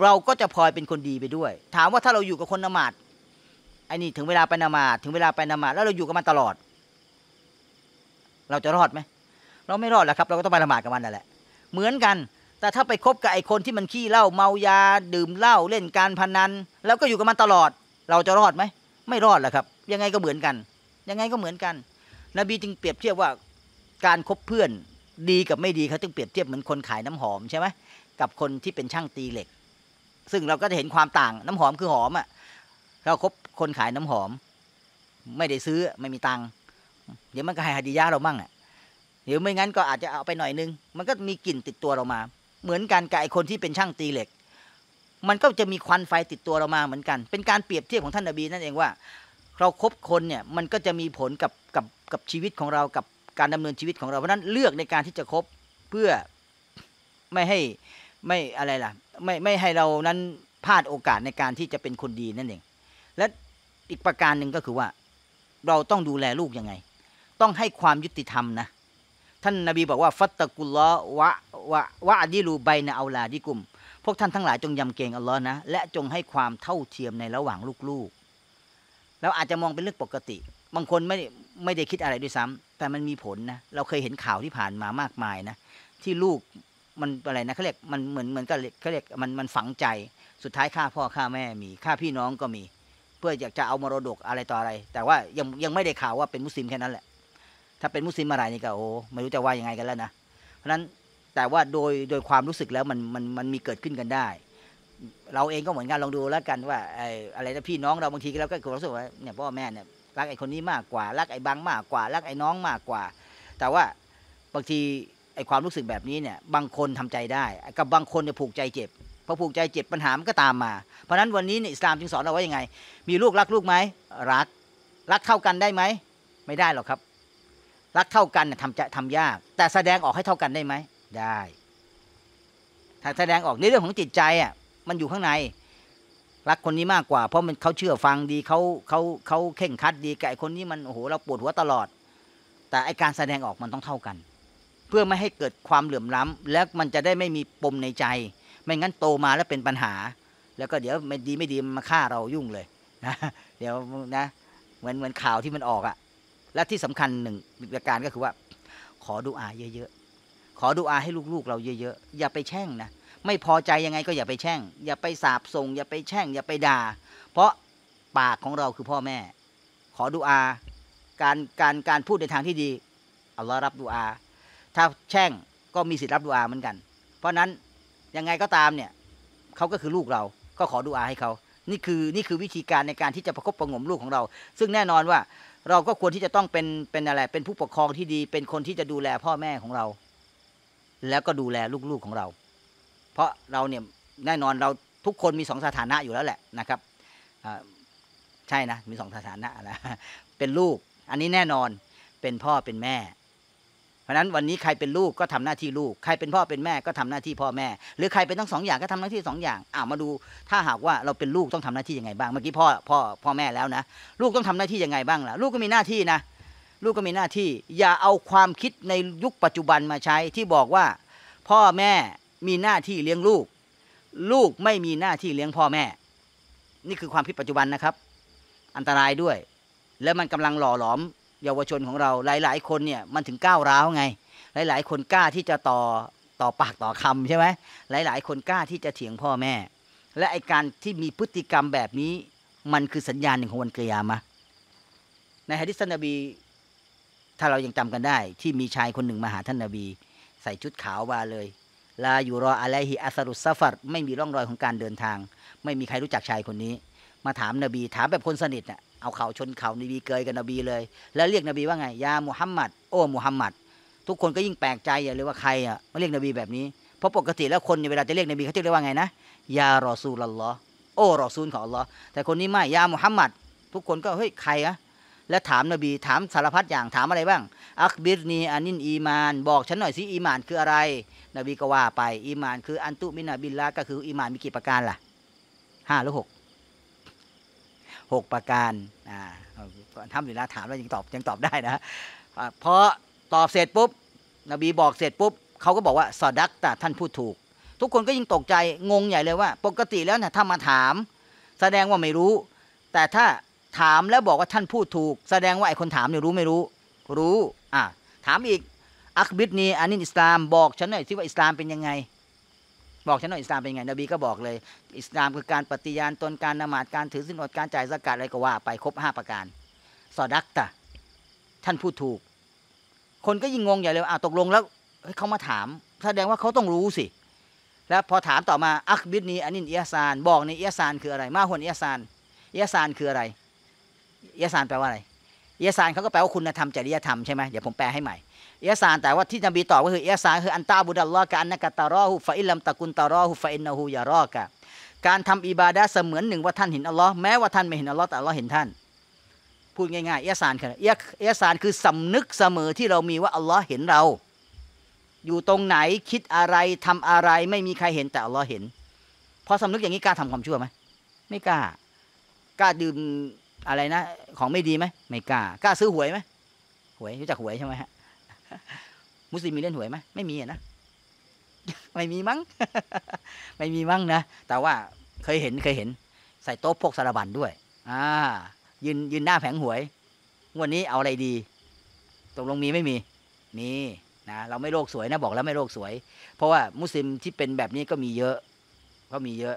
เราก็จะพลอยเป็นคนดีไปด้วย ถามว่าถ้าเราอยู่กับคนนมาด ไอ้นี่ถึงเวลาไปนมาด ถึงเวลาไปนมาด แล้วเราอยู่กับมันตลอด เราจะรอดไหม เราไม่รอดแล้วครับ เราก็ต้องไปละหมาดกับมันนั่นแหละ เหมือนกัน แต่ถ้าไปคบกับไอ้คนที่มันขี้เหล้า เมายา ดื่มเหล้า เล่นการพนัน แล้วก็อยู่กับมันตลอดเราจะรอดไหมไม่รอดแหละครับ ยังไงก็เหมือนกัน ยังไงก็เหมือนกัน นบีจึงเปรียบเทียบว่า การคบเพื่อนดีกับไม่ดีเขาจึงเปรียบเทียบเหมือนคนขายน้ำหอมใช่ไหมกับ คนที่เป็นช่างตีเหล็ก ซึ่งเราก็จะเห็นความต่างน้ำหอมคือหอมอ่ะเราคบคนขายน้ำหอม ไม่ได้ซื้อไม่มีตังค์เดี๋ยวมันก็ให้ฮาดิยาเรามั่งอ่ะเดี๋ยวไม่งั้นก็อาจจะเอาไปหน่อยนึงมันก็มีกลิ่นติดตัวเรามา เหมือนกันกับไอคนที่เป็นช่างตีเหล็กมันก็จะมีควันไฟติดตัวเรามาเหมือนกัน เป็นการเปรียบเทียบของท่านนบีนั่นเองว่า เราครบคนเนี่ยมันก็จะมีผลกับกับกับชีวิตของเรา กับการดำเนินชีวิตของเราเพราะนั้นเลือกในการที่จะคบเพื่อไม่ให้ไม่อะไรล่ะ ไม่ไม่ให้เรานั้นพลาดโอกาสในการที่จะเป็นคนดีนั่นเองและอีกประการหนึ่งก็คือว่า เราต้องดูแลลูกยังไง ต้องให้ความยุติธรรมนะท่านนาบีบอกว่าฟัตตะกุลละวะวะวะดิลูไบนะเอาลาดิกุมพวกท่านทั้งหลายจงยำเกรงอัลลอฮ์นะและจงให้ความเท่าเทียมในระหว่างลูกๆ แล้วอาจจะมองเป็นเรื่องปกติ บางคนไม่ไม่ได้คิดอะไรด้วยซ้ำ แต่มันมีผลนะเราเคยเห็นข่าวที่ผ่านมามากมายนะที่ลูกมันอะไรนะเขาเรียกมันเหมือนเหมือนกับเขาเรียกมันมันฝังใจสุดท้ายฆ่าพ่อฆ่าแม่มีฆ่าพี่น้องก็มี เพื่ออยากจะเอามรดกอะไรต่ออะไร แต่ว่ายังยังไม่ได้ข่าวว่าเป็นมุสลิมแค่นั้นแหละ ถ้าเป็นมุสลิมอะไรนี่ก็โอ้ไม่รู้จะว่ายังไงกันแล้วนะเพราะนั้นแต่ว่าโดยโดยความรู้สึกแล้วมันมันมันมีเกิดขึ้นกันได้ เราเองก็เหมือนกันลองดูแล้วกันว่าไอ้อะไรนะพี่น้องเราบางทีเราก็รู้สึกว่าเนี่ยพ่อแม่เนี่ยรักไอ้คนนี้มากกว่า รักไอ้บังมากกว่า รักไอ้น้องมากกว่า แต่ว่าบางทีไอ้ความรู้สึกแบบนี้เนี่ยบางคนทำใจได้ กับบางคนเนี่ยผูกใจเจ็บพอผูกใจเจ็บ ปัญหามันก็ตามมาเพราะนั้นวันนี้เนี่ยอิสลามจึงสอน เราว่ายังไง มีลูกรักลูกไหมรัก รักเท่ากันได้ไหมไม่ได้หรอกครับ รักเท่ากันเนี่ยทำจะทำยาก แต่แสดงออกให้เท่ากันได้ไหมได้ ถ้าแสดงออกในเรื่องของจิตใจอ่ะ มันอยู่ข้างในรักคนนี้มากกว่า เพราะมันเขาเชื่อฟังดีเขาเขาเขาเข่งคัดดีกับไอคนนี้มันโอ้โห เราปวดหัวตลอด แต่ไอการแสดงออกมันต้องเท่ากัน เพื่อไม่ให้เกิดความเหลื่อมล้ำแล้วมันจะได้ไม่มีปมในใจ ไม่งั้นโตมาแล้วเป็นปัญหา แล้วก็เดี๋ยวไม่ดีไม่ดีมาฆ่าเรายุ่งเลยนะเดี๋ยวนะ เหมือนเหมือนข่าวที่มันออกอะและที่สำคัญหนึ่งประการก็คือว่า ขอดูอาเยอะขอดูอาให้ลูกๆ เราเยอะๆอย่าไปแช่งนะ ไม่พอใจยังไงก็อย่าไปแช่ง อย่าไปสาบส่งอย่าไปแช่ง อย่าไปด่า เพราะปากของเราคือพ่อแม่ ขอดูอา การการการพูดในทางที่ดี อัลลอฮ์รับดูอา ถ้าแช่งก็มีสิทธิ์รับดูอาเหมือนกัน เพราะนั้นยังไงก็ตามเนี่ยเขาก็คือลูกเราก็ขอดูอาให้เขานี่คือนี่คือวิธีการในการที่จะประคบประงมลูกของเรา ซึ่งแน่นอนว่าเราก็ควรที่จะต้องเป็นเป็นอะไรเป็นผู้ปกครองที่ดี เป็นคนที่จะดูแลพ่อแม่ของเราแล้วก็ดูแลลูก ๆ ของเรา เพราะเราเนี่ยแน่นอนเราทุกคนมีสองสถานะอยู่แล้วแหละนะครับใช่นะ มีสองสถานะนะเป็นลูก อันนี้แน่นอนเป็นพ่อเป็นแม่ เพราะนั้นวันนี้ใครเป็นลูกก็ทำหน้าที่ลูก ใครเป็นพ่อเป็นแม่ก็ทำหน้าที่พ่อแม่ หรือใครเป็นทั้งสองอย่างก็ทำหน้าที่สองอย่างอ่ามาดูถ้าหากว่าเราเป็นลูกต้องทำหน้าที่ยังไงบ้าง เมื่อกี้พ่อพ่อพ่อแม่แล้วนะลูกต้องทำหน้าที่ยังไงบ้างล่ะ ลูกก็มีหน้าที่นะลูกก็มีหน้าที่อย่าเอาความคิดในยุคปัจจุบันมาใช้ที่บอกว่า พ่อแม่มีหน้าที่เลี้ยงลูก ลูกไม่มีหน้าที่เลี้ยงพ่อแม่ นี่คือความคิดปัจจุบันนะครับ อันตรายด้วย แล้วมันกำลังหล่อหลอม เยาวชนของเรา หลาย ๆ คนเนี่ยมันถึงก้าวร้าวไงหลาย ๆ คนกล้าที่จะต่อ ต่อปากต่อคำใช่ไหมหลาย ๆ คนกล้าที่จะเถียงพ่อแม่ และไอการที่มีพฤติกรรมแบบนี้ มันคือสัญญาณหนึ่งของวันเกียามะในฮะดิษนบีถ้าเรายังจำกันได้ ที่มีชายคนหนึ่งมาหาท่านนาบี ใส่ชุดขาวมาเลยลาอยู่รออะไรฮิอัสรุสซาฟัดไม่มีร่องรอยของการเดินทาง ไม่มีใครรู้จักชายคนนี้ มาถามนบีถามแบบคนสนิทน่ะเอาเขาชนเขานบีเกยกับนบีเลย แล้วเรียกนบีว่าไง ยามุฮัมมัดโอ้มุฮัมมัดทุกคนก็ยิ่งแปลกใจอย่าเลยว่าใครอ่ะมาเรียกนบีแบบนี้ เพราะปกติแล้วคนเวลาจะเรียกนบีเขาจะเรียกว่าไงนะยารอซูลลอโอ้รอซูลของอัลลอฮ์แต่คนนี้ไม่ยามุฮัมมัดทุกคนก็เฮ้ยใครอ่ะและถาม นบีถามสารพัดอย่าง ถามอะไรบ้าง อักบิรนีอานินอีมานบอกฉันหน่อยสิอีมานคืออะไร นบีก็ว่า ไปอีมานคือ อันตุมินาบิลละก็คือ อีมานมีกี่ประการล่ะห้าหรือหกหกประการอ่าทำอยู่แล้วถามแล้วยังตอบยังตอบได้นะพอตอบเสร็จปุ๊บนบีบอกเสร็จปุ๊บเขาก็บอกว่าสอดักแต่ท่านพูดถูก ทุกคนก็ยิ่งตกใจ งงใหญ่เลยว่า ปกติแล้วเนี่ยถ้ามาถาม แสดงว่าไม่รู้ แต่ถ้าถามแล้วบอกว่าท่านพูดถูก แสดงว่าไอ้คนถามเนี่ยรู้ไม่รู้ รู้อ่ะถามอีกอักบิดนีอันนี้อิสลามบอกฉันหน่อยสิว่าอิสลามเป็นยังไง บอกฉันหน่อยอิสลามเป็นยังไงนบีก็บอกเลย อิสลามคือการปฏิญาณตนการนมาดการถือสินอดการจ่ายสกัดอะไรก็ว่า ไปครบห้าประการสอดักตะท่านพูดถูก คนก็ยิ่งงงใหญ่เลยอ้าวตกลงแล้วเขามาถาม แสดงว่าเขาต้องรู้สิ แล้วพอถามต่อมาอักบิดนีอันนี้อิยซาน บอกในอิยซานคืออะไรมาหุนอิยซานอิยซานคืออะไรยสานแปลว่าอะไรยสานเขาก็แปลว่าคุณธรรมจริยธรรมใช่ไหมเดี๋ยวผมแปลให้ใหม่ยสานแต่ว่าที่นบีตอบก็คือเยสานคืออันตาบุดัลลอฮ์กะอันนักตารอฮุฟะอิลัมตะกุนตารอฮุฟะอินนหฮูยารอกะการทำอิบาดะเสมือนหนึ่งว่าท่านเห็นอัลลอฮ์แม้ว่าท่านไม่เห็นอัลลอฮ์แต่อัลลอฮ์เห็นท่าน พูดง่ายๆเยสานคือเยสานคือ สำนึกเสมอที่เรามีว่าอัลลอฮ์เห็นเรา อยู่ตรงไหนคิดอะไรทำอะไรไม่มีใครเห็นแต่อัลลอฮ์เห็น พอสำนึกอย่างนี้กล้าทำความชั่วไหมไม่กล้ากล้าดื่มอะไรนะ ของไม่ดีไหมไม่กล้ากล้าซื้อหวยไหมหวยรู้จักหวยใช่ไหมฮะมุสลิมมีเล่นหวยไหมไม่มีนะไม่มีมั้ง ไม่มีมั้งนะ แต่ว่าเคยเห็นเคยเห็น ใส่โต๊ะพกสารบัญด้วย อ่ายืนยืนหน้าแผงหวยงวดนี้เอาอะไรดีตกลงมีไม่มี มีนะเราไม่โลกสวยนะบอกแล้วไม่โลกสวย เพราะว่ามุสลิมที่เป็นแบบนี้ก็มีเยอะก็มีเยอะ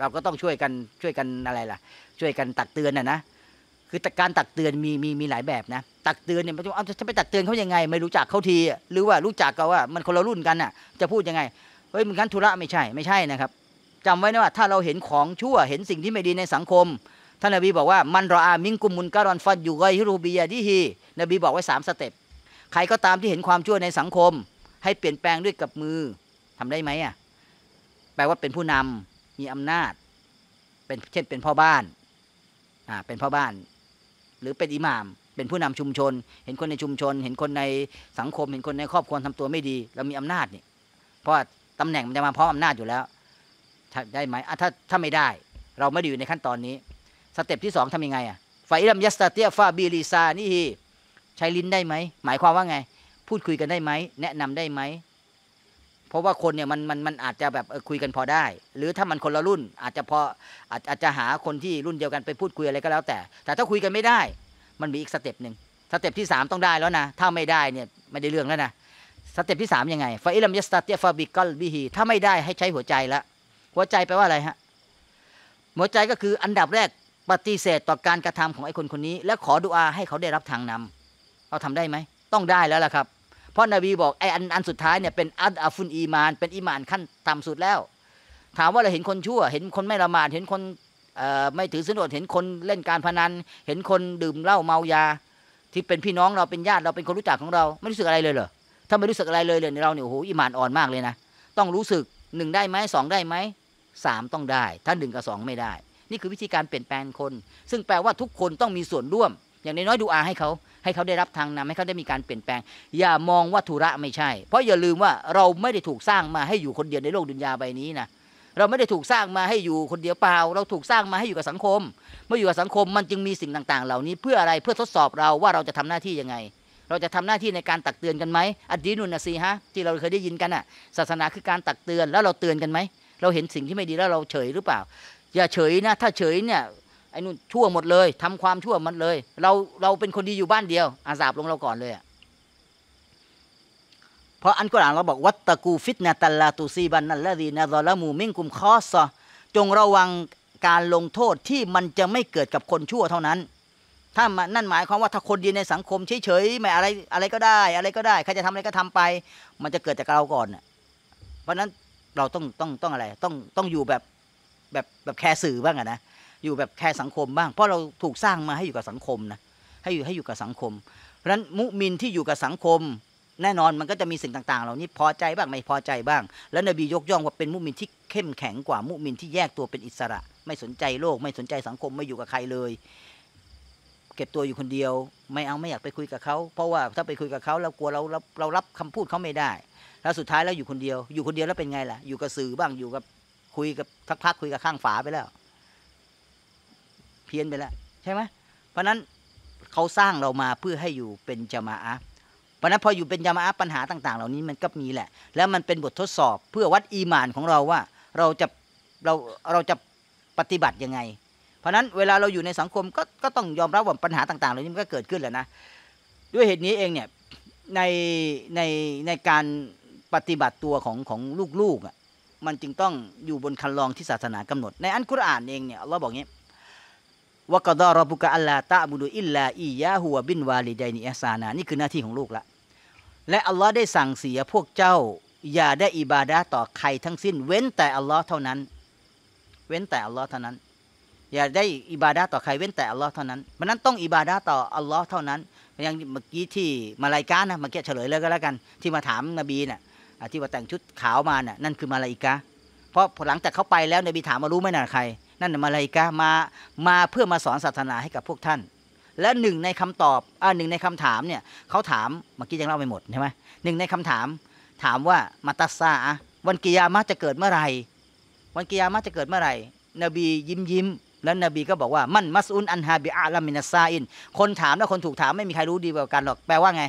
เราก็ต้องช่วยกันช่วยกันอะไรล่ะ ช่วยกันตักเตือนนะนะคือการตักเตือนมีมีมีหลายแบบนะตักเตือนเนี่ยไม่ต้องเอาจะไปตักเตือนเขายังไงไม่รู้จักเขาทีหรือว่ารู้จักกันว่ามันคนละรุ่นกันอ่ะจะพูดยังไงเฮ้ยมึงขันธุระไม่ใช่ไม่ใช่นะครับ จำไว้นะว่าถ้าเราเห็นของชั่วเห็นสิ่งที่ไม่ดีในสังคมท่านนบีบอกว่ามันรออามิงกุมมุนการอนฟัดอยู่ไกฮิรูบียาดิฮีนบีบอกไว้สามสเต็ปใครก็ตามที่เห็นความชั่วในสังคม ให้เปลี่ยนแปลงด้วยกับมือทำได้ไหมอ่ะแปลว่าเป็นผู้นำมีอำนาจ เป็นเช่นเป็นพ่อบ้านอ่าเป็นพ่อบ้านหรือเป็นอิหม่าม เป็นผู้นำชุมชน เห็นคนในชุมชน เห็นคนในสังคม เห็นคนในครอบครัวทำตัวไม่ดี เรามีอำนาจนี่ เพราะตำแหน่งมันจะมาพร้อมอานาจอยู่แล้วได้ไหมถ้าถ้าไม่ได้ เราไม่ได้อยู่ในขั้นตอนนี้ สเต็ปที่สองทำยังไงอ่ะไฟลัมยัสตาเตียฟาบีลีซานี่ใช้ลิ้นได้ไหม หมายความว่าไง พูดคุยกันได้ไหมแนะนำได้ไหมเพราะว่าคนเนี่ยมันมันมันอาจจะแบบคุยกันพอได้ หรือถ้ามันคนละรุ่นอาจจะพออาจอาจจะหาคนที่รุ่นเดียวกันไปพูดคุยอะไรก็แล้วแต่ แต่ถ้าคุยกันไม่ได้ มันมีอีกสเต็ปหนึ่งสเต็ปที่ 3 ต้องได้แล้วนะ ถ้าไม่ได้เนี่ยไม่ได้เรื่องแล้วนะสเต็ปที่3ยังไงฟาอิลัมยัสตาเตฟาบิกอลบิฮีถ้าไม่ได้ให้ใช้หัวใจละหัวใจแปลว่าอะไรฮะหัวใจก็คืออันดับแรก ปฏิเสธต่อการกระทำของไอ้คนคนนี้ และขอดุอาให้เขาได้รับทางนำเราทำได้ไหมต้องได้แล้วล่ะครับพราะนาบีบอกไอ้อันอันสุดท้ายเนี่ยเป็นอัลอาฟุนอีมานเป็นอีมานขั้นต่ำสุดแล้ว ถามว่าเราเห็นคนชั่ว เห็นคนไม่ละหมาดเห็นคนไม่ถือสนอดเห็นคนเล่นการพนันเห็นคนดื่มเหล้าเมายา ที่เป็นพี่น้องเราเป็นญาติเราเป็นคนรู้จักของเรา ไม่รู้สึกอะไรเลยเหรอถ้าไม่รู้สึกอะไรเลยเลยเราเนี่ยโอ้โหอิมานอ่อนมากเลยนะต้องรู้สึกหนึ่งได้ไหมสองได้ไหมสามต้องได้ ถ้าหนึ่งกับสองไม่ได้ นี่คือวิธีการเปลี่ยนแปลงคน ซึ่งแปลว่าทุกคนต้องมีส่วนร่วมอย่างน้อยๆดูอาให้เขาให้เขาได้รับทางนำให้เขาได้มีการเปลี่ยนแปลง อย่ามองว่าธุระไม่ใช่ เพราะอย่าลืมว่าเราไม่ได้ถูกสร้างมาให้อยู่คนเดียวในโลกดุนยาใบนี้นะเราไม่ได้ถูกสร้างมาให้อยู่คนเดียวเปล่า เราถูกสร้างมาให้อยู่กับสังคม เมื่ออยู่กับสังคมมันจึงมีสิ่งต่างๆ เหล่านี้เพื่ออะไรเพื่อทดสอบเราว่าเราจะทำหน้าที่ยังไง เราจะทำหน้าที่ในการตักเตือนกันไหมอดีนุนนะซีฮะที่เราเคยได้ยินกันอ่ะ ศาสนาคือการตักเตือนแล้วเราเตือนกันไหมเราเห็นสิ่งที่ไม่ดีแล้วเราเฉยหรือเปล่า อย่าเฉยนะ ถ้าเฉยเนี่ยไอ้นู่นชั่วหมดเลย ทำความชั่วมันเลย เราเราเป็นคนดีอยู่บ้านเดียวอาสาบลงเราก่อนเลยอะเพราะอันกุรอานเราบอกวัตตะกูฟิตนาตัลลาตูซีบันนัลลดีนารอละมูมิงกุมคอสจงระวังการลงโทษที่มันจะไม่เกิดกับคนชั่วเท่านั้น ถ้ามันนั่นหมายความว่าถ้าคนดีในสังคมเฉย ๆ ไม่อะไรอะไรก็ได้ อะไรก็ได้ใครจะทำอะไรก็ทำไป มันจะเกิดจากเราก่อนเพราะนั้นเราต้องต้องต้องอะไร ต้องต้องอยู่แบบแบบแบบแคร์สื่อบ้างอะนะอยู่แบบแคร์สังคมบ้าง เพราะเราถูกสร้างมาให้อยู่กับสังคมนะให้อยู่ให้อยู่กับสังคม เพราะฉะนั้นมุมินที่อยู่กับสังคม แน่นอนมันก็จะมีสิ่งต่างๆเหล่านี้พอใจบ้างไม่พอใจบ้าง แล้วนบียกย่องว่าเป็นมุมินที่เข้มแข็งกว่ามุมินที่แยกตัวเป็นอิสระ ไม่สนใจโลก ไม่สนใจสังคมไม่อยู่กับใครเลย เก็บตัวอยู่คนเดียว ไม่เอาไม่อยากไปคุยกับเขาเพราะว่าถ้าไปคุยกับเขาเรากลัวเราเรารับคำพูดเขาไม่ได้ แล้วสุดท้ายเราอยู่คนเดียว อยู่คนเดียวแล้วเป็นไงล่ะอยู่กับสื่อบ้างอยู่กับคุยกับทักพักคุยกับข้างฝาไปแล้วเพี้ยนไปแล้วใช่ไหมเพราะนั้นเขาสร้างเรามาเพื่อให้อยู่เป็นจามะอะเพราะนั้นพออยู่เป็นจามะอะปัญหาต่าง ๆ เหล่านี้มันก็มีแหละ แล้วมันเป็นบททดสอบเพื่อวัดอีมานของเราว่าเราจะเราเราจะปฏิบัติยังไง เพราะนั้นเวลาเราอยู่ในสังคมก็ ก็ต้องยอมรับว่าปัญหาต่างๆเหล่านี้มันก็เกิดขึ้นแหละนะ ด้วยเหตุนี้เองเนี่ย ใน ในในการปฏิบัติตัวของของลูกๆอ่ะ มันจึงต้องอยู่บนคันลองที่ศาสนากำหนด ในอันกุรอานเองเนี่ยเราบอกงี้วกดอรบุกะอัลลาตะบุดูอิลลาอียะหัวบินวาลีไดนิอัสานานี่คือหน้าที่ของลูกละ และอัลลอฮ์ได้สั่งเสียพวกเจ้า อย่าได้อิบาดะต่อใครทั้งสิ้น เว้นแต่อัลลอฮ์เท่านั้น เว้นแต่อัลลอฮ์เท่านั้น อย่าได้อิบาดะต่อใครเว้นแต่อัลลอฮ์เท่านั้นมันนั้นต้องอิบาดะต่ออัลลอฮ์เท่านั้นอย่างเมื่อกี้ที่มาลายกานะเมื่อกี้เฉลยเลยก็แล้วกันที่มาถามนบีน่ะที่ว่าแต่งชุดขาวมาน่ะนั่นคือมาลายกาเพราะหลังจากเขาไปแล้วนบีถามมารู้ไหมน่ะใครนั่นมาลายกามามาเพื่อมาสอนศาสนาให้กับพวกท่าน และหนึ่งในคำตอบอ่าหนึ่งในคำถามเนี่ยเขาถามเมื่อกี้ยังเล่าไปหมดใช่ไหมหนึ่งในคำถามถามว่ามาตัสซาอะวันกิยามะจะเกิดเมื่อไหร่วันกิยามะจะเกิดเมื่อไหร่นบียิ้มยิ้มแล้วนบี ก็บอกว่ามันมัสอุนอันฮาบิอาลามินัสซาอินคนถามและคนถูกถามไม่มีใครรู้ดีกว่ากันหรอก แปลว่าไง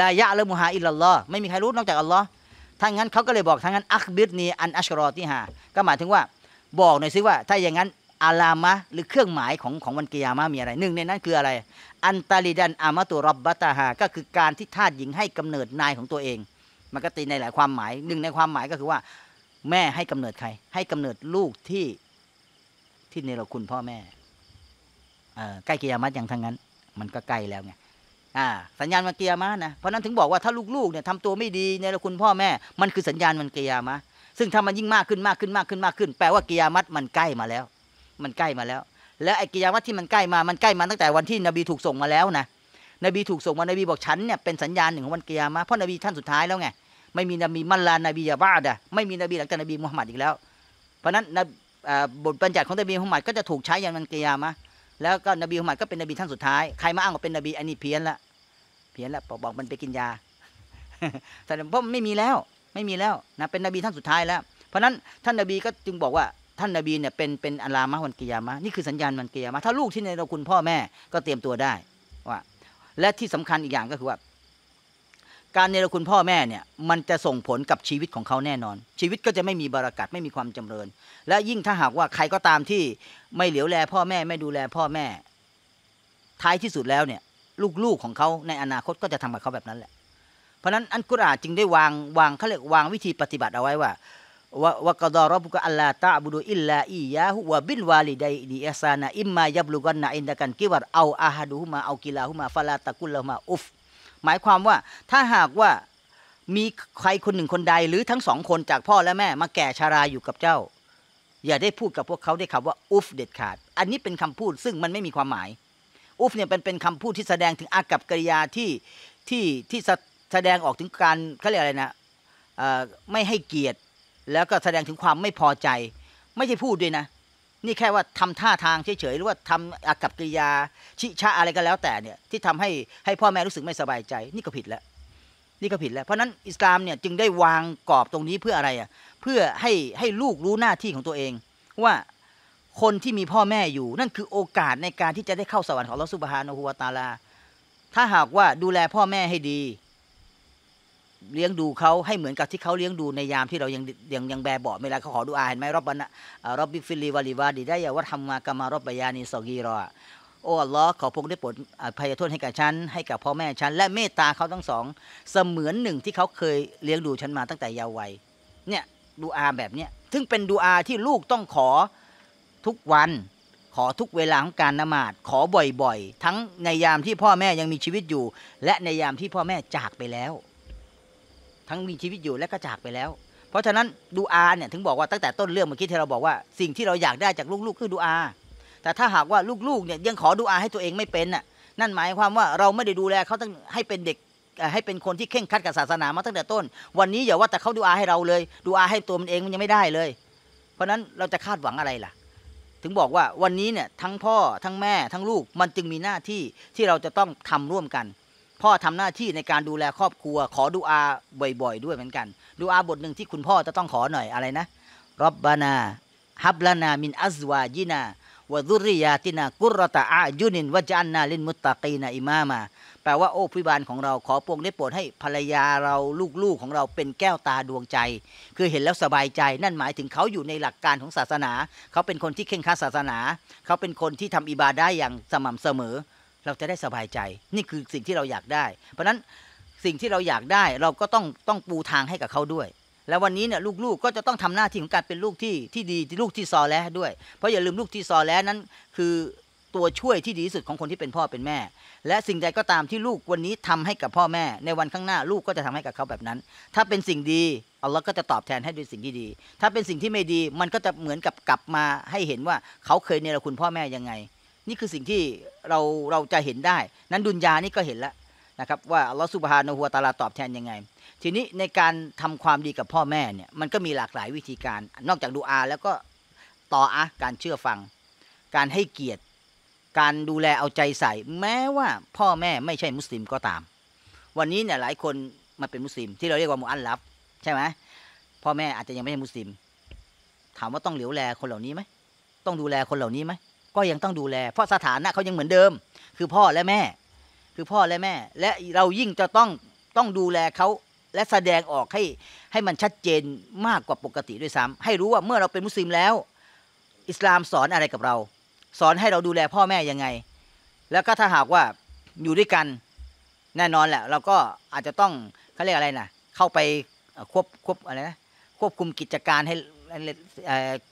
ลายะละมุฮาอิลลอไม่มีใครรู้นอกจากอัลลอฮ์ถ้างั้นเขาก็เลยบอกทั้งนั้นอักบิดนีอันอัชรอติฮาก็หมายถึงว่าบอกหน่อยซิว่าถ้าอย่างนั้น อารามะหรือเครื่องหมายของของวันกิยามะมีอะไรหนึ่งในนั้นคืออะไร อันตาลิดันอามะตุรบบัตาฮา ก็คือการที่ทาสหญิงให้กำเนิดนายของตัวเอง มันก็ตีในหลายความหมายหนึ่งในความหมายก็คือว่าแม่ให้กำเนิดใคร ให้กำเนิดลูกที่ที่ในเราคุณพ่อแม่ใกล้กิยามะอย่างทางนั้น มันก็ใกล้แล้วไงสัญญาณมันกิยามะนะเพราะนั้นถึงบอกว่าถ้าลูกๆเนี่ยทำตัวไม่ดีในเราคุณพ่อแม่ มันคือสัญญาณมันกิยามะซึ่งถ้ามันยิ่งมากขึ้นมากขึ้นมากขึ้นมากขึ้น แปลว่ากิยามัตมันใกล้มาแล้ว มันใกล้มาแล้ว แล้วไอ้กิยามัตที่มันใกล้มา มันใกล้มาตั้งแต่วันที่นบีถูกส่งมาแล้วนะนบีถูกส่งมานบีบอกฉันเนี่ยเป็นสัญญาณหนึ่งของวันกิยามตเพราะนบีท่านสุดท้ายแล้วไงไม่มีนบีมัลลานบียาบ้าดะไม่มีนบีหลังจากนบีมุฮัมมัดอีกแล้ว เพราะนั้นบทบัญญัติของนบีมุฮัมมัดก็จะถูกใช้อย่างมันกิยามะแล้วก็นบีมุฮัมมัดก็เป็นนบีท่านสุดท้ายใครมาอ้างว่าเป็นนบีอันนี้เพี้ยนละเพี้ยนละบอกมันไปกินยาแต่เพราะไม่มีแล้วไม่มีแล้วนะ เป็นนบีท่านสุดท้ายแล้ว เพราะนั้นท่านนบีก็จึงบอกว่าท่านนบีเนี่ยเป็นเป็นอัลามะวันกิยามะนี่คือสัญญาณวันกิยามะถ้าลูกที่ในเราคุณพ่อแม่ก็เตรียมตัวได้ว่าและที่สำคัญอีกอย่างก็คือว่า การเนรคุณพ่อแม่เนี่ย มันจะส่งผลกับชีวิตของเขาแน่นอน ชีวิตก็จะไม่มีบารักัดไม่มีความจำเริญ และยิ่งถ้าหากว่าใครก็ตามที่ไม่เหลียวแลพ่อแม่ไม่ดูแลพ่อแม่ ท้ายที่สุดแล้วเนี่ย ลูกๆของเขาในอนาคตก็จะทำกับเขาแบบนั้นแหละเพราะนั้นอันกุรอานจึงได้วางวางเขาเรียกวางวิธีปฏิบัติเอาไว้ว่า วะวะกดอรบุกะอัลลาตาบุดูอิลลาอียาฮุวาบินวาลิดายดีอัสานะอิมมายับลุกันนะอินดะกันกิวัดเอาอาฮัดูุมาเอากิลาหุมาฟาลาตะกุลละมาอุฟหมายความว่าถ้าหากว่ามีใครคนหนึ่งคนใดหรือทั้งสองคนจากพ่อและแม่มาแก่ชาราอยู่กับเจ้า อย่าได้พูดกับพวกเขาได้คำว่าอุฟเด็ดขาด อันนี้เป็นคำพูดซึ่งมันไม่มีความหมายอุฟเนี่ยเป็นเป็นคำพูดที่แสดงถึงอากับกิริยาที่ที่ที่แสดงออกถึงการเขาเรียกอะไรนะไม่ให้เกียรติ แล้วก็แสดงถึงความไม่พอใจ ไม่ใช่พูดด้วยนะ นี่แค่ว่าทำท่าทางเฉยๆ หรือว่าทำอากับกิริยา ชิชะอะไรก็แล้วแต่เนี่ย ที่ทำให้ให้พ่อแม่รู้สึกไม่สบายใจ นี่ก็ผิดแล้ว นี่ก็ผิดแล้ว เพราะนั้นอิสลามเนี่ย จึงได้วางกรอบตรงนี้เพื่ออะไรอ่ะ เพื่อให้ให้ลูกรู้หน้าที่ของตัวเอง ว่าคนที่มีพ่อแม่อยู่ นั่นคือโอกาสในการที่จะได้เข้าสวรรค์ของลอสุบฮานอหัวตาลา ถ้าหากว่าดูแลพ่อแม่ให้ดีเลี้ยงดูเขาให้เหมือนกับที่เขาเลี้ยงดูในยามที่เรายังยังยังแบเบาเ่ไรเขาขอดูอาเห็นไหมรอบบันะรอบบิฟิลีวาลีวาดีได้ยาวัำมากรรมารอบบยานีสกีรอโอ้อัลลอฮ์ขอพงได้โปรดภัยโทษให้กับฉันให้กับพ่อแม่ฉันและเมตตาเขาทั้งสองเสมือนหนึ่งที่เขาเคยเลี้ยงดูฉันมาตั้งแต่เยาว์วัยเนี่ยดูอาแบบเนี้ยซึ่งเป็นดูอาที่ลูกต้องขอทุกวัน ขอทุกเวลาของการนมาดขอบ่อยๆ ทั้งในยามที่พ่อแม่ยังมีชีวิตอยู่ และในยามที่พ่อแม่จากไปแล้วทั้งมีชีวิตอยู่และก็จากไปแล้ว เพราะฉะนั้นดูอาเนี่ยถึงบอกว่าตั้งแต่ต้นเรื่องเมื่อกี้ที่เราบอกว่าสิ่งที่เราอยากได้จากลูกๆคือดูอา แต่ถ้าหากว่าลูกๆเนี่ยยังขอดูอาให้ตัวเองไม่เป็นน่ะ นั่นหมายความว่าเราไม่ได้ดูแลเขาตั้งให้เป็นเด็กให้เป็นคนที่เข่งคัดกับศาสนามาตั้งแต่ต้น วันนี้อย่าว่าแต่เขาดูอาให้เราเลยดูอาให้ตัวมันเองมันยังไม่ได้เลย เพราะนั้นเราจะคาดหวังอะไรล่ะ ถึงบอกว่าวันนี้เนี่ยทั้งพ่อทั้งแม่ทั้งลูกมันจึงมีหน้าที่ที่เราจะต้องทำร่วมกันพ่อทำหน้าที่ในการดูแลครอบครัว ขอดูอาบ่อยๆ ด้วยเหมือนกัน ดูอาบทหนึ่งที่คุณพ่อจะต้องขอหน่อยอะไรนะรับบานาฮับลานา มินอัซวาจินาวะดุริยาตินากุรตะอายุนินวะจันนาลินมุตตะกีนาอิมามาแปลว่าโอ้พิบาลของเราขอปวงได้โปรดให้ภรรยาเราลูกๆ ของเราเป็นแก้วตาดวงใจ คือเห็นแล้วสบายใจ นั่นหมายถึงเขาอยู่ในหลักการของศาสนา เขาเป็นคนที่เข่งค้าศาสนาเขาเป็นคนที่ทำอิบาได้อย่างสม่ำเสมอเราจะได้สบายใจ นี่คือสิ่งที่เราอยากได้ เพราะนั้นสิ่งที่เราอยากได้เราก็ต้องต้องปูทางให้กับเขาด้วย แล้ววันนี้เนี่ยลูกๆกก็จะต้องทำหน้าที่ของการเป็นลูกที่ที่ดีลูกที่ซอแล้วด้วยเพราะอย่าลืมลูกที่ซอแล้ว นั้น คือตัวช่วยที่ดีที่สุดของคนที่เป็นพ่อเป็นแม่ และสิ่งใดก็ตามที่ลูกวันนี้ทำให้กับพ่อแม่ ในวันข้างหน้าลูกก็จะทำให้กับเขาแบบนั้น ถ้าเป็นสิ่งดีเอาลลอ์ก็จะตอบแทนให้ด้วยสิ่งที่ดี ถ้าเป็นสิ่งที่ไม่ดีมันก็จะเหมือนกับกลับมาให้เห็นว่าเขาเคยเนรคุณพ่อแม่ยังไงนี่คือสิ่งที่เราเราจะเห็นได้ นั้นดุนยานี่ก็เห็นแล้วนะครับ ว่าอัลลอฮฺสุบฮานอฮัวตาลาตอบแทนยังไง ทีนี้ในการทำความดีกับพ่อแม่เนี่ยมันก็มีหลากหลายวิธีการนอกจากดูอาแล้วก็ต่ออะการเชื่อฟัง การให้เกียรติ การดูแลเอาใจใส่ แม้ว่าพ่อแม่ไม่ใช่มุสลิมก็ตาม วันนี้เนี่ยหลายคนมาเป็นมุสลิม ที่เราเรียกว่ามุอัลลับ ใช่ไหมพ่อแม่อาจจะยังไม่ใช่มุสลิม ถามว่าต้องเหลียวแลคนเหล่านี้ไหมต้องดูแลคนเหล่านี้ไหมก็ยังต้องดูแล เพราะสถานะเขายังเหมือนเดิม คือพ่อและแม่ คือพ่อและแม่ และเรายิ่งจะต้องต้องดูแลเขา และแสดงออกให้ให้มันชัดเจนมากกว่าปกติด้วยซ้ำให้รู้ว่าเมื่อเราเป็นมุสลิมแล้ว อิสลามสอนอะไรกับเรา สอนให้เราดูแลพ่อแม่ยังไง แล้วก็ถ้าหากว่าอยู่ด้วยกัน แน่นอนแหละ เราก็อาจจะต้องเขาเรียกอะไรนะ เข้าไปควบควบอะไรนะควบคุมกิจการให้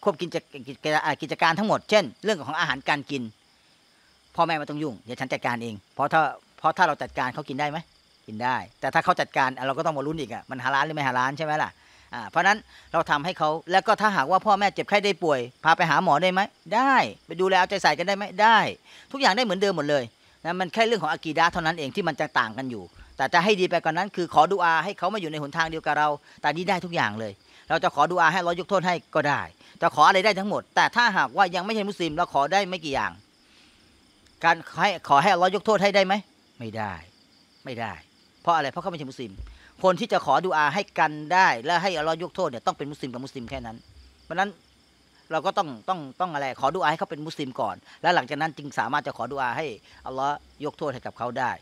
ควบกิจกิจการทั้งหมด เช่นเรื่องของอาหารการกิน พ่อแม่ไม่ต้องยุ่งเดี๋ยวฉันจัดการเองเพราะถ้าเพราะถ้าเราจัดการเขากินได้ไหม กินได้ แต่ถ้าเขาจัดการเราก็ต้องมาลุ้นอีกอ่ะมันหาร้านหรือไม่หาร้านใช่ไหมล่ะเพราะนั้นเราทำให้เขาแล้วก็ถ้าหากว่าพ่อแม่เจ็บไข้ได้ป่วย พาไปหาหมอได้ไหม ได้ ไปดูแลเอาใจใส่กันได้ไหมได้ ทุกอย่างได้เหมือนเดิมหมดเลยนะมันแค่เรื่องของอากีดาเท่านั้นเองที่มันจะต่างกันอยู่ แต่จะให้ดีไปกว่านนั้น คือขอดุอาให้เขามาอยู่ในหนทางเดียวกับเรา แต่นี้ได้ทุกอย่างเลยเราจะขอดูอาให้รรอยกโทษให้ก็ได้ จะขออะไรได้ทั้งหมด แต่ถ้าหากว่ายังไม่ใช่มุสลิมเราขอได้ไม่กี่อย่าง การให้ขอให้รรอยกโทษให้ได้ไหมไม่ได้ ไม่ได้ เพราะอะไรเพราะเขาไม่ใช่มุสลิมคนที่จะขอดูอาให้กันได้ และให้เรอยกโทษเนี่ยต้องเป็นมุสลิมกับมุสลิมแค่นั้น เพราะนั้นเราก็ต้องต้องต้องอะไรขอดูอาให้เขาเป็นมุสลิมก่อน และหลังจากนั้นจึงสามารถจะขอดูอาให้อัลลอฮ์ยกโทษให้กับเขาได้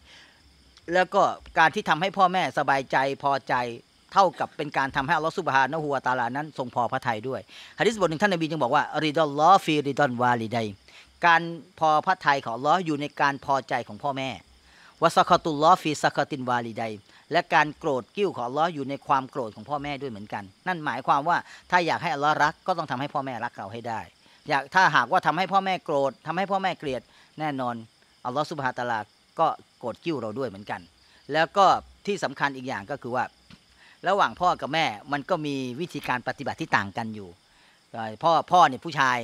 แล้วก็การที่ทำให้พ่อแม่สบายใจพอใจเท่ากับเป็นการทำให้อัลลอฮฺสุบฮานะฮัวตาลานั้นทรงพอพระทัยด้วยฮะดิษบทหนึ่งท่านนบีจึงบอกว่าริดอลลอฟีริดอนวาลิไดการพอพระทัยของอัลลอฮ์อยู่ในการพอใจของพ่อแม่วาสคาตุลลอฟีสักตินวาลิไดและการโกรธกิ้วของอัลลอฮ์อยู่ในความโกรธของพ่อแม่ด้วยเหมือนกัน นั่นหมายความว่าถ้าอยากให้อัลลอฮ์รักก็ต้องทำให้พ่อแม่รักเราให้ได้ อยากถ้าหากว่าทำให้พ่อแม่โกรธทำให้พ่อแม่เกลียด แน่นอน อัลลอฮ์สุบฮาตาลาก็โกรธกิ้วเราด้วยเหมือนกัน แล้วก็ที่สำคัญอีกอย่างก็คือว่าระหว่างพ่อกับแม่มันก็มีวิธีการปฏิบัติที่ต่างกันอยู่พ่อพ่อเนี่ยผู้ชาย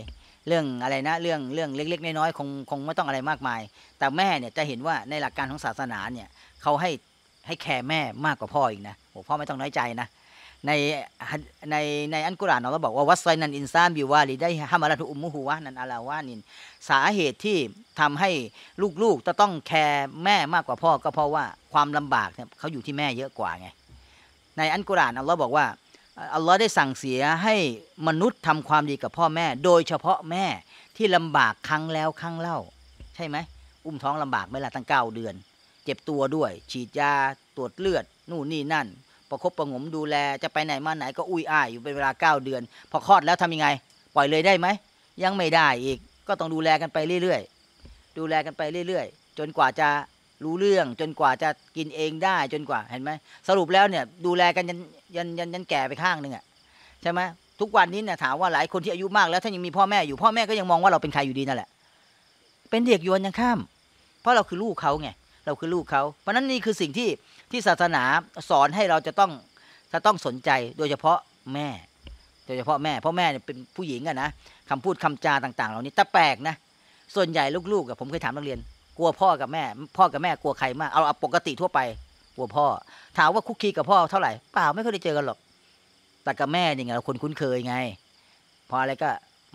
เรื่องอะไรนะเรื่องเรื่องเล็ก ๆ น้อยๆคงคงไม่ต้องอะไรมากมาย แต่แม่เนี่ยจะเห็นว่าในหลักการของศาสนาเนี่ยเขาให้ให้แคร์แม่มากกว่าพ่ออีกนะโอ้พ่อไม่ต้องน้อยใจนะ ในในในอันกุรานเราบอกว่าวัสไซนันอินซามบิวาลีได้ฮามาลาทุอุมุฮุวะนันอาลาวานินสาเหตุที่ทำให้ลูกๆจะต้องแคร์แม่มากกว่าพ่อก็เพราะว่าความลำบากเนี่ยเขาอยู่ที่แม่เยอะกว่าไงในอันกุรานอัลลอฮ์บอกว่าอัลลอฮ์ได้สั่งเสียให้มนุษย์ทำความดีกับพ่อแม่ โดยเฉพาะแม่ที่ลำบากครั้งแล้วครั้งเล่า ใช่ไหม อุ้มท้องลำบากไหมล่ะตั้งเก้าเดือน เจ็บตัวด้วย ฉีดยา ตรวจเลือด นู่นนี่นั่น ประครบประงมดูแลจะไปไหนมาไหนก็อุ้ยอ้าย อยู่เป็นเวลาก้าเดือน พอคลอดแล้วทำยังไง ปล่อยเลยได้ไหมยังไม่ได้อีกก็ต้องดูแลกันไปเรื่อยๆ ดูแลกันไปเรื่อยๆจนกว่าจะรู้เรื่องจนกว่าจะกินเองได้จนกว่าเห็นไหมสรุปแล้วเนี่ย ดูแลกันยันยันยันยันแก่ไปข้างหนึ่งอะ่ะใช่ไหมทุกวันนี้เนี่ยถามว่าหลายคนที่อายุมากแล้วถ้ายังมีพ่อแม่อยู่พ่อแม่ก็ยังมองว่าเราเป็นใครอยู่ดีนั่นแหละเป็นเด็กโยนยังข้ามเพราะเราคือลูกเขาไงเราคือลูกเขา เพราะนั้นนี่คือสิ่งที่ที่ศาสนาสอนให้เราจะต้องจะต้องสนใจโดยเฉพาะแม่โดยเฉพาะแม่เพราะแม่เนี่ยเป็นผู้หญิงอะนะคำพูดคำจาต่าง ๆเหล่านี้ตะแปลกนะ ส่วนใหญ่ลูกๆกับผมเคยถามนักเรียนกลัวพ่อกับแม่ พ่อกับแม่กลัวใครมาก เอาเอาปกติทั่วไป กลัวพ่อ ถามว่าคุกคีกับพ่อเท่าไหร่เปล่าไม่เคยได้เจอกันหรอก แต่กับแม่เนี่ยเราคนคุ้นเคยไง พออะไรก็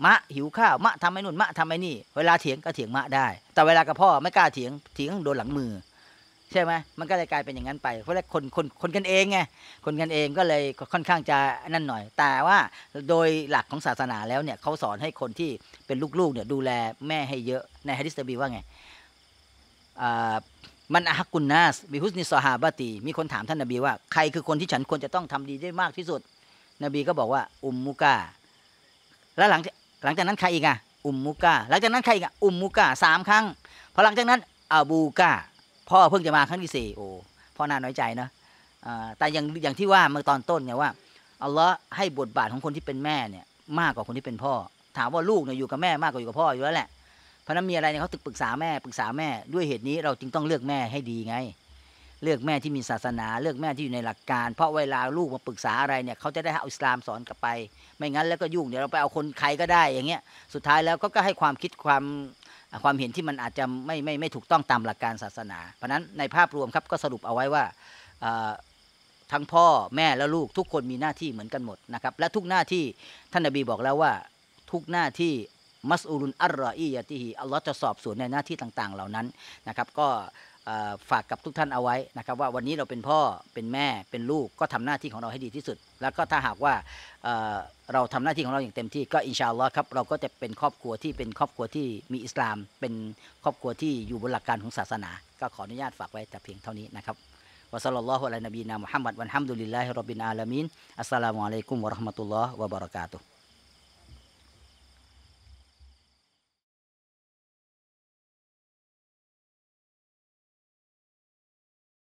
มะหิวข้าวมะทำไอ้นู่นมะทำไอ้นี่ เวลาเถียงก็เถียงมะได้ แต่เวลากับพ่อไม่กล้าเถียง เถียงโดนหลังมือ ใช่ไหม มันก็เลยกลายเป็นอย่างนั้นไป เพราะแรกคนคนคนกันเองไง คนกันเองก็เลยค่อนข้างจะนั่นหน่อย แต่ว่าโดยหลักของศาสนาแล้วเนี่ยเขาสอนให้คนที่เป็นลูกๆเนี่ยดูแลแม่ให้เยอะ ในฮะดิษบีว่าไงมันอาฮักุนนาสบิฮุสนิสฮาบัตีมีคนถามท่านนบีว่า ใครคือคนที่ฉันควรจะต้องทำดีได้มากที่สุด นบีก็บอกว่าอุมมุกา แล้วหลังหลังจากนั้นใครอีกอ่ะ อุมมุกาหลังจากนั้นใครอีกอ่ะ อุมมุกาสามครั้ง พอหลังจากนั้นอาบูกา พ่อเพิ่งจะมาครั้งที่สี่โอ้ พ่อน่าน้อยใจเนาะแต่อย่างอย่างที่ว่าเมื่อตอนต้นไงว่าอัลลอฮ์ให้บทบาทของคนที่เป็นแม่เนี่ยมากกว่าคนที่เป็นพ่อ ถามว่าลูกเนี่ยอยู่กับแม่มากกว่าอยู่กับพ่ออยู่แล้วแหละราะนั้นมีอะไรเนี่ยเขาตึกปรึกษาแม่ปรึกษาแม่ด้วยเหตุนี้เราจึงต้องเลือกแม่ให้ดีไง เลือกแม่ที่มีศาสนา เลือกแม่ที่อยู่ในหลักการเพราะเวลาลูกมาปรึกษาอะไรเนี่ยเขาจะได้เอาอิสลามสอนกลับไป ไม่งั้นแล้วก็ยุ่งเดี๋ยวเราไปเอาคนใครก็ได้อย่างเงี้ยสุดท้ายแล้วก็ก็ให้ความคิดความความเห็นที่มันอาจจะไม่ไม่ไม่ถูกต้องตามหลักการศาสนา เพราะนั้นในภาพรวมครับก็สรุปเอาไว้ว่าทั้งพ่อแม่และลูกทุกคนมีหน้าที่เหมือนกันหมดนะครับและทุกหน้าที่ท่านอบีบอกแล้วว่าทุกหน้าที่มัสอูลุนอัลรออียะติฮีอัลลอฮ์จะสอบสวนในหน้าที่ต่าง ๆ เหล่านั้นนะครับก็ฝากกับทุกท่านเอาไว้นะครับว่าวันนี้เราเป็นพ่อเป็นแม่เป็นลูกก็ทำหน้าที่ของเราให้ดีที่สุด แล้วก็ถ้าหากว่าเราทำหน้าที่ของเราอย่างเต็มที่ ก็อินชาอัลลอฮ์ครับเราก็จะเป็นครอบครัวที่เป็นครอบครัวที่มีอิสลาม เป็นครอบครัวที่อยู่บนหลักการของศาสนา ก็ขออนุญาตฝากไว้ แต่เพียงเท่านี้นะครับวะสัลลัลลอฮุอะลัยนบีนามุฮัมมัดวันฮัมดุลิลลาฮิรับบินอาลามินอัสสลามุอะลัยกุมวะราะห์มะตุลลอฮ์วะบะเราะกาตุฮ์